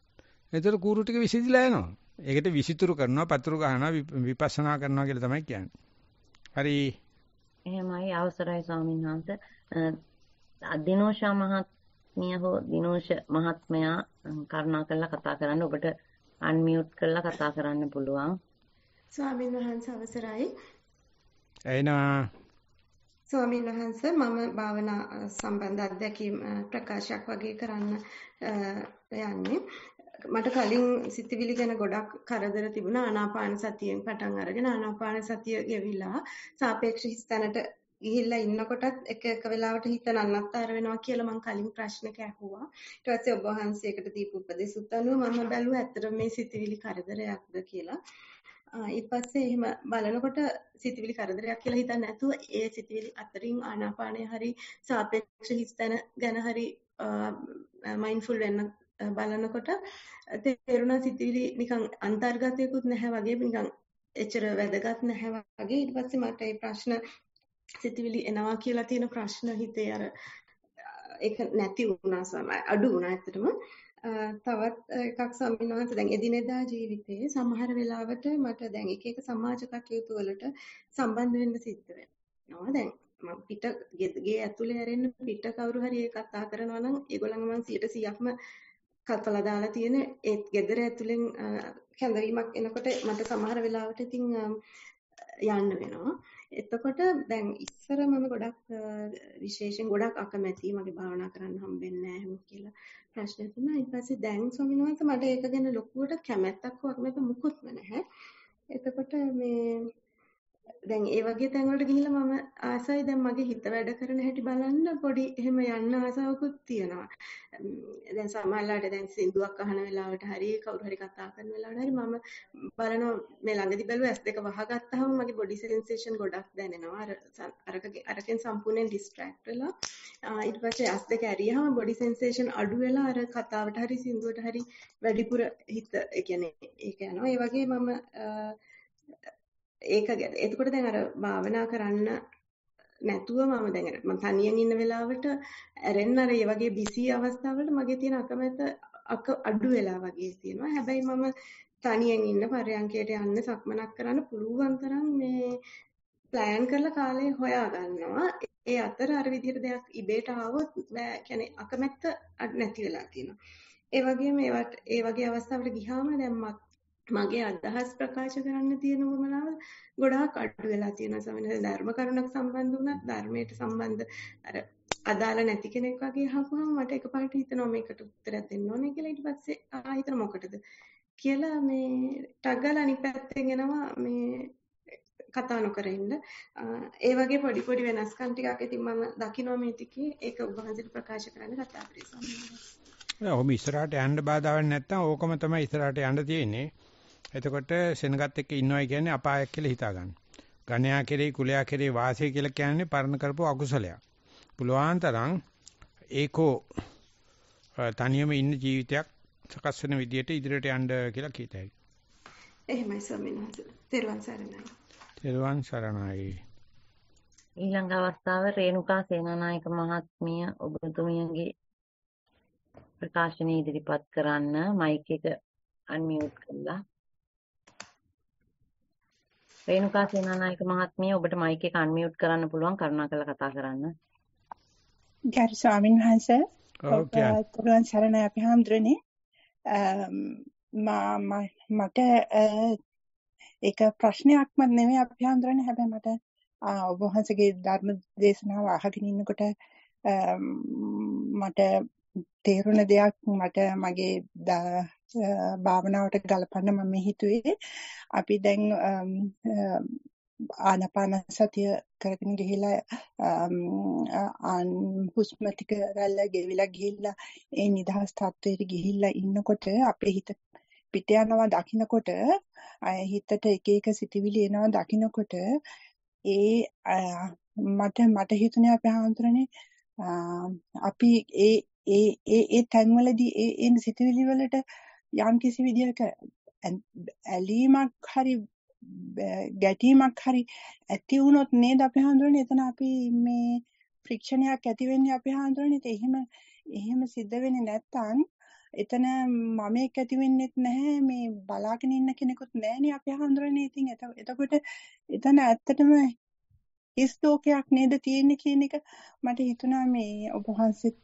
එතකොට කූරු ටික විසිදිලා යනවා. ඒකට විසිතුරු කරනවා, පතුරු ගන්නවා, විපස්සනා කරනවා කියලා තමයි කියන්නේ. හරි. එහෙමයි අවසරයි ස්වාමීන් වහන්සේ. දිනෝෂා මහත්මිය හෝ දිනෝෂ මහත්මයා කරුණාකරලා කතා කරන්න ඔබට අන්මියුට් කරලා කතා කරන්න පුළුවන්. ස්වාමීන් වහන්සේ අවසරයි. එනවා. ස්වාමීන් වහන්ස මම භාවනා සම්බන්ධ අත්දැකීම් ප්‍රකාශයක් වගේ කරන්න යන්නේ මට කලින් සිතවිලි ගැන ගොඩක් කරදර තිබුණා ආනාපාන සතියෙන් පටන් අරගෙන ආනාපාන සතිය ගෙවිලා සාපේක්ෂ හිස්තැනට ගිහිල්ලා ඉන්නකොටත් එක එක වෙලාවට හිත නන්නත්තර වෙනවා කියලා මම කලින් ප්‍රශ්නක ඇහුවා. ඊට පස්සේ ඔබ වහන්සේකට දීපු උපදෙස් උතනුව මම බැලුවා ඇත්තටම මේ සිතවිලි කරදරයක්ද කියලා. ඊට පස්සේ එහෙම බලනකොට සිතවිලි කරදරයක් කියලා හිතන්නේ නැතුව ඒ සිතවිලි අතරින් ආනාපානය හරි සාපේක්ෂ හිස්තන ගැන හරි මයින්ඩ්ෆුල් වෙන්න බලනකොට තේරුණා සිතිවිලි නිකන් අන්තර්ගතයකුත් නැහැ වගේ නිකන් එච්චර වැදගත් නැහැ වගේ ඊට පස්සේ මට මේ ප්‍රශ්න සිතිවිලි එනවා කියලා තියෙන ප්‍රශ්න හිතේ අර ඒක නැති වුණා සමහර අඩු වුණා ඇත්තටම තවත් එකක් ස්වාමීන් වහන්සේ දැන් එදිනෙදා ජීවිතයේ සමහර වෙලාවට මට දැන් එක එක සමාජ කටයුතු වලට සම්බන්ධ වෙන්න සිද්ධ වෙනවා දැන් මම පිට ගේ ඇතුලේ හැරෙන්න පිට කවුරු හරි කතා කරනවා නම් ඒගොල්ලන්ව මම 100%ක්ම කපලා දාලා තියෙන ඒත් ගෙදර ඇතුලෙන් කැඳවීමක් එනකොට මට සමහර වෙලාවට ඉතින් යන්න වෙනවා. එතකොට දැන් ඉස්සර මම ගොඩක් විශේෂයෙන් ගොඩක් අකමැති මගේ භාවනා කරන්න හම්බෙන්නේ නැහැ හැම කියලා ප්‍රශ්න තිබුණා. ඊට පස්සේ දැන් ස්වාමීන් වහන්සේ මට ඒක ගැන ලොකුවට කැමැත්තක් හොක් නැත මුකුත්ම නැහැ. එතකොට මේ දැන් ඒ වගේ තැන්වලට ගිහිල්ලා මම ආසයි දැන් මගේ හිත වැඩ කරන හැටි බලන්න පොඩි එහෙම යන්න ආසාවකුත් තියෙනවා. දැන් සමහරලාට දැන් සින්දුවක් අහන වෙලාවට හරි කවුරු හරි කතා කරන වෙලාවට හරි මම බලන මේ ළඟදි බැලුවා S2 වහගත්තාම මගේ බොඩි සෙන්සේෂන් ගොඩක් දැනෙනවා. අර අරක අරකෙන් සම්පූර්ණයෙන් ඩිස්ට්‍රැක්ට් වෙලා ඊට පස්සේ S2 ඇරියාම බොඩි සෙන්සේෂන් අඩු වෙලා අර කතාවට හරි සින්දුවට හරි වැඩිපුර හිත ඒ කියන්නේ ඒක යනවා. ඒ වගේ මම ඒක එතකොට දැන් අර භාවනා කරන්න නැතුව මම දැන් මම තනියෙන් ඉන්න වෙලාවට ඇරෙන්න අර ඒ වගේ බිසි අවස්ථාවලට මගේ තියෙන අකමැත අක අඩු වෙලා වගේ තියෙනවා. හැබැයි මම තනියෙන් ඉන්න පරයන්කයට යන්න සක්මනක් කරන්න පුළුවන් තරම් මේ ප්ලෑන් කරලා කාලේ හොයා ගන්නවා. ඒ අතර අර විදිහට දෙයක් ඉබේට ආවොත් බෑ කියන්නේ අකමැත්ත නැති වෙලා තියෙනවා. ඒ වගේම ඒවට ඒ වගේ අවස්ථාවකට ගියාම දැන් මත් මගේ අදහස් ප්‍රකාශ කරන්න තියෙන උවමනාව ගොඩාක් අඩු වෙලා තියෙනවා ස්වාමීන් වහන්සේ ධර්ම කරුණක් සම්බන්ධ වුණත් ධර්මයට සම්බන්ධ අර අදාළ නැති කෙනෙක් වගේ අහපුවම මට එකපාරට හිතෙනවා මේකට උත්තරයක් දෙන්න ඕනේ කියලා ඊට පස්සේ ආ හිතන මොකටද කියලා මේ ටගල් අනිත් පැත්තෙන් එනවා මේ කතා නොකර ඉන්න ඒ වගේ පොඩි පොඩි වෙනස්කම් ටිකක් ඉතින් මම දකිනවා මේ ටිකේ ඒක ඔබ වහන්සේට ප්‍රකාශ කරන්න කතා කරේ ස්වාමීන් වහන්සේ. ඔව් ඉස්සරහට යන්න බාධා වෙන්නේ නැත්නම් ඕකම තමයි ඉස්සරහට යන්න තියෙන්නේ. එතකොට සෙනගත් එක්ක ඉන්නවා කියන්නේ අපායක් කියලා හිතා ගන්න. ගණයා කෙරේ කුලයා කෙරේ වාසය කියලා කියන්නේ පරණ කරපු අකුසලයක්. පුලුවන් තරම් ඒකෝ තනියම ඉන්න ජීවිතයක් සකස් වෙන විදියට ඉදිරියට යන්න කියලා කීත හැකියි. එහෙමයි ස්වාමීන් වහන්සේ. තෙරුවන් සරණයි. තෙරුවන් සරණයි. ඊළඟ අවස්ථාව රේණුකා සේනානායක මහත්මිය ඔබතුමියගේ ප්‍රකාශනය ඉදිරිපත් කරන්න මයික් එක අන්මියුට් කළා. රේණුකා සේනානායක මහත්මිය ඔබට මයික් එක අන්මියුට් කරන්න පුළුවන් කරුණාකරලා කතා කරන්න. ගරු ස්වාමීන් වහන්සේ ඔබතුමන් සරණයි අපි හම්දුනේ. මා මට ඒක ප්‍රශ්නයක්ම නෙමෙයි අපි හම්දුනේ හැබැයි මට ඔබ වහන්සේගේ ධර්ම දේශනාව අහගෙන ඉන්නකොට මට තේරුණ දෙයක් මට මගේ භාවනාවට ගලපන්න මම හිතුවේ අපි දැන් ආනාපාන සතිය කරගෙන ගිහිලා ආන් හුස්ම ටික රැල්ල ගෙවිලා ගිහිල්ලා ඒ නිදහස් තත්වයට ගිහිල්ලා ඉන්නකොට අපේ හිත පිට යනවා දකින්නකොට අය හිතට එක එක සිතිවිලි එනවා දකින්නකොට ඒ මට මට හිතුනේ අපේ හාමුදුරනේ අපි ඒ ඒ ඒ ඒ තැන්වලදී ඒ ඒ සිතිවිලි වලට යම් කිසි විදියක ඇලීමක් හරි ගැටීමක් හරි ඇති වුණොත් නේද අපි හඳුනන්නේ එතන අපි මේ ෆ්‍රික්ෂනයක් ඇති වෙන්නේ අපි හඳුනන්නේ ඒ එහෙම එහෙම සිද්ධ වෙන්නේ නැත්තම් එතන මම එක් ඇති වෙන්නෙත් නැහැ මේ බලාගෙන ඉන්න කෙනෙකුත් නැහනේ අපි හඳුරන්නේ ඉතින් එතකොට එතන ඇත්තටම හිස් ලෝකයක් නේද තියෙන්නේ කියන එක මට හිතුණා මේ ඔබ වහන්සේත්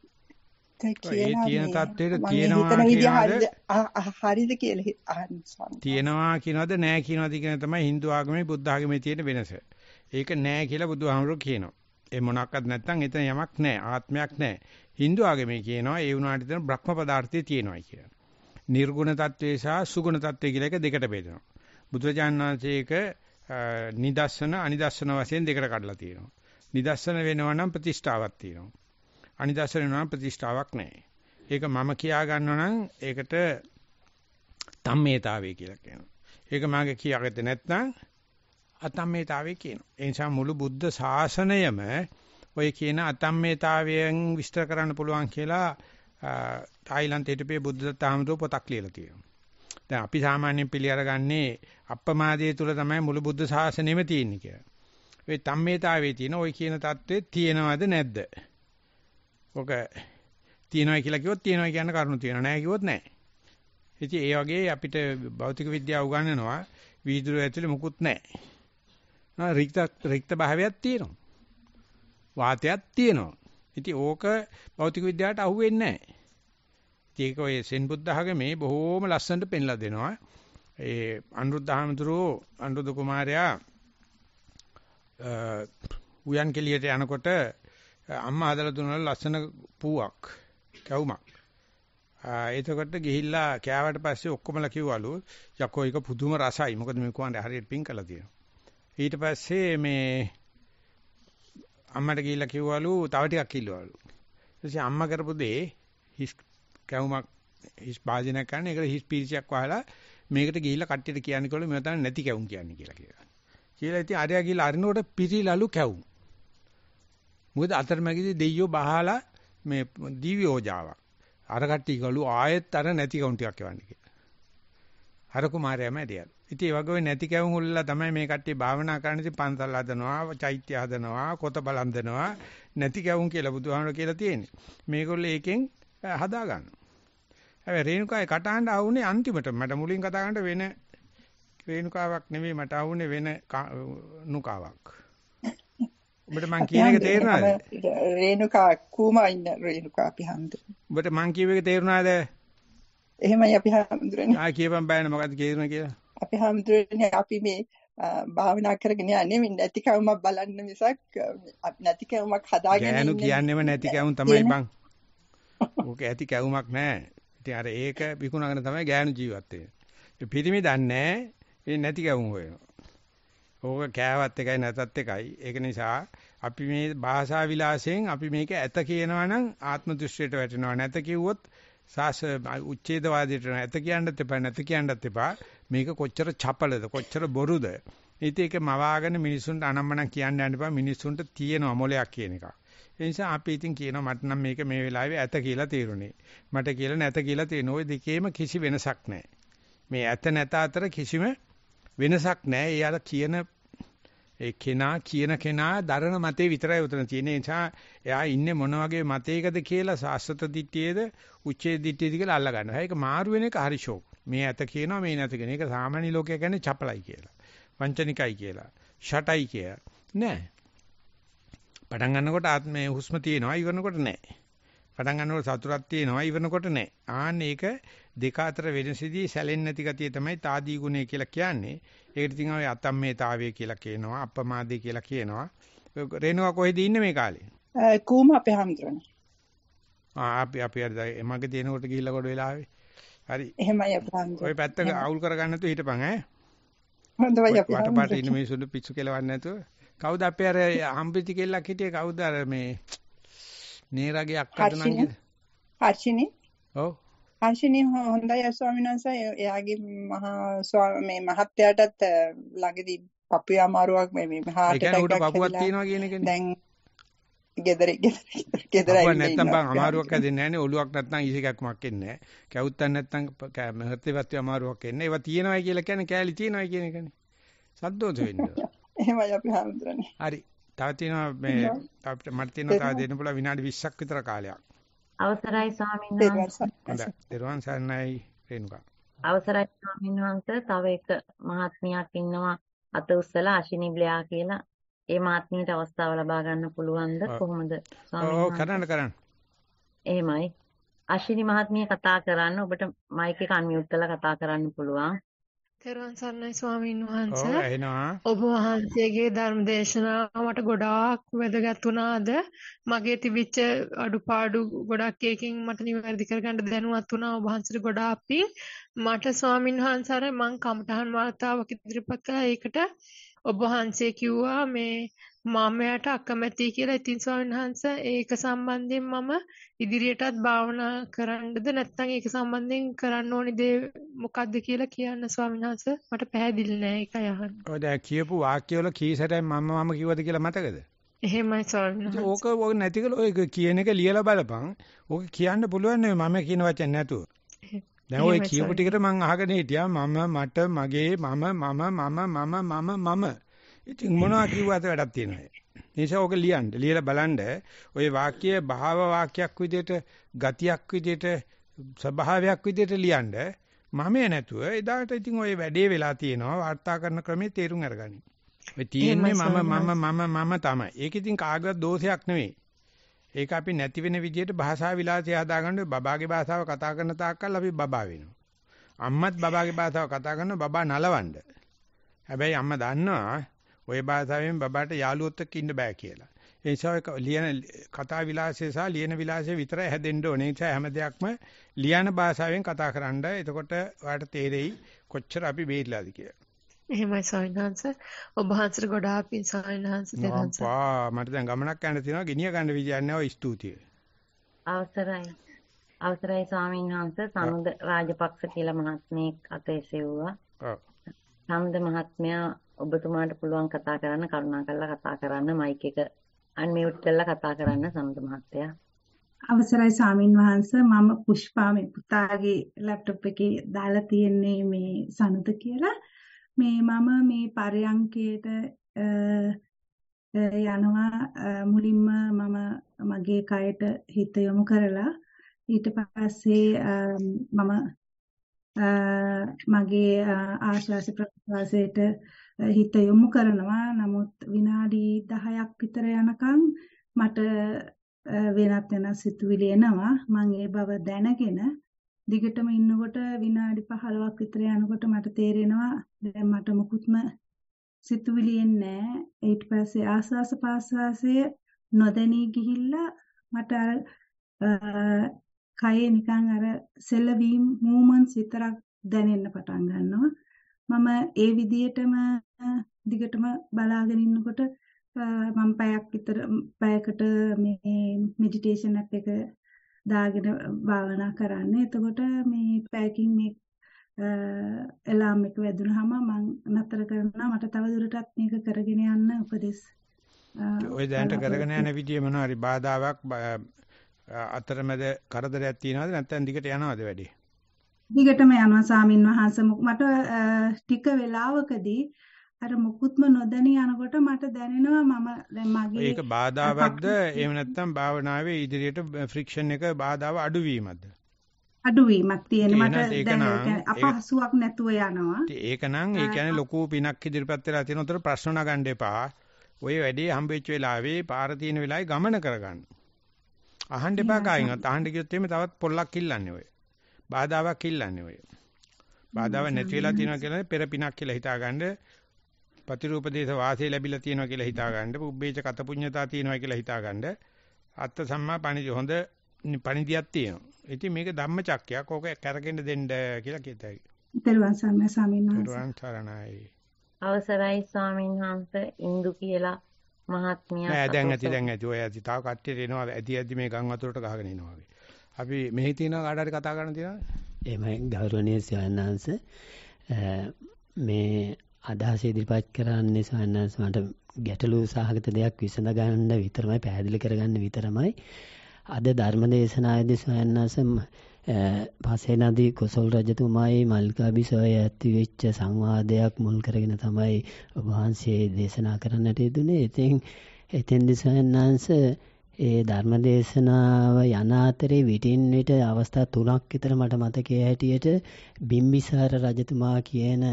කියලා ඒ තියෙන தത്വෙට තියෙනවා කියනවාද හරිද කියලා අහන්න තියෙනවා කියනවාද නැහැ කියනවාද කියන තමයි Hindu ආගමේ බුද්ධ ආගමේ තියෙන වෙනස. ඒක නැහැ කියලා බුදුහාමුදුරුවෝ කියනවා. ඒ මොනක්වත් නැත්නම් එතන යමක් නැහැ ආත්මයක් නැහැ. Hindu ආගමේ කියනවා ඒ වුණාට එතන බ්‍රහ්ම පදාර්ථය තියෙනවා කියලා. නිර්ගුණ தત્ත්වේ සහ සුගුණ தત્ත්වේ කියලා එක දෙකට බෙදෙනවා. බුදුජානනාංශයේක නිදර්ශන අනිදර්ශන වශයෙන් දෙකට කඩලා තියෙනවා. නිදර්ශන වෙනවා නම් ප්‍රතිෂ්ඨාවක් තියෙනවා. අනිදස්සන නම් ප්‍රතිෂ්ඨාවක් නැහැ. ඒක මම කියා ගන්නවා නම් ඒකට තම්මේතාවය කියලා කියනවා. ඒක මාගේ කියාගත්තේ නැත්නම් අතම්මේතාවය කියනවා. ඒ නිසා මුළු බුද්ධ ශාසනයම ඔය කියන අතම්මේතාවයෙන් විස්තර කරන්න පුළුවන් කියලා තායිලන්තයේ හිටපේ බුද්ධදත්ත ආමතුරු පොතක් ලියලා තියෙනවා. දැන් අපි සාමාන්‍යයෙන් පිළි අරගන්නේ අප්පමාදයේ තුල තමයි මුළු බුද්ධ ශාසනයම තියෙන්නේ කියලා. ඔය තම්මේතාවයේ තියෙන ওই කියන தત્ත්වය තියෙනවද නැද්ද? ඔක තියනවා කියලා කිව්වොත් තියනවා කියන කරුණු තියනවා නැහැ කිව්වොත් නැහැ. ඉතින් ඒ වගේ අපිට භෞතික විද්‍යාව උගන්වනවා වීදුරුව ඇතුලේ මුකුත් නැහැ. නා රික්ත රික්ත භාවයක් තියෙනවා. වාතයක් තියෙනවා. ඉතින් ඕක භෞතික විද්‍යාවට අහු වෙන්නේ නැහැ. ඒක ඔය සෙන් බුද්ධහගමේ බොහෝම ලස්සනට පෙන්ලා දෙනවා. ඒ අනුරුද්ධහමඳුරෝ අනුරුද්ධ කුමාරයා උයන් කෙලියට යනකොට අම්මා හදලා දුන්නා ලස්සන පූවක් කැවුමක්. එතකොට ගිහිල්ලා කෑවට පස්සේ ඔක්කොමලා කිව්වලු යකෝ එක පුදුම රසයි. මොකද මේ කුවන්ට හරියට පින් කළා තියෙනවා. ඊට පස්සේ මේ අම්මට ගිහිල්ලා කිව්වලු තව ටිකක් කිල්ලවලු. ඊට පස්සේ අම්මා කරපු දේ හිස් කැවුමක් හිස් භාජනයක් ගන්න ඒකට හිස් පීරිසියක් වහලා මේකට ගිහිල්ලා කට්ටියට කියන්නේ කොහොමද මෙතන නැති කැවුම් කියන්නේ කියලා කියනවා. කියලා ඉතින් අරයා ගිහිල්ලා අරිනකොට පිරිලලු කැවුම්. මොකද අතරමැගදී දෙයියෝ බහලා මේ දිව්‍ය ඕජාවක්. අර කට්ටිය ගලු ආයෙත් අර නැති කවුන් ටිකක් එවන්න කියලා. අර කුමාරයාම ඇරියලු. ඉතින් ඒ වගේ නැති කවුන් හොල්ලලා තමයි මේ කට්ටිය භාවනා කරන්න ඉතින් පන්සල් හදනවා, චෛත්‍ය හදනවා, කොත බලන්දනවා, නැති කවුන් කියලා බුදුහාමර කියලා තියෙන්නේ. මේගොල්ලෝ ඒකෙන් හදා ගන්නවා. හැබැයි රේණුකාගේ කටහඬ ආවුනේ අන්තිමට මට මුලින් කතා කරන්න වෙන රේණුකාවක් නෙමෙයි මට ආවුනේ වෙන නුකාවක්. උඹට මං කියන එක තේරුණාද? රේණුකා කුමා ඉන්න රේණුකා අපි හන්දු. උඹට මං කියව එක තේරුණාද? එහෙමයි අපි හඳුරන්නේ. ආ කියපන් බෑනේ මොකද්ද කියුණේ කියලා. අපි හඳුරන්නේ අපි මේ භාවනා කරගෙන යන්නේ මේ නැතිකවමක් බලන්න මිසක් නැතිකවමක් හදාගෙන ඉන්නේ. ගෑනු කියන්නේම නැතිකවම තමයි බං. ඕක ඇති කැවුමක් නෑ. ඉතින් අර ඒක විකුණගෙන තමයි ගෑනු ජීවත් වෙන්නේ. පිරිමි දන්නේ ඒ නැතිකවම හොයනවා. ඕක කෑවත් එකයි නැතත් එකයි. ඒක නිසා අපි මේ භාෂා විලාසයෙන් අපි මේක ඇත කියනවා නම් ආත්ම දෘෂ්ටියට වැටෙනවා. නැත කිව්වොත් සාස උච්ඡේදවාදයට නැත කියන්නත් එපා නැත කියන්නත් එපා. මේක කොච්චර චපලද කොච්චර බොරුද. ඉතින් ඒක මවාගෙන මිනිසුන්ට අනම්මනම් කියන්න යන්න එපා. මිනිසුන්ට තියෙනවා මොලයක් කියන එක. ඒ නිසා අපි ඉතින් කියනවා මට නම් මේක මේ වෙලාවේ ඇත කියලා තේරුණේ. මට කියලා නැත කියලා තේරෙන. ওই දෙකේම කිසි වෙනසක් නැහැ. මේ ඇත නැත අතර කිසිම වෙනසක් නැහැ. ඒ අර කියන ඒ කෙනා කියන කෙනා දරන මතේ විතරයි උතන තියෙන්නේ. ඒ නිසා එයා ඉන්නේ මොන වගේ මතයකද කියලා සාස්වත දිට්ඨියේද උච්චේ දිට්ඨියද කියලා අල්ලා ගන්නවා. ඒක මාරු වෙන එක හරි ෂෝක්. මේ ඇත කියනවා මේ නැත කියන එක සාමාන්‍ය ලෝකයා කියන්නේ චපලයි කියලා. වංචනිකයි කියලා. ෂටයි කියලා. නෑ. පටන් ගන්නකොට ආත්මේ හුස්ම තියෙනවා. ඉවරනකොට නෑ. පටන් ගන්නකොට සතුටක් තියෙනවා ඉවරනකොට නෑ. ආන්න ඒක දෙක අතර වෙනසදී සැලෙන්නේ නැති ගතිය තමයි తాදී ගුණය කියලා කියන්නේ. ඒකට ඉතින් ඔය අතම්මේතාවය කියලා කියනවා, අප්පමාදී කියලා කියනවා. රේණුවා කොහෙද ඉන්නේ මේ කාලේ? කූම අපේ හැමදෙරණ. ආ අපි අපි අර මගේ තියෙනකොට ගිහිල්ලා කොට වෙලාවේ. හරි. එහෙමයි අපේ හැමදෙරණ. ඔය පැත්ත අවුල් කරගන්න නැතුව හිටපන් ඈ. හොඳයි අපි වටපාට ඉන්න මිනිස්සුන්ට පිස්සු කෙලවන්නේ නැතුව. කවුද අපේ අර හම්බෙති කෙල්ලක් හිටියේ කවුද අර මේ නේරගේ අක්කද නම් නේද? හර්ෂිනී. ඔව්. හර්ෂිනී හොඳයි ස්වාමීන් වහන්සේ. එයාගේ මහා මේ මහත්යාටත් ළඟදී පපුවේ අමාරුවක් මේ මේ හාට් එකක් එකක් පපුවක් තියනවා කියන එකනේ. දැන් ගෙදර ගෙදර ගෙදර ඉන්නේ. නැත්තම් බං අමාරුවක් හැදෙන්නේ නැහනේ. ඔලුවක් නැත්තම් ඉසිකක්මක් එන්නේ නැහැ. කැවුත්තක් නැත්තම් මහත්යපත්ති අමාරුවක් එන්නේ. ඒවා තියෙනවයි කියලා කියන්නේ කෑලි තියෙනවයි කියන එකනේ. සද්දෝෂ වෙන්නේ. එහෙමයි අපි හඳුනන්නේ. හරි. තව තියෙනවා මේ අපිට මට තියෙනවා තව දෙන්න පුළුවන් විනාඩි 20ක් විතර කාලයක්. අවසරයි ස්වාමීන් වහන්සේ. හොඳයි. දරුවන් සරණයි රේණුකා. අවසරයි ස්වාමීන් වහන්සේ. තව එක මහත්මියක් ඉන්නවා අත උස්සලා අශිනි බ්ලයා කියලා. ඒ මහත්මියට අවස්ථාව ලබා ගන්න පුළුවන්ද කොහොමද ස්වාමීන් වහන්සේ? ඔව් කරන්න කරන්න. එහෙමයි. අශිනි මහත්මිය කතා කරන්න ඔබට මයික් එක අන්මියුට් කරලා කතා කරන්න පුළුවන්. තෙරුවන් සරණයි ස්වාමීන් වහන්ස. ඔබ වහන්සේගේ ධර්ම දේශනාව මට ගොඩාක් වැදගත් වුණාද? මගේ තිබිච්ච අඩුපාඩු ගොඩක් එකකින් මට නිවැරදි කරගන්න දැනුවත් වුණා ඔබ වහන්සේට ගොඩාක් පිං. මට ස්වාමීන් වහන්ස අර මං කමඨහන් වතාවක් ඉදිරිපත් කළා ඒකට ඔබ වහන්සේ කිව්වා මේ මම එයාට අකමැතියි කියලා. ඉතින් ස්වාමීන් වහන්සේ ඒක සම්බන්ධයෙන් මම ඉදිරියටත් භාවනා කරන්නද නැත්නම් ඒක සම්බන්ධයෙන් කරන්න ඕනි දේ මොකක්ද කියලා කියන්න ස්වාමීන් වහන්සේ මට පැහැදිලි නෑ ඒක අහන්න. ඔය දැන් කියපු වාක්‍යවල කීසටයි මම මම කිව්වද කියලා මතකද? එහෙමයි ස්වාමීන් වහන්සේ. ඕක ඕක නැතිකල ඔය කියන එක ලියලා බලපන්. ඕක කියන්න පුළුවන් නෙවෙයි මම කියන වචන නැතුව. දැන් ඔය කියපු ටිකට මං අහගෙන හිටියා මම මට මගේ මම මම මම මම මම මම ඉතින් මොනවා කිව්වද වැඩක් තියෙනවා. නිසා ඕක ලියන්න. ලියලා බලන්න ওই වාක්‍යය භාව වාක්‍යයක් විදිහට ගතියක් විදිහට ස්වභාවයක් විදිහට ලියන්න මමේ නැතුව එදාට ඉතින් ওই වැඩේ වෙලා තියෙනවා වාර්තා කරන ක්‍රමේ තේරුම් අරගන්න. මේ තියෙන්නේ මම මම මම මම තමයි. ඒක ඉතින් කාගවත් දෝෂයක් නෙවෙයි. ඒක අපි නැති වෙන විදිහට භාෂා විලාසය හදාගන්න බබාගේ භාෂාව කතා කරන තාක්කල් අපි බබා වෙනවා. අම්මත් බබාගේ භාෂාව කතා කරන බබා නලවන්න. හැබැයි අම්මා දන්නවා ওই භාෂාවෙන් බබාට යාළුවොත් එක්ක ඉන්න බෑ කියලා. ඒ නිසා ලියන කතා විලාසය සහ ලියන විලාසය විතරයි හැදෙන්න ඕනේ. ඒ නිසා හැම දෙයක්ම ලියන භාෂාවෙන් කතා කරන්න. එතකොට ඔයාලට තේරෙයි කොච්චර අපි බේරිලාද කියලා. එහෙමයි සවින්හන්ස ඔබ වහන්සේට ගොඩාක් පින් සවින්හන්ස දෙවන්ස. අප්පා මට දැන් ගමනක් යන්න තියෙනවා ගෙනිය ගන්න විදියක් නැහැ. ඔය ස්තුතිය. අවසරයි. අවසරයි ස්වාමින්වහන්ස සමද රාජපක්ෂ කියලා මහත්මයෙක් අතේ සෙව්වා. ඔව්. සමද මහත්මයා ඔබතුමාට පුළුවන් කතා කරන්න කරුණාකරලා කතා කරන්න මයික් එක අන්මියුට් කරලා කතා කරන්න සමත මහත්තයා. අවසරයි ස්වාමින් වහන්ස මම පුෂ්පා මේ පුතාගේ ලැප්ටොප් එකේ දාලා තියෙන්නේ මේ සනත කියලා මේ මම මේ පරයන්කේට යනවා මුලින්ම මම මගේ කයට හිත යොමු කරලා ඊට පස්සේ මම මගේ ආශ්වාස ප්‍රශ්වාසයට හිත යොමු කරනවා. නමුත් විනාඩි 10ක් විතර යනකම් මට වෙනත් වෙනස් සිතුවිලි එනවා. මම ඒ බව දැනගෙන දිගටම ඉන්නකොට විනාඩි 15ක් විතර යනකොට මට තේරෙනවා දැන් මට මුකුත්ම සිතුවිලි එන්නේ නැහැ. ඊට පස්සේ ආස්වාස පාස්වාසය නොදැනී ගිහිල්ලා මට අර කයේ නිකන් අර සෙල්ලවීම් මූමන්ට්ස් විතරක් දැනෙන්න පටන් ගන්නවා. මම ඒ විදිහටම දිගටම බලාගෙන ඉන්නකොට මම පැයක් විතර පැයකට මේ මෙඩිටේෂන් ඇප් එක දාගෙන භාවනා කරන්නේ. එතකොට මේ පැයකින් මේ එලාම් එක වැදුනහම මම නතර කරනවා. මට තව දුරටත් මේක කරගෙන යන්න උපදෙස්. ඔය දැනට කරගෙන යන විදිය මොනවා හරි බාධාවක් අතරමැද කරදරයක් තියනවද නැත්නම් දිගට යනවද වැඩි? දිගටම යනවා සාමින් වහන්සේ මට ටික වෙලාවකදී අර මුකුත්ම නොදැනී යනකොට මට දැනෙනවා මම දැන් මගේ ඒක බාධාවක්ද එහෙම නැත්නම් භාවනාවේ ඉදිරියට ෆ්‍රික්ෂන් එක බාධාව අඩුවීමක්ද අඩුවීමක් තියෙන මට දැන් අපහසුාවක් නැතුව යනවා ඒක නම් ඒ කියන්නේ ලොකු පිනක් ඉදිරියපත් වෙලා තියෙන උතර ප්‍රශ්න නගන්න එපා ඔය වැඩේ හම්බෙච්ච වෙලාවේ පාර තියෙන වෙලාවේ ගමන කරගන්න අහන්න එපා කායින්වත් අහන්න කිව්වොත් එimhe තවත් පොල්ලක් ඉල්ලන්නේ ඔය බාධාවක් ඉල්ලන්නේ ඔය බාධාවක් නැති වෙලා තියෙනවා කියලා පෙරපිනක් කියලා හිතාගන්න පතිරූපදේශ වාසය ලැබිලා තියෙනවා කියලා හිතාගන්න. උබ්බේච කත පුඤ්ඤතා තියෙනවා කියලා හිතාගන්න. අත්ත සම්මා පණිදි හොඳ පණිදියක් තියෙනවා. ඉතින් මේක ධම්මචක්කයක්. ඕක කරගෙන දෙන්න කියලා කියතයි. ඊතරවන් සම්මා ස්වාමීන් වහන්සේ. අවසරයි ස්වාමීන් වහන්සේ ඉන්දු කියලා මහත්මිය. නෑ දැන් ඇති දැන් ඇති. ඔය ඇති. තාම කට්ටියට එනවා. ඇති ඇති මේ ගම් වතුරට ගහගෙන එනවා වගේ. අපි මෙහි තියෙනවා කාට හරි කතා කරන්න තියෙනවා. එහෙමයි ගෞරවනීය ස්වාමීන් වහන්සේ මේ අදහස ඉදිරිපත් කරන්නේ සවන්නස් මට ගැටලු සහගත දෙයක් විසඳ ගන්න විතරමයි පැහැදිලි කරගන්න විතරමයි අද ධර්ම දේශනාවේදී සවන්නස් පසේනදී කොසල් රජතුමායි මල්කාබි සොය ඇති වෙච්ච සංවාදයක් මුල් කරගෙන තමයි ඔබ වහන්සේ දේශනා කරන්නට යෙදුනේ. ඉතින් එතෙන්දී සවන්නස් ඒ ධර්ම දේශනාව යන අතරේ විටින් විට අවස්ථා තුනක් විතර මට මතකයේ හැටියට බිම්බිසාර රජතුමා කියන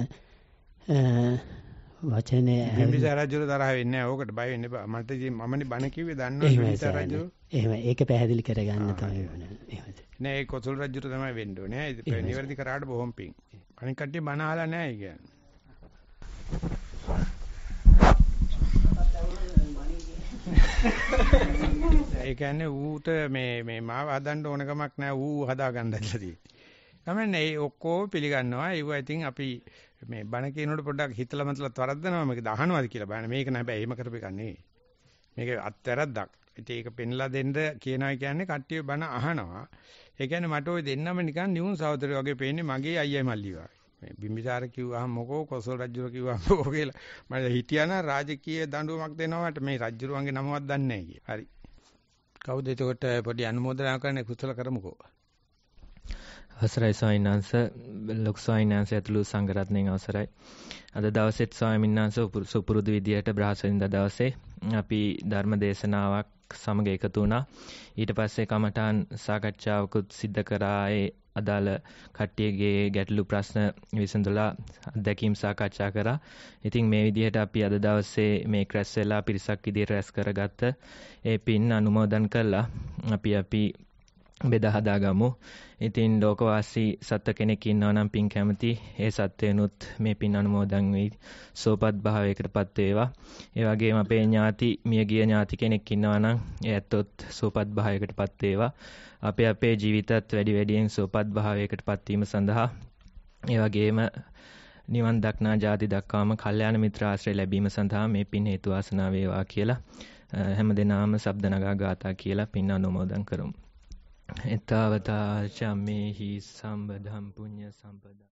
වචනේ බිම්බිසාර රජුර තරහ වෙන්නේ නැහැ. ඕකට බය වෙන්න එපා. මට ඉතින් මමනේ බණ කිව්වේ දන්නවා බිම්බිසාර රජු. එහෙම ඒක පැහැදිලි කරගන්න තමයි ඕනේ. එහෙමද? නෑ ඒ කොසල් රජුර තමයි වෙන්න ඕනේ. ඒ නිවැරදි කරාට බොහොම පිං. අනික කට්ටිය බණ අහලා නැහැ කියන්නේ. ඒ කියන්නේ ඌට මේ මේ මාව හදන්න ඕන කමක් නැහැ ඌ හදාගන්න ඇතිලා තියෙන්නේ. ගමන්නේ ඒ ඔක්කොම පිළිගන්නවා. ඒවා ඉතින් අපි මේ බණ කියනකොට පොඩ්ඩක් හිතලා මතලත් වරද්දනවා මේක දහනවාද කියලා බලන්න මේක නෑ බෑ එහෙම කරපු එකක් නෙවෙයි මේක අත්තරද්දක් ඉතින් ඒක පෙන්ලා දෙන්න කියනවා කියන්නේ කට්ටිය බණ අහනවා ඒ කියන්නේ මට ওই දෙන්නම නිකන් නියුන් සහෝදරය වගේ පේන්නේ මගේ අයියා මල්ලි වගේ බිම්බිසාර කිව්වහම මොකෝ කොසල් රජුර කිව්වහම මොකෝ කියලා මම හිතියානා රාජකීය දඬුවමක් දෙනවට මේ රජුරුවන්ගේ නමවත් දන්නේ නැහැ කියලා හරි කවුද එතකොට පොඩි අනුමೋದනා කරන්න කුසල කරමුකෝ අවසරයි ස්වාමීන් වහන්ස ලොකු ස්වාමීන් වහන්ස ඇතුළු සංඝරත්නයේ අවසරයි. අද දවසේත් ස්වාමීන් වහන්ස සුපුරුදු විදියට බ්‍රහස්පතින්දා දවසේ අපි ධර්ම දේශනාවක් සමග එකතු වුණා. ඊට පස්සේ කමඨාන් සාකච්ඡාවකුත් සිද්ධ කරා ඒ අදාළ කට්ටියගේ ගැටලු ප්‍රශ්න විසඳලා අත්දැකීම් සාකච්ඡා කරා. ඉතින් මේ විදිහට අපි අද දවසේ මේ ක්‍රැස් වෙලා පිරිසක් විදිහට රැස් කරගත්ත ඒ පින් අනුමෝදන් කළා. අපි අපි බෙදා හදාගමු. ඉතින් ලෝකවාසී සත්ත්ව කෙනෙක් ඉන්නවා නම් පින් කැමති ඒ සත්ත්වයනුත් මේ පින් අනුමෝදන් වෙයි. සෝපත් භාවයකටපත් වේවා. ඒ වගේම අපේ ඥාති මියගිය ඥාති කෙනෙක් ඉන්නවා නම් එයත්ොත් සෝපත් භාවයකටපත් වේවා. අපේ අපේ ජීවිතත් වැඩි වැඩියෙන් සෝපත් භාවයකටපත් වීම සඳහා ඒ වගේම නිවන් දක්නා ජාති දක්වාම කල්යාණ මිත්‍ර ආශ්‍රය ලැබීම සඳහා මේ පින් හේතු වාසනා වේවා කියලා හැම දිනාම සබ්ද නගා ගාථා කියලා පින් අනුමෝදන් කරමු. එතාවතා චම්මේහි සම්බදම් පුඤ්ඤ සම්පදා